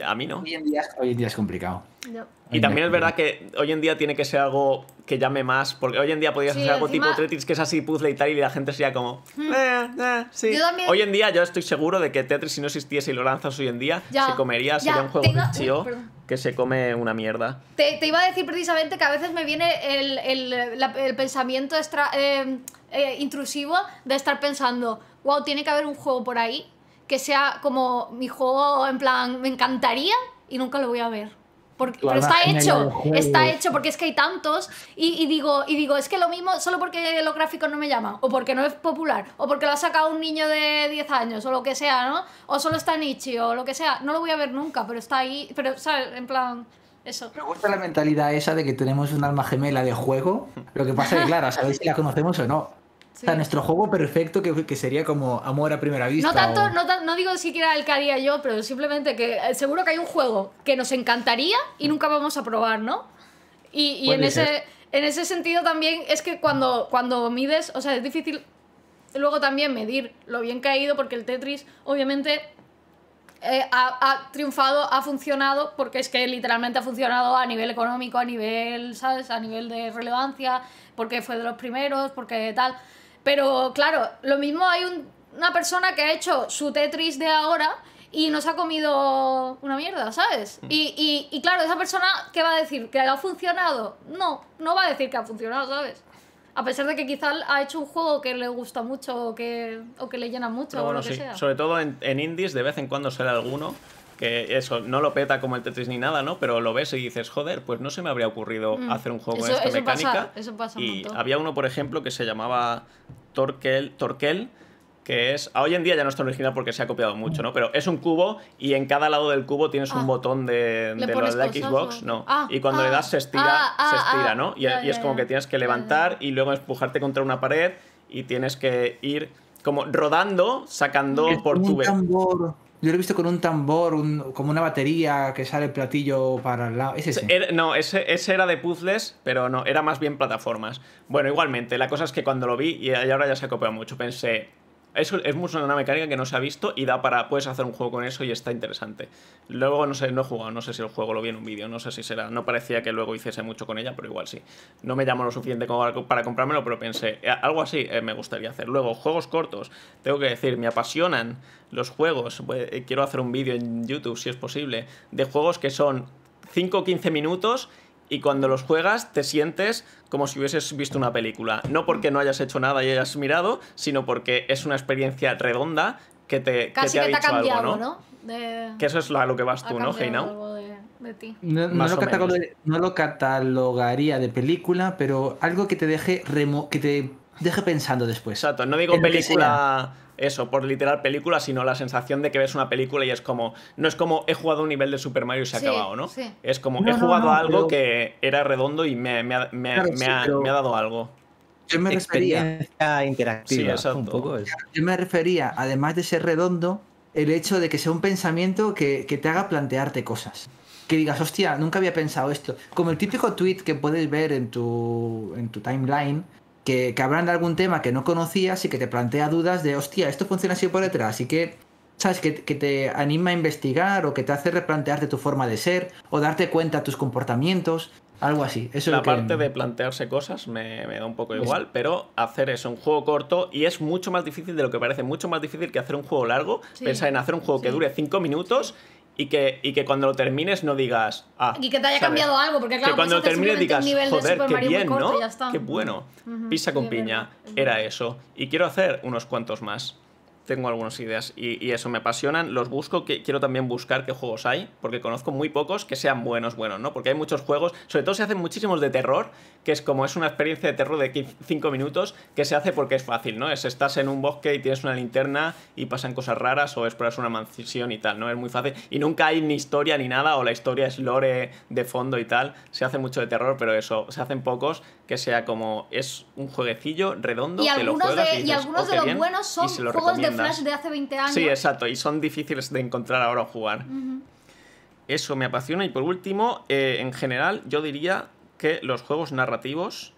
A mí no. Hoy en día, hoy en día es complicado. No. Y también es verdad que hoy en día tiene que ser algo que llame más, porque hoy en día podrías hacer algo tipo Tetris que es así puzzle y tal, y la gente sería como. Hmm. Eh, eh, sí. Hoy en día yo estoy seguro de que Tetris, si no existiese y lo lanzas hoy en día, se comería, sería un juego que se come una mierda. Te, iba a decir precisamente que a veces me viene el, el, el pensamiento extra, eh, intrusivo de estar pensando, wow, tiene que haber un juego por ahí que sea como mi juego en plan, me encantaría y nunca lo voy a ver pero está hecho, está hecho porque es que hay tantos y, digo, y digo, es que lo mismo solo porque los gráfico no me llama, o porque no es popular o porque lo ha sacado un niño de 10 años o lo que sea, ¿no? O solo está Nietzsche o lo que sea, no lo voy a ver nunca, pero está ahí, pero sabes, en plan eso. Me gusta la mentalidad esa de que tenemos un alma gemela de juego, lo que pasa es que claro, a saber si la conocemos o no nuestro juego perfecto que, sería como amor a primera vista. No tanto, no, no, digo siquiera el que haría yo, pero simplemente que eh, seguro que hay un juego que nos encantaría y mm. nunca vamos a probar, ¿no? Y, y en, ese, en ese sentido también es que cuando, cuando mides, o sea, es difícil luego también medir lo bien que ha ido porque el Tetris obviamente eh, ha, ha, triunfado, ha funcionado, porque es que literalmente ha funcionado a nivel económico, a nivel, ¿sabes? A nivel de relevancia, porque fue de los primeros, porque tal. Pero claro, lo mismo hay una persona que ha hecho su Tetris de ahora y nos ha comido una mierda, ¿sabes? Mm. Y, claro, esa persona, ¿qué va a decir? ¿Que ha funcionado? No, no va a decir que ha funcionado, ¿sabes? A pesar de que quizá ha hecho un juego que le gusta mucho o que, le llena mucho o sea. Sobre todo en, en, indies, de vez en cuando sale alguno que eso no lo peta como el Tetris ni nada, ¿no? Pero lo ves y dices, joder, pues no se me habría ocurrido mm. hacer un juego de esta mecánica. eso y había uno, por ejemplo, que se llamaba Torquel, Torquel que es. Hoy en día ya no está original porque se ha copiado mucho, ¿no? Pero es un cubo y en cada lado del cubo tienes un ah. botón de, de, de Xbox, ¿no? Ah, y cuando le das ah, se estira, se estira, ¿no? Y, es como que tienes que levantar y luego empujarte contra una pared y tienes que ir como rodando, sacando por tu vez. Yo lo he visto con un tambor, un, como una batería que sale el platillo para el lado. ese? no, ese, era de puzzles, pero no, era más bien plataformas. Bueno, igualmente, la cosa es que cuando lo vi, y ahora ya se ha copiado mucho, pensé, es, es una mecánica que no se ha visto y da para. Puedes hacer un juego con eso y está interesante. Luego, no sé, no he jugado, no sé si el juego lo vi en un vídeo, no sé si será. No parecía que luego hiciese mucho con ella, pero igual sí. No me llamó lo suficiente para, comprármelo, pero pensé, eh, algo así eh, me gustaría hacer. Luego, juegos cortos. Tengo que decir, me apasionan los juegos. Pues, eh, quiero hacer un vídeo en YouTube, si es posible, de juegos que son 5 o 15 minutos y cuando los juegas te sientes como si hubieses visto una película. No porque no hayas hecho nada y hayas mirado, sino porque es una experiencia redonda que te, que ha, dicho algo, ¿no? Que eso es lo que vas tú, ¿no, Heinau? No, lo catalogaría de película, pero algo que te deje remo que te deje pensando después. Exacto, no digo película eso, por literal película, sino la sensación de que ves una película y es como, no es como he jugado un nivel de Super Mario y se ha acabado, ¿no? Sí. Es como he jugado algo que era redondo y me, me, me ha, dado algo. Yo me refería... interactiva, sí, un poco eso. Yo me refería, además de ser redondo, el hecho de que sea un pensamiento que, que te haga plantearte cosas que digas, hostia, nunca había pensado esto. Como el típico tweet que puedes ver en tu, en tu timeline, que, que hablan de algún tema que no conocías y que te plantea dudas de, hostia, esto funciona así por detrás, y que, ¿sabes? Que, te anima a investigar o que te hace replantearte tu forma de ser o darte cuenta de tus comportamientos. Algo así. Eso la parte de plantearse cosas me, da un poco igual, pero hacer eso, un juego corto, y es mucho más difícil de lo que parece, mucho más difícil que hacer un juego largo. Pensar en hacer un juego que dure 5 minutos y que, cuando lo termines no digas. Ah, y que te haya cambiado algo, porque que cuando lo pues, termines digas, joder, qué bien, ¿no? Qué bueno. Pizza con piña, era eso. Y quiero hacer unos cuantos más tengo algunas ideas y, eso me apasionan. Los busco, que, quiero también buscar qué juegos hay, porque conozco muy pocos que sean buenos, buenos, ¿no? Porque hay muchos juegos, sobre todo se hacen muchísimos de terror, que es como es una experiencia de terror de 5 minutos, que se hace porque es fácil, ¿no? Es estás en un bosque y tienes una linterna y pasan cosas raras o exploras una mansión y tal, ¿no? Es muy fácil. Y nunca hay ni historia ni nada, o la historia es lore de fondo y tal. Se hace mucho de terror, pero eso, se hacen pocos que sea como es un jueguecillo redondo. Y algunos, de, algunos oh, de los buenos son juegos de Flash de hace 20 años. Sí, exacto, y son difíciles de encontrar ahora o jugar. Eso me apasiona. Y por último, eh, en general, yo diría que los juegos narrativos,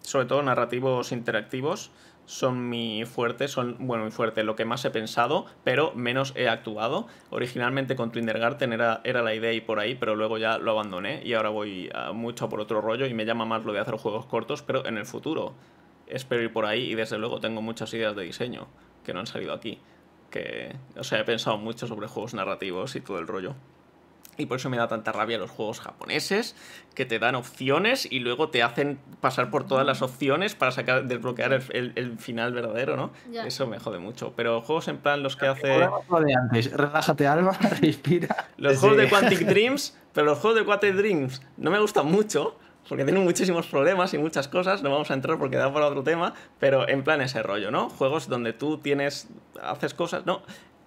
sobre todo narrativos interactivos, son mi fuerte, son, bueno, mi fuerte, lo que más he pensado, pero menos he actuado. Originalmente con Twindergarten era, era la idea y por ahí, pero luego ya lo abandoné y ahora voy a mucho por otro rollo y me llama más lo de hacer juegos cortos, pero en el futuro. Espero ir por ahí y desde luego tengo muchas ideas de diseño que no han salido aquí. Que, o sea, he pensado mucho sobre juegos narrativos y todo el rollo. Y por eso me da tanta rabia los juegos japoneses, que te dan opciones y luego te hacen pasar por todas las opciones para sacar desbloquear el, el, final verdadero, ¿no? Eso me jode mucho. Pero juegos en plan los que hace... Relájate, Alba, respira. Los juegos de Quantic Dreams, pero los juegos de Quantic Dreams no me gustan mucho, porque tienen muchísimos problemas y muchas cosas, no vamos a entrar porque da para otro tema, pero en plan ese rollo, ¿no? Juegos donde tú tienes, haces cosas, no,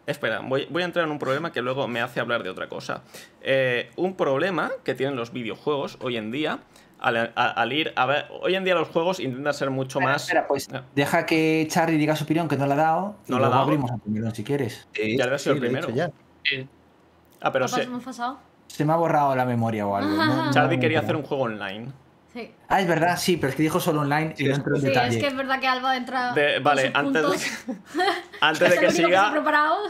Espera, voy, a entrar en un problema que luego me hace hablar de otra cosa. Eh, un problema que tienen los videojuegos hoy en día, al, ir a ver, hoy en día los juegos intentan ser mucho más... Espera, pues ah. deja que Charlie diga su opinión, que no la ha dado. No la ha dado. abrimos a primero, si quieres. ya le sido el primero. Ya. Ah, pero se... se me ha borrado la memoria o algo. ¿no? Charlie quería hacer un juego online. Ah, es verdad, sí, pero es que dijo solo online y no entró en sí, detalle. Sí, es que es verdad que Alba ha entrado vale, antes de, antes de que siga,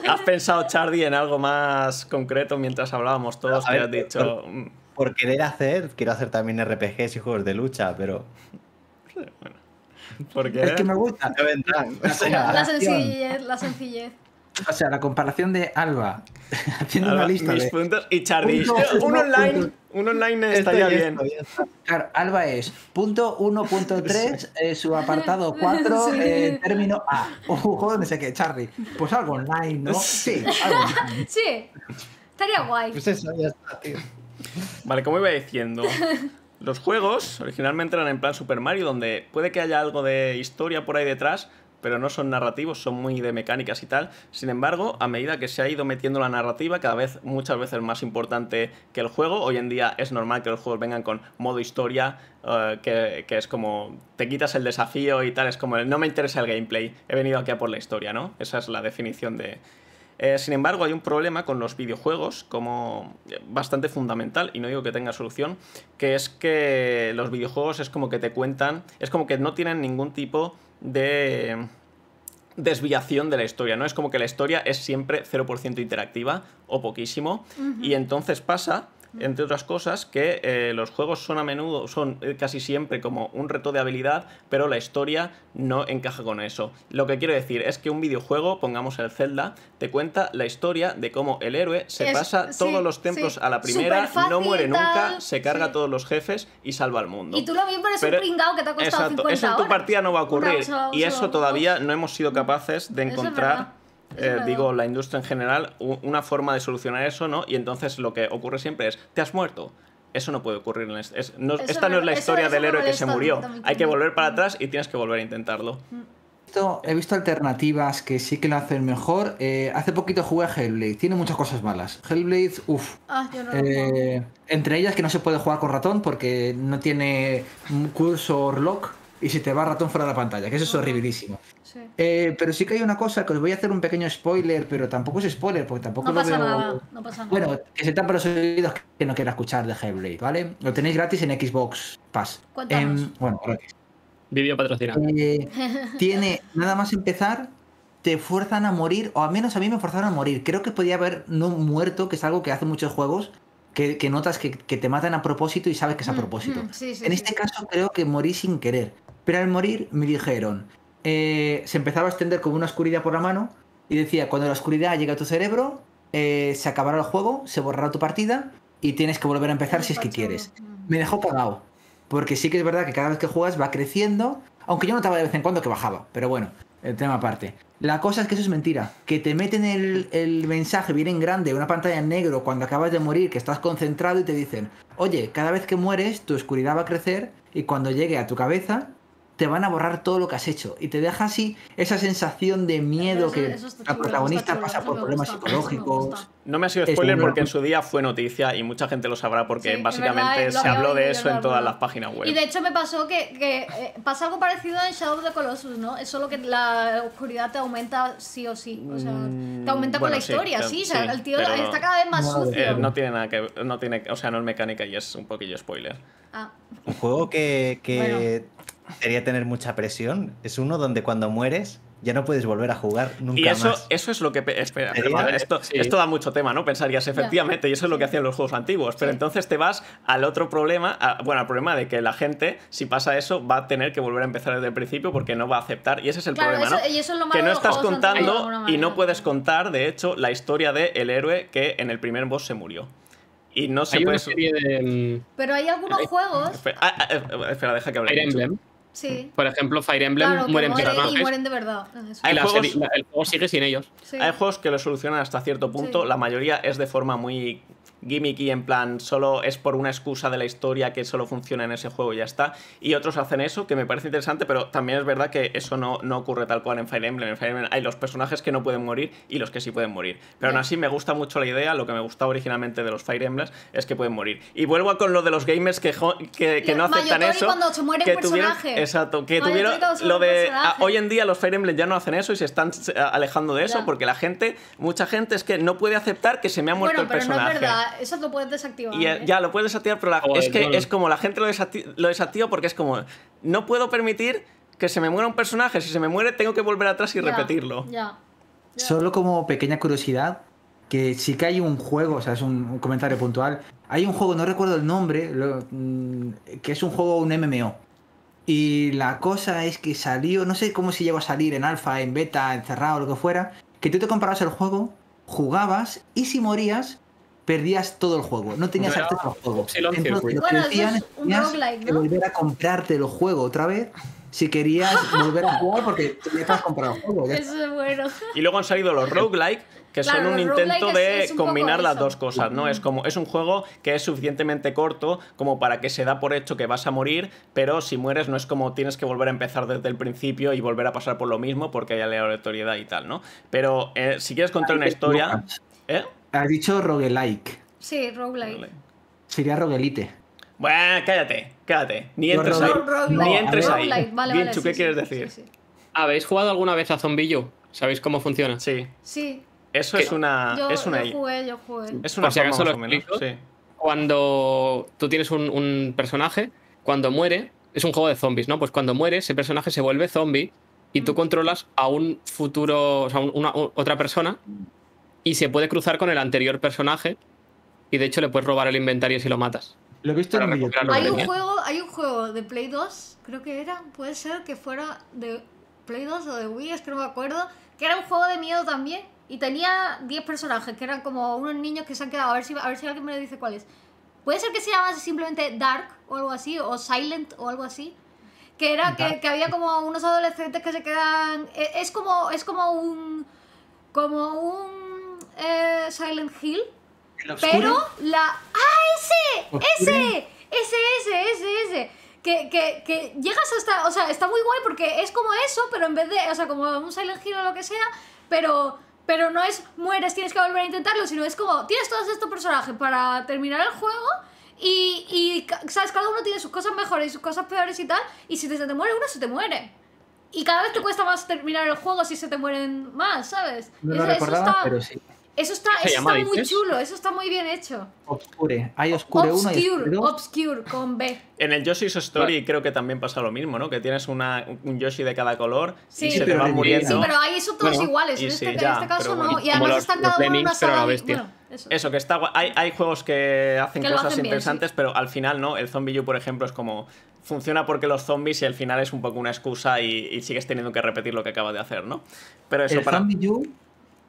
¿has pensado, Chardi, en algo más concreto mientras hablábamos todos? Ver, has dicho. Mm. Por, querer hacer, quiero hacer también RPGs y juegos de lucha, pero. bueno, Es que me gusta. la, sencillez, la sencillez. O sea, la comparación de Alba haciendo una lista de puntos y Charlie un, online, un online este estaría bien. claro, Alba es punto 1.3, eh, su apartado 4, eh, término A. Un juego no sé qué, Charlie. Pues algo online, ¿no? Sí, algo online. Sí, estaría guay. Pues eso, ya está, tío. Vale, como iba diciendo, los juegos originalmente eran en plan Super Mario, donde puede que haya algo de historia por ahí detrás, pero no son narrativos, son muy de mecánicas y tal. Sin embargo, a medida que se ha ido metiendo la narrativa, cada vez muchas veces más importante que el juego, hoy en día es normal que los juegos vengan con modo historia, eh, que, es como te quitas el desafío y tal, es como el, no me interesa el gameplay, he venido aquí a por la historia, ¿no? Esa es la definición de... Eh, sin embargo, hay un problema con los videojuegos como bastante fundamental, y no digo que tenga solución, que es que los videojuegos es como que te cuentan, es como que no tienen ningún tipo de desviación de la historia, ¿no? Es como que la historia es siempre 0% interactiva o poquísimo. Y entonces pasa entre otras cosas, que eh, los juegos son a menudo, son eh, casi siempre como un reto de habilidad, pero la historia no encaja con eso. Lo que quiero decir es que un videojuego, pongamos el Zelda, te cuenta la historia de cómo el héroe se pasa todos los templos a la primera, no muere nunca, se carga a todos los jefes y salva al mundo. Y tú lo por ese que te ha costado Eso en tu partida no va a ocurrir. y eso todavía no hemos sido mm. capaces de encontrar eh, digo, la industria en general, una forma de solucionar eso, ¿no? Y entonces lo que ocurre siempre es, te has muerto. Eso no puede ocurrir. En esta no, es la historia del héroe que se murió. Hay que volver para mm. atrás y tienes que volver a intentarlo. Mm. he visto alternativas que sí que lo hacen mejor. Eh, hace poquito jugué a Hellblade. Tiene muchas cosas malas. Hellblade, uff. Ah, eh, entre ellas que no se puede jugar con ratón porque no tiene cursor lock y se te va ratón fuera de la pantalla, que eso es ah, horribilísimo. Eh, pero sí que hay una cosa que os voy a hacer un pequeño spoiler, pero tampoco es spoiler, porque tampoco no lo pasa veo... no pasa nada. Bueno, que se para los oídos que no quiera escuchar de Hellblade, ¿vale? Lo tenéis gratis en Xbox Pass. Em, bueno, gratis. Vivió patrocinado. Eh, tiene, nada más empezar, te fuerzan a morir, o al menos a mí me forzaron a morir. Creo que podía haber no muerto, que es algo que hacen muchos juegos, que, notas que, te matan a propósito y sabes que es a mm, propósito. Mm, en este caso creo que morí sin querer. Pero al morir me dijeron, eh, se empezaba a extender como una oscuridad por la mano y decía, cuando la oscuridad llega a tu cerebro, eh, se acabará el juego, se borrará tu partida y tienes que volver a empezar si es que quieres. Mm. Me dejó cagado, porque sí que es verdad que cada vez que juegas va creciendo, aunque yo notaba de vez en cuando que bajaba, pero bueno, el tema aparte. La cosa es que eso es mentira, que te meten el, el mensaje bien en grande, una pantalla en negro cuando acabas de morir, que estás concentrado y te dicen, oye, cada vez que mueres tu oscuridad va a crecer y cuando llegue a tu cabeza te van a borrar todo lo que has hecho y te deja así esa sensación de miedo que la protagonista pasa por problemas psicológicos. no me ha sido spoiler porque en su día fue noticia y mucha gente lo sabrá porque básicamente se habló de eso en todas las páginas web. Y de hecho me pasó que, eh, pasa algo parecido en Shadow of the Colossus, ¿no? Es solo que la oscuridad te aumenta sí o sí. O sea, mm, te aumenta con la historia, sí. el tío está cada vez más sucio. Eh, no tiene nada que no tiene, o sea, no es mecánica y es un poquillo spoiler. Ah. Un juego que, Sería tener mucha presión. Es uno donde cuando mueres ya no puedes volver a jugar nunca y eso, eso es lo que... Espera, esto, da mucho tema, ¿no? Pensarías, efectivamente, y eso es lo que hacían los juegos antiguos, pero entonces te vas al otro problema, bueno, al problema de que la gente, si pasa eso, va a tener que volver a empezar desde el principio porque no va a aceptar, y ese es el problema, ¿no? que no estás contando y no puedes contar, de hecho, la historia del héroe que en el primer boss se murió. Y no se puede... Pero hay algunos eh, juegos... Ah, ah, eh, espera, deja que hable. Por ejemplo, Fire Emblem mueren Y mueren de verdad. el juego sigue sin ellos. Hay juegos que lo solucionan hasta cierto punto. La mayoría es de forma muy gimmicky, en plan, solo es por una excusa de la historia que solo funciona en ese juego y ya está. Y otros hacen eso, que me parece interesante, pero también es verdad que eso no, no ocurre tal cual en Fire Emblem. En Fire Emblem hay los personajes que no pueden morir y los que sí pueden morir. Pero aún así me gusta mucho la idea, lo que me gustaba originalmente de los Fire Emblems es que pueden morir. Y vuelvo con lo de los gamers que, que, no aceptan eso. que tuvieron, exacto, que tuvieron lo de... hoy en día los Fire Emblem ya no hacen eso y se están eh, alejando de eso porque la gente, mucha gente es que no puede aceptar que se me ha muerto el personaje eso lo puedes desactivar. Y, eh, ¿eh? Ya, lo puedes desactivar, pero es que es como la gente lo, desactiva, porque es como, no puedo permitir que se me muera un personaje, si se me muere tengo que volver atrás y repetirlo. Ya, Solo como pequeña curiosidad, que sí que hay un juego, o sea, es un, comentario puntual, hay un juego, no recuerdo el nombre, mm, que es un juego, un MMO. Y la cosa es que salió, no sé cómo si llegó a salir en alfa, en beta, encerrado, lo que fuera, que tú te comprabas el juego, jugabas y si morías perdías todo el juego, no tenías acceso al juego. que es un ¿no? volver a comprarte el juego otra vez si querías volver a jugar porque te has comprado el juego. Eso es bueno. Y luego han salido los roguelike que son un intento de combinar las dos cosas, ¿no? Es como es un juego que es suficientemente corto como para que se da por hecho que vas a morir, pero si mueres no es como tienes que volver a empezar desde el principio y volver a pasar por lo mismo porque hay aleatoriedad y tal, ¿no? Pero eh, si quieres contar una historia, ¿eh? Ha dicho roguelike. Sí, roguelike. Sería roguelite. Bueno, cállate, cállate. Ni entres ahí. Ni entres ahí. ¿qué quieres decir? ¿Habéis jugado alguna vez a Zombillo? ¿Sabéis cómo funciona? Sí. Sí. Eso es una. Yo, es una yo jugué, yo jugué. Es una forma lo sí. Cuando tú tienes un, un personaje, cuando muere, es un juego de zombies, ¿no? Pues cuando muere, ese personaje se vuelve zombie y tú mm. controlas a un futuro, o sea, una, otra persona y se puede cruzar con el anterior personaje y de hecho le puedes robar el inventario si lo matas. Lo he visto en Hay un, juego, hay un juego de Play 2, creo que era, puede ser que fuera de Play 2 o de Wii, es que no me acuerdo, que era un juego de miedo también y tenía 10 personajes que eran como unos niños que se han quedado, a ver si, a ver si alguien me dice cuál es. Puede ser que se llamase simplemente Dark o algo así, o Silent o algo así que era que, que, había como unos adolescentes que se quedan e, es como es como un como un eh, Silent Hill. pero la. ¡Ah, ese! ¡Ese! Ese, ese, ese, Que, que, que, llegas hasta. O sea, está muy guay porque es como eso, pero en vez de. O sea, como un Silent Hill o lo que sea, pero. Pero no es mueres, tienes que volver a intentarlo, sino es como tienes todos estos personajes para terminar el juego y, y sabes, cada uno tiene sus cosas mejores y sus cosas peores y tal, y si se te muere uno, se te muere. Y cada vez te cuesta más terminar el juego si se te mueren más, ¿sabes? eso, está... Eso está, muy chulo, eso está muy bien hecho. Obscure, hay Obscure, obscure Obscure con B. En el Yoshi's Story creo que también pasa lo mismo, ¿no? Que tienes un Yoshi de cada color y se te va muriendo. Sí, pero ahí son todos iguales, este en, este, caso no. Y además están cada uno una sala eso. que está hay, hay juegos que hacen cosas interesantes, pero al final no. El Zombie U, por ejemplo, es como. Funciona porque los zombies y al final es un poco una excusa y, sigues teniendo que repetir lo que acabas de hacer, ¿no? Pero eso el para. Zombie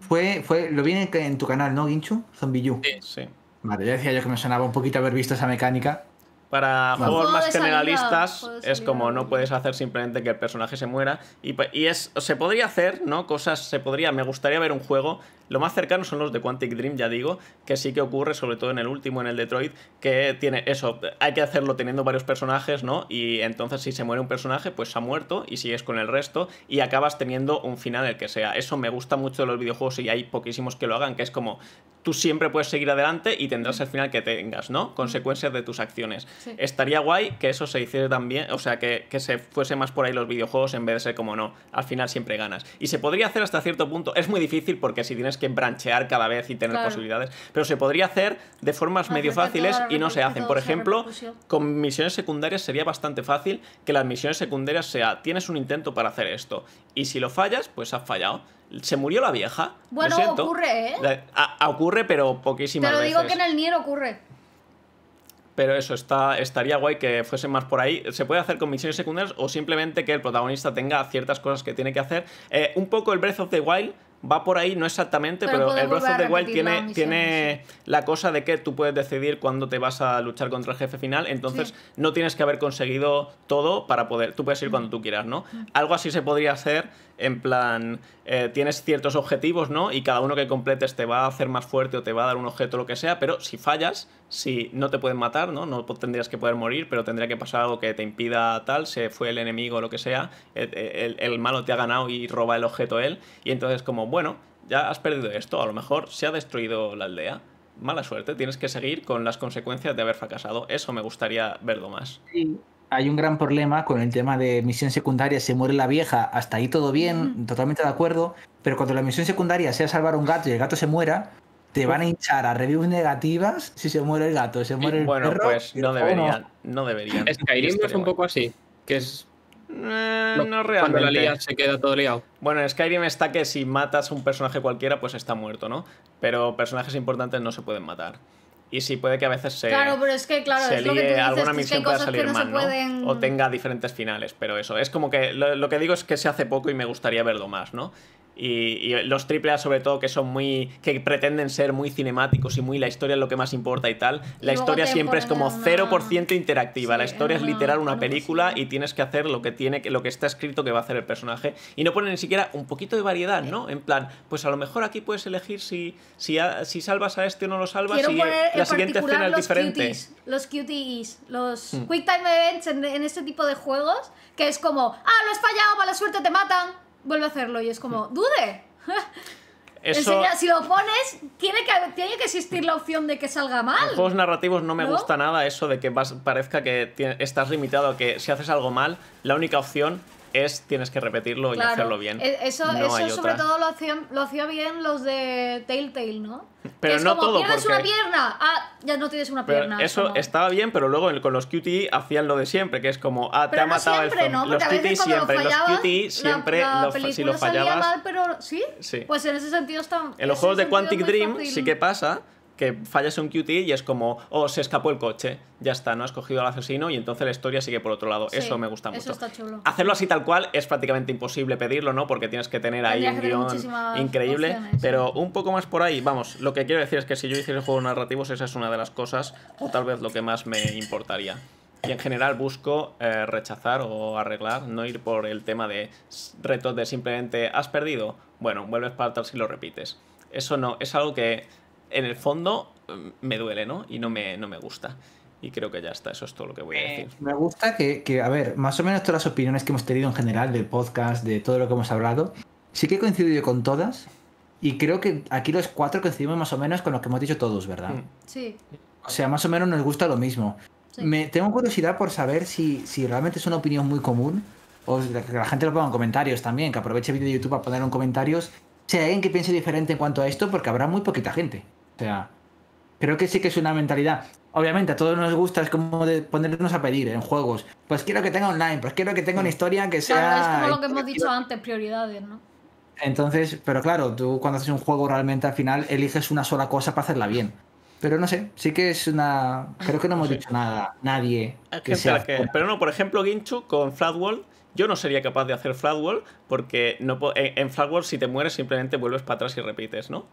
fue, fue, lo vi en, en tu canal, ¿no, Ginchu? Zombie Sí, Vale, ya decía yo que me sonaba un poquito haber visto esa mecánica. Para vale. juegos más generalistas es como no puedes hacer simplemente que el personaje se muera. Y, pues, y, se podría hacer, ¿no? Cosas, se podría, me gustaría ver un juego lo más cercano son los de Quantic Dream, ya digo, que sí que ocurre, sobre todo en el último, en el Detroit, que tiene eso, hay que hacerlo teniendo varios personajes, ¿no? Y entonces si se muere un personaje, pues ha muerto y sigues con el resto y acabas teniendo un final el que sea. Eso me gusta mucho de los videojuegos y hay poquísimos que lo hagan, que es como tú siempre puedes seguir adelante y tendrás el final que tengas, ¿no? Consecuencias de tus acciones. Estaría guay que eso se hiciera también, o sea, que, que, se fuese más por ahí los videojuegos en vez de ser como no, al final siempre ganas. Y se podría hacer hasta cierto punto, es muy difícil porque si tienes que branchear cada vez y tener posibilidades. Pero se podría hacer de formas medio fáciles y no se hacen. Por ejemplo, con misiones secundarias sería bastante fácil que las misiones secundarias sea, tienes un intento para hacer esto y si lo fallas, pues has fallado. Se murió la vieja. Bueno, ocurre, ¿eh? ocurre, pero poquísimas veces. Te digo que en el Nier ocurre pero eso está estaría guay que fuese más por ahí. Se puede hacer con misiones secundarias o simplemente que el protagonista tenga ciertas cosas que tiene que hacer. Eh, un poco el Breath of the Wild va por ahí, no exactamente, pero, el Breath de the Wild tiene, la, tiene la cosa de que tú puedes decidir cuándo te vas a luchar contra el jefe final, entonces no tienes que haber conseguido todo para poder, tú puedes ir cuando tú quieras, ¿no? Algo así se podría hacer en plan, eh, tienes ciertos objetivos, ¿no? Y cada uno que completes te va a hacer más fuerte o te va a dar un objeto, lo que sea, pero si fallas, si no te pueden matar, ¿no? No tendrías que poder morir, pero tendría que pasar algo que te impida tal, se fue el enemigo o lo que sea, e-, e-, el, el malo te ha ganado y roba el objeto él, y entonces como, bueno, ya has perdido esto, a lo mejor se ha destruido la aldea, mala suerte, tienes que seguir con las consecuencias de haber fracasado. Eso me gustaría verlo más. Sí, hay un gran problema con el tema de misión secundaria, se muere la vieja, hasta ahí todo bien, totalmente de acuerdo, pero cuando la misión secundaria sea salvar un gato y el gato se muera, te van a hinchar a reviews negativas si se muere el gato, se muere el bueno, perro. Bueno, pues no deberían, no. deberían. Skyrim es un poco así, que es... Eh, no, no, realmente. Cuando la lías se queda todo liado. Bueno, Skyrim está que si matas a un personaje cualquiera, pues está muerto, ¿no? Pero personajes importantes no se pueden matar y sí, puede que a veces se. Claro, es alguna misión pueda salir mal, ¿no? O tenga diferentes finales, pero eso. Es como que. lo, que digo es que se hace poco y me gustaría verlo más, ¿no? y, los AAA sobre todo que son muy que pretenden ser muy cinemáticos y muy la historia es lo que más importa y tal la historia siempre es como 0% interactiva la historia es, literal una película y tienes que hacer lo que tiene lo que está escrito que va a hacer el personaje y no ponen ni siquiera un poquito de variedad no en plan pues a lo mejor aquí puedes elegir si si, salvas a este o no lo salvas y la siguiente escena es diferente los cuties los mm. quick time events en, este tipo de juegos que es como ah lo has fallado la suerte te matan vuelve a hacerlo y es como, dude. si lo pones, tiene que, tiene que existir la opción de que salga mal. En juegos narrativos no me gusta nada eso de que parezca que estás limitado a que si haces algo mal, la única opción tienes que repetirlo y hacerlo bien. E-, eso, sobre todo lo hacían, hacía bien los de Telltale, ¿no? Pero no todo todo. Pierdes porque... una pierna. Ah, ya no tienes una pierna. Eso estaba bien, pero luego con los QTE hacían lo de siempre, que es como, ah, te ha matado el ¿no? Los QTE siempre, los QTE siempre, la, la los, si lo fallabas. Mal, pero ¿sí? ¿sí? Pues en ese sentido está. En los juegos de Quantic Dream sí que pasa que fallas un QT y es como, oh, se escapó el coche, ya está, no has cogido al asesino y entonces la historia sigue por otro lado. eso me gusta mucho. Eso está chulo. Hacerlo así tal cual es prácticamente imposible pedirlo, ¿no? Porque tienes que tener ahí un guión increíble. pero un poco más por ahí, vamos, lo que quiero decir es que si yo hiciera juegos narrativos, esa es una de las cosas, o tal vez lo que más me importaría. Y en general busco eh, rechazar o arreglar, no ir por el tema de retos de simplemente has perdido, bueno, vuelves para tal si lo repites. Eso no, es algo que en el fondo mm, me duele, ¿no? Y no me, no me gusta. Y creo que ya está, eso es todo lo que voy a eh, decir. Me gusta que, a ver, más o menos todas las opiniones que hemos tenido en general del podcast, de todo lo que hemos hablado, sí que he yo con todas. Y creo que aquí los cuatro coincidimos más o menos con lo que hemos dicho todos, ¿verdad? Mm. Sí. O sea, más o menos nos gusta lo mismo. tengo curiosidad por saber si, realmente es una opinión muy común o que la gente lo ponga en comentarios también, que aproveche el vídeo de YouTube para poner en comentarios. Si alguien que piense diferente en cuanto a esto, porque habrá muy poquita gente. O sea, creo que sí que es una mentalidad. Obviamente, a todos nos gusta, es como de ponernos a pedir en juegos. Pues quiero que tenga online, pues quiero que tenga una historia que sea. es como lo que hemos dicho antes, prioridades, ¿no? Entonces, pero claro, tú cuando haces un juego realmente al final eliges una sola cosa para hacerla bien. Pero no sé, sí que es una. Creo que no hemos dicho nada, nadie. sea... Pero no, por ejemplo, Ginchu con Flatwall, yo no sería capaz de hacer flatwall, porque no eh, en Flatwall si te mueres, simplemente vuelves para atrás y repites, ¿no?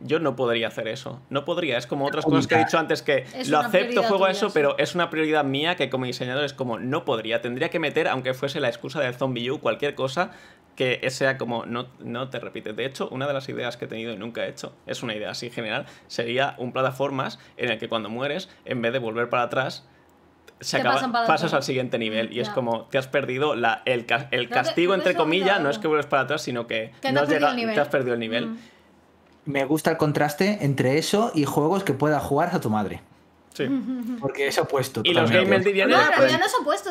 yo no podría hacer eso. No podría. Es como otras cosas que he dicho antes que lo acepto, juego a eso, pero es una prioridad mía que como diseñador es como no podría. Tendría que meter, aunque fuese la excusa del zombie U, cualquier cosa que sea como no, no te repites De hecho, una de las ideas que he tenido y nunca he hecho, es una idea así general, sería un plataformas en el que cuando mueres, en vez de volver para atrás, pasas al siguiente nivel y es como te has perdido la, el, castigo entre comillas no es que vuelves para atrás sino que, no te has perdido el nivel me gusta el contraste entre eso y juegos que pueda jugar a tu madre. Sí. Porque es opuesto. Y los gamers dirían. No, pero ya pues. no es opuesto,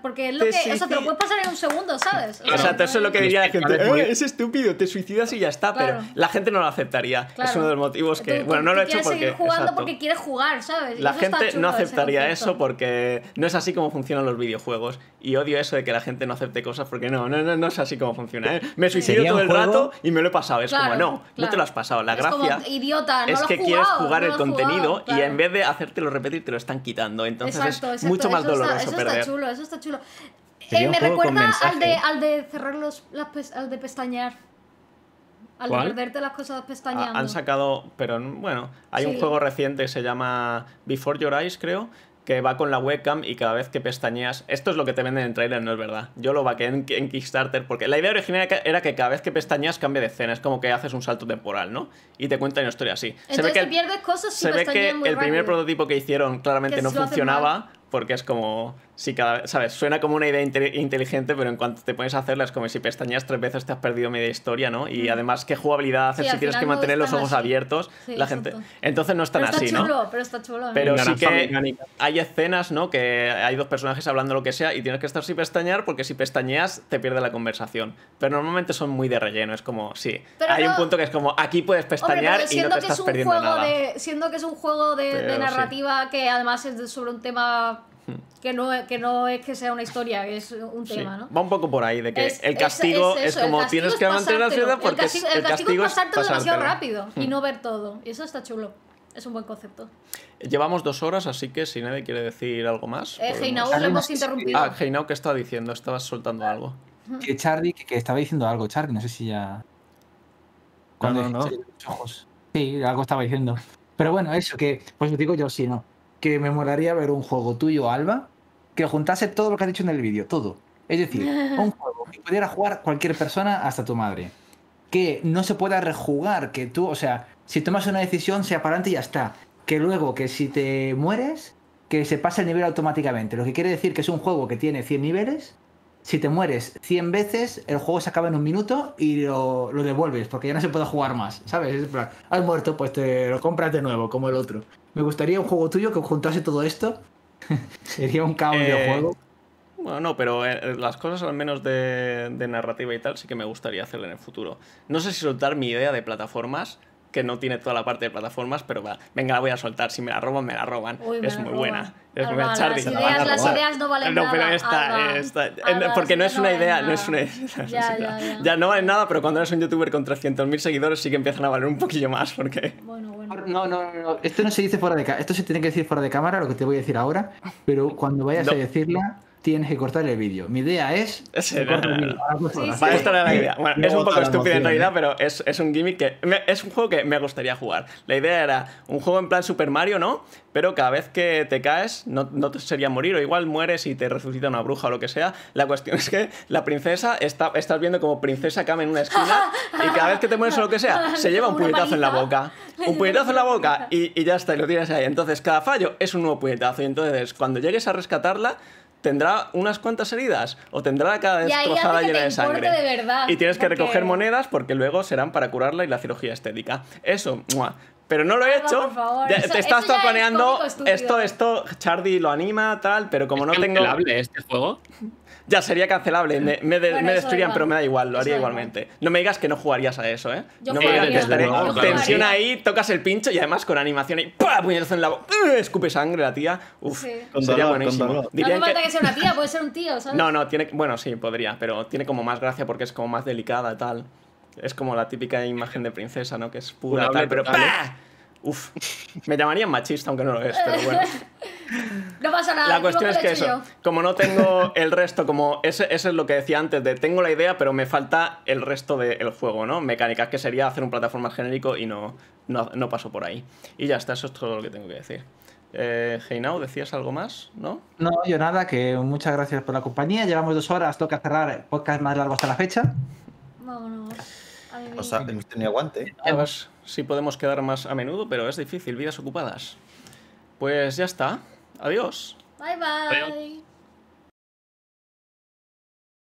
porque es lo que. O sea, te lo puedes pasar en un segundo, ¿sabes? Exacto, eso es lo que diría la gente. Eh, es estúpido, te suicidas y ya está, pero la gente no lo aceptaría. Es uno de los motivos que. bueno, no lo he hecho porque. seguir jugando porque quieres jugar, ¿sabes? La gente no aceptaría eso porque no es así como funcionan los videojuegos. Y odio eso de que la gente no acepte cosas porque no, no, no, es así como funciona. ¿eh? Me suicido todo el rato y me lo he pasado. Es como, no, no te lo has pasado. La gracia. Es que quieres jugar el contenido y en vez de hacértelo repetir, te lo están quitando. Entonces es mucho más doloroso está, eso Está chulo, eso está chulo. Eh, me recuerda al de, al de cerrar los, al de pestañear. Al de perderte las cosas ah, pestañeando. han sacado, pero bueno, hay un juego reciente que se llama Before Your Eyes, creo, que va con la webcam y cada vez que pestañeas, esto es lo que te venden en trailer, no es verdad. Yo lo vaqué en, Kickstarter porque la idea original era que cada vez que pestañeas cambie de escena, es como que haces un salto temporal, ¿no? Y te cuentan una historia así. Entonces se ve que, pierdes cosas Se ve que el primer prototipo que hicieron claramente no funcionaba porque es como, si cada, ¿sabes? Suena como una idea inteligente, pero en cuanto te pones a hacerla es como si pestañas tres veces te has perdido media historia, ¿no? Y además, ¿qué jugabilidad haces si tienes que mantener los ojos abiertos? la gente... Entonces no están tan así, está chulo, Pero está chulo. ¿eh? Pero sí que hay escenas, ¿no? Que hay dos personajes hablando lo que sea y tienes que estar sin pestañear porque si pestañeas te pierde la conversación. Pero normalmente son muy de relleno, es como, sí. hay un punto que es como, aquí puedes pestañear y no te que siendo que es un juego de, narrativa que además es sobre un tema que no, que no es que sea una historia, es un tema, ¿no? Va un poco por ahí, de que el castigo es, como tienes que mantener la ciudad porque el castigo, es demasiado rápido y hmm. no ver todo. Y eso está chulo. Es un buen concepto. Llevamos dos horas, así que si nadie quiere decir algo más. Eh, Heinau, lo hemos interrumpido. Ah, ¿qué estaba diciendo? Estabas soltando algo. Que Charlie, que, estaba diciendo algo, Charlie, no sé si ya. Cuando Sí, algo estaba diciendo. Pero bueno, eso que, pues digo yo, sí, no que me molaría ver un juego tuyo, Alba, que juntase todo lo que has dicho en el vídeo, todo. Es decir, un juego que pudiera jugar cualquier persona, hasta tu madre. Que no se pueda rejugar, que tú, o sea, si tomas una decisión, sea para adelante y ya está. Que luego, que si te mueres, que se pase el nivel automáticamente. Lo que quiere decir que es un juego que tiene 100 niveles si te mueres 100 veces, el juego se acaba en un minuto y lo, lo devuelves, porque ya no se puede jugar más, ¿sabes? Es has muerto, pues te lo compras de nuevo, como el otro. Me gustaría un juego tuyo que juntase todo esto. Sería un caos de eh, juego. Bueno, no, pero eh, las cosas al menos de, de narrativa y tal sí que me gustaría hacer en el futuro. No sé si soltar mi idea de plataformas, que no tiene toda la parte de plataformas, pero va, venga, la voy a soltar. Si me la roban, me la roban. es muy buena. Es muy Las ideas, no valen nada. esta, esta, porque no es, una idea, no es una ya, idea. Ya, no vale nada, pero cuando eres un youtuber con 300.000 seguidores sí que empiezan a valer un poquillo más, porque... Bueno, bueno. No, no, no, esto no se dice fuera de esto se tiene que decir fuera de cámara, lo que te voy a decir ahora, pero cuando vayas a decirla tienes que cortar el vídeo. Mi idea es. idea. es un poco estúpida en realidad, ¿eh? pero es, un gimmick que. es un juego que me gustaría jugar. La idea era un juego en plan Super Mario, ¿no? Pero cada vez que te caes, no, te sería morir, o igual mueres y te resucita una bruja o lo que sea. La cuestión es que la princesa está, estás viendo como princesa cama en una esquina y cada vez que te mueres o lo que sea, se lleva un puñetazo en la boca. Un puñetazo en la boca y, ya está, y lo tiras ahí. Entonces, cada fallo es un nuevo puñetazo. Y entonces, cuando llegues a rescatarla tendrá unas cuantas heridas o tendrá cada cara destrozada llena de sangre. y tienes que recoger monedas porque luego serán para curarla y la cirugía estética. Eso, Pero no lo he hecho. Por favor. te estás tapaneando. esto, esto, Chardy lo anima, tal, pero como no ¿Es tengo. este juego? ya sería cancelable. Me, me, destruirían, pero me da igual, lo haría igualmente. No me digas que no jugarías a eso, ¿eh? Yo no me digas que tensión ahí, tocas el pincho y además con animación y ¡pah! Puñetazo en la ¡uh! escupe sangre la tía. Uf, sería buenísimo. No hace falta que... sea una tía, puede ser un tío, ¿sabes? No, no, tiene. Bueno, sí, podría, pero tiene como más gracia porque es como más delicada, y tal. Es como la típica imagen de princesa, ¿no? Que es pura, tal, pero ¿eh? Uf, me llamarían machista, aunque no lo es, pero bueno. No pasa nada. La cuestión es que eso, como no tengo el resto, como ese, es lo que decía antes, de tengo la idea, pero me falta el resto del juego, ¿no? Mecánicas, que sería hacer un plataforma genérico y no, no, no paso por ahí. Y ya está, eso es todo lo que tengo que decir. Eh, Heinau, decías algo más, ¿no? No, yo nada, que muchas gracias por la compañía. Llevamos dos horas, toca cerrar el podcast más largo hasta la fecha. Vámonos. O sea, aguante. Además, ah, podemos quedar más a menudo, pero es difícil, vidas ocupadas. Pues ya está. Adiós. Bye bye.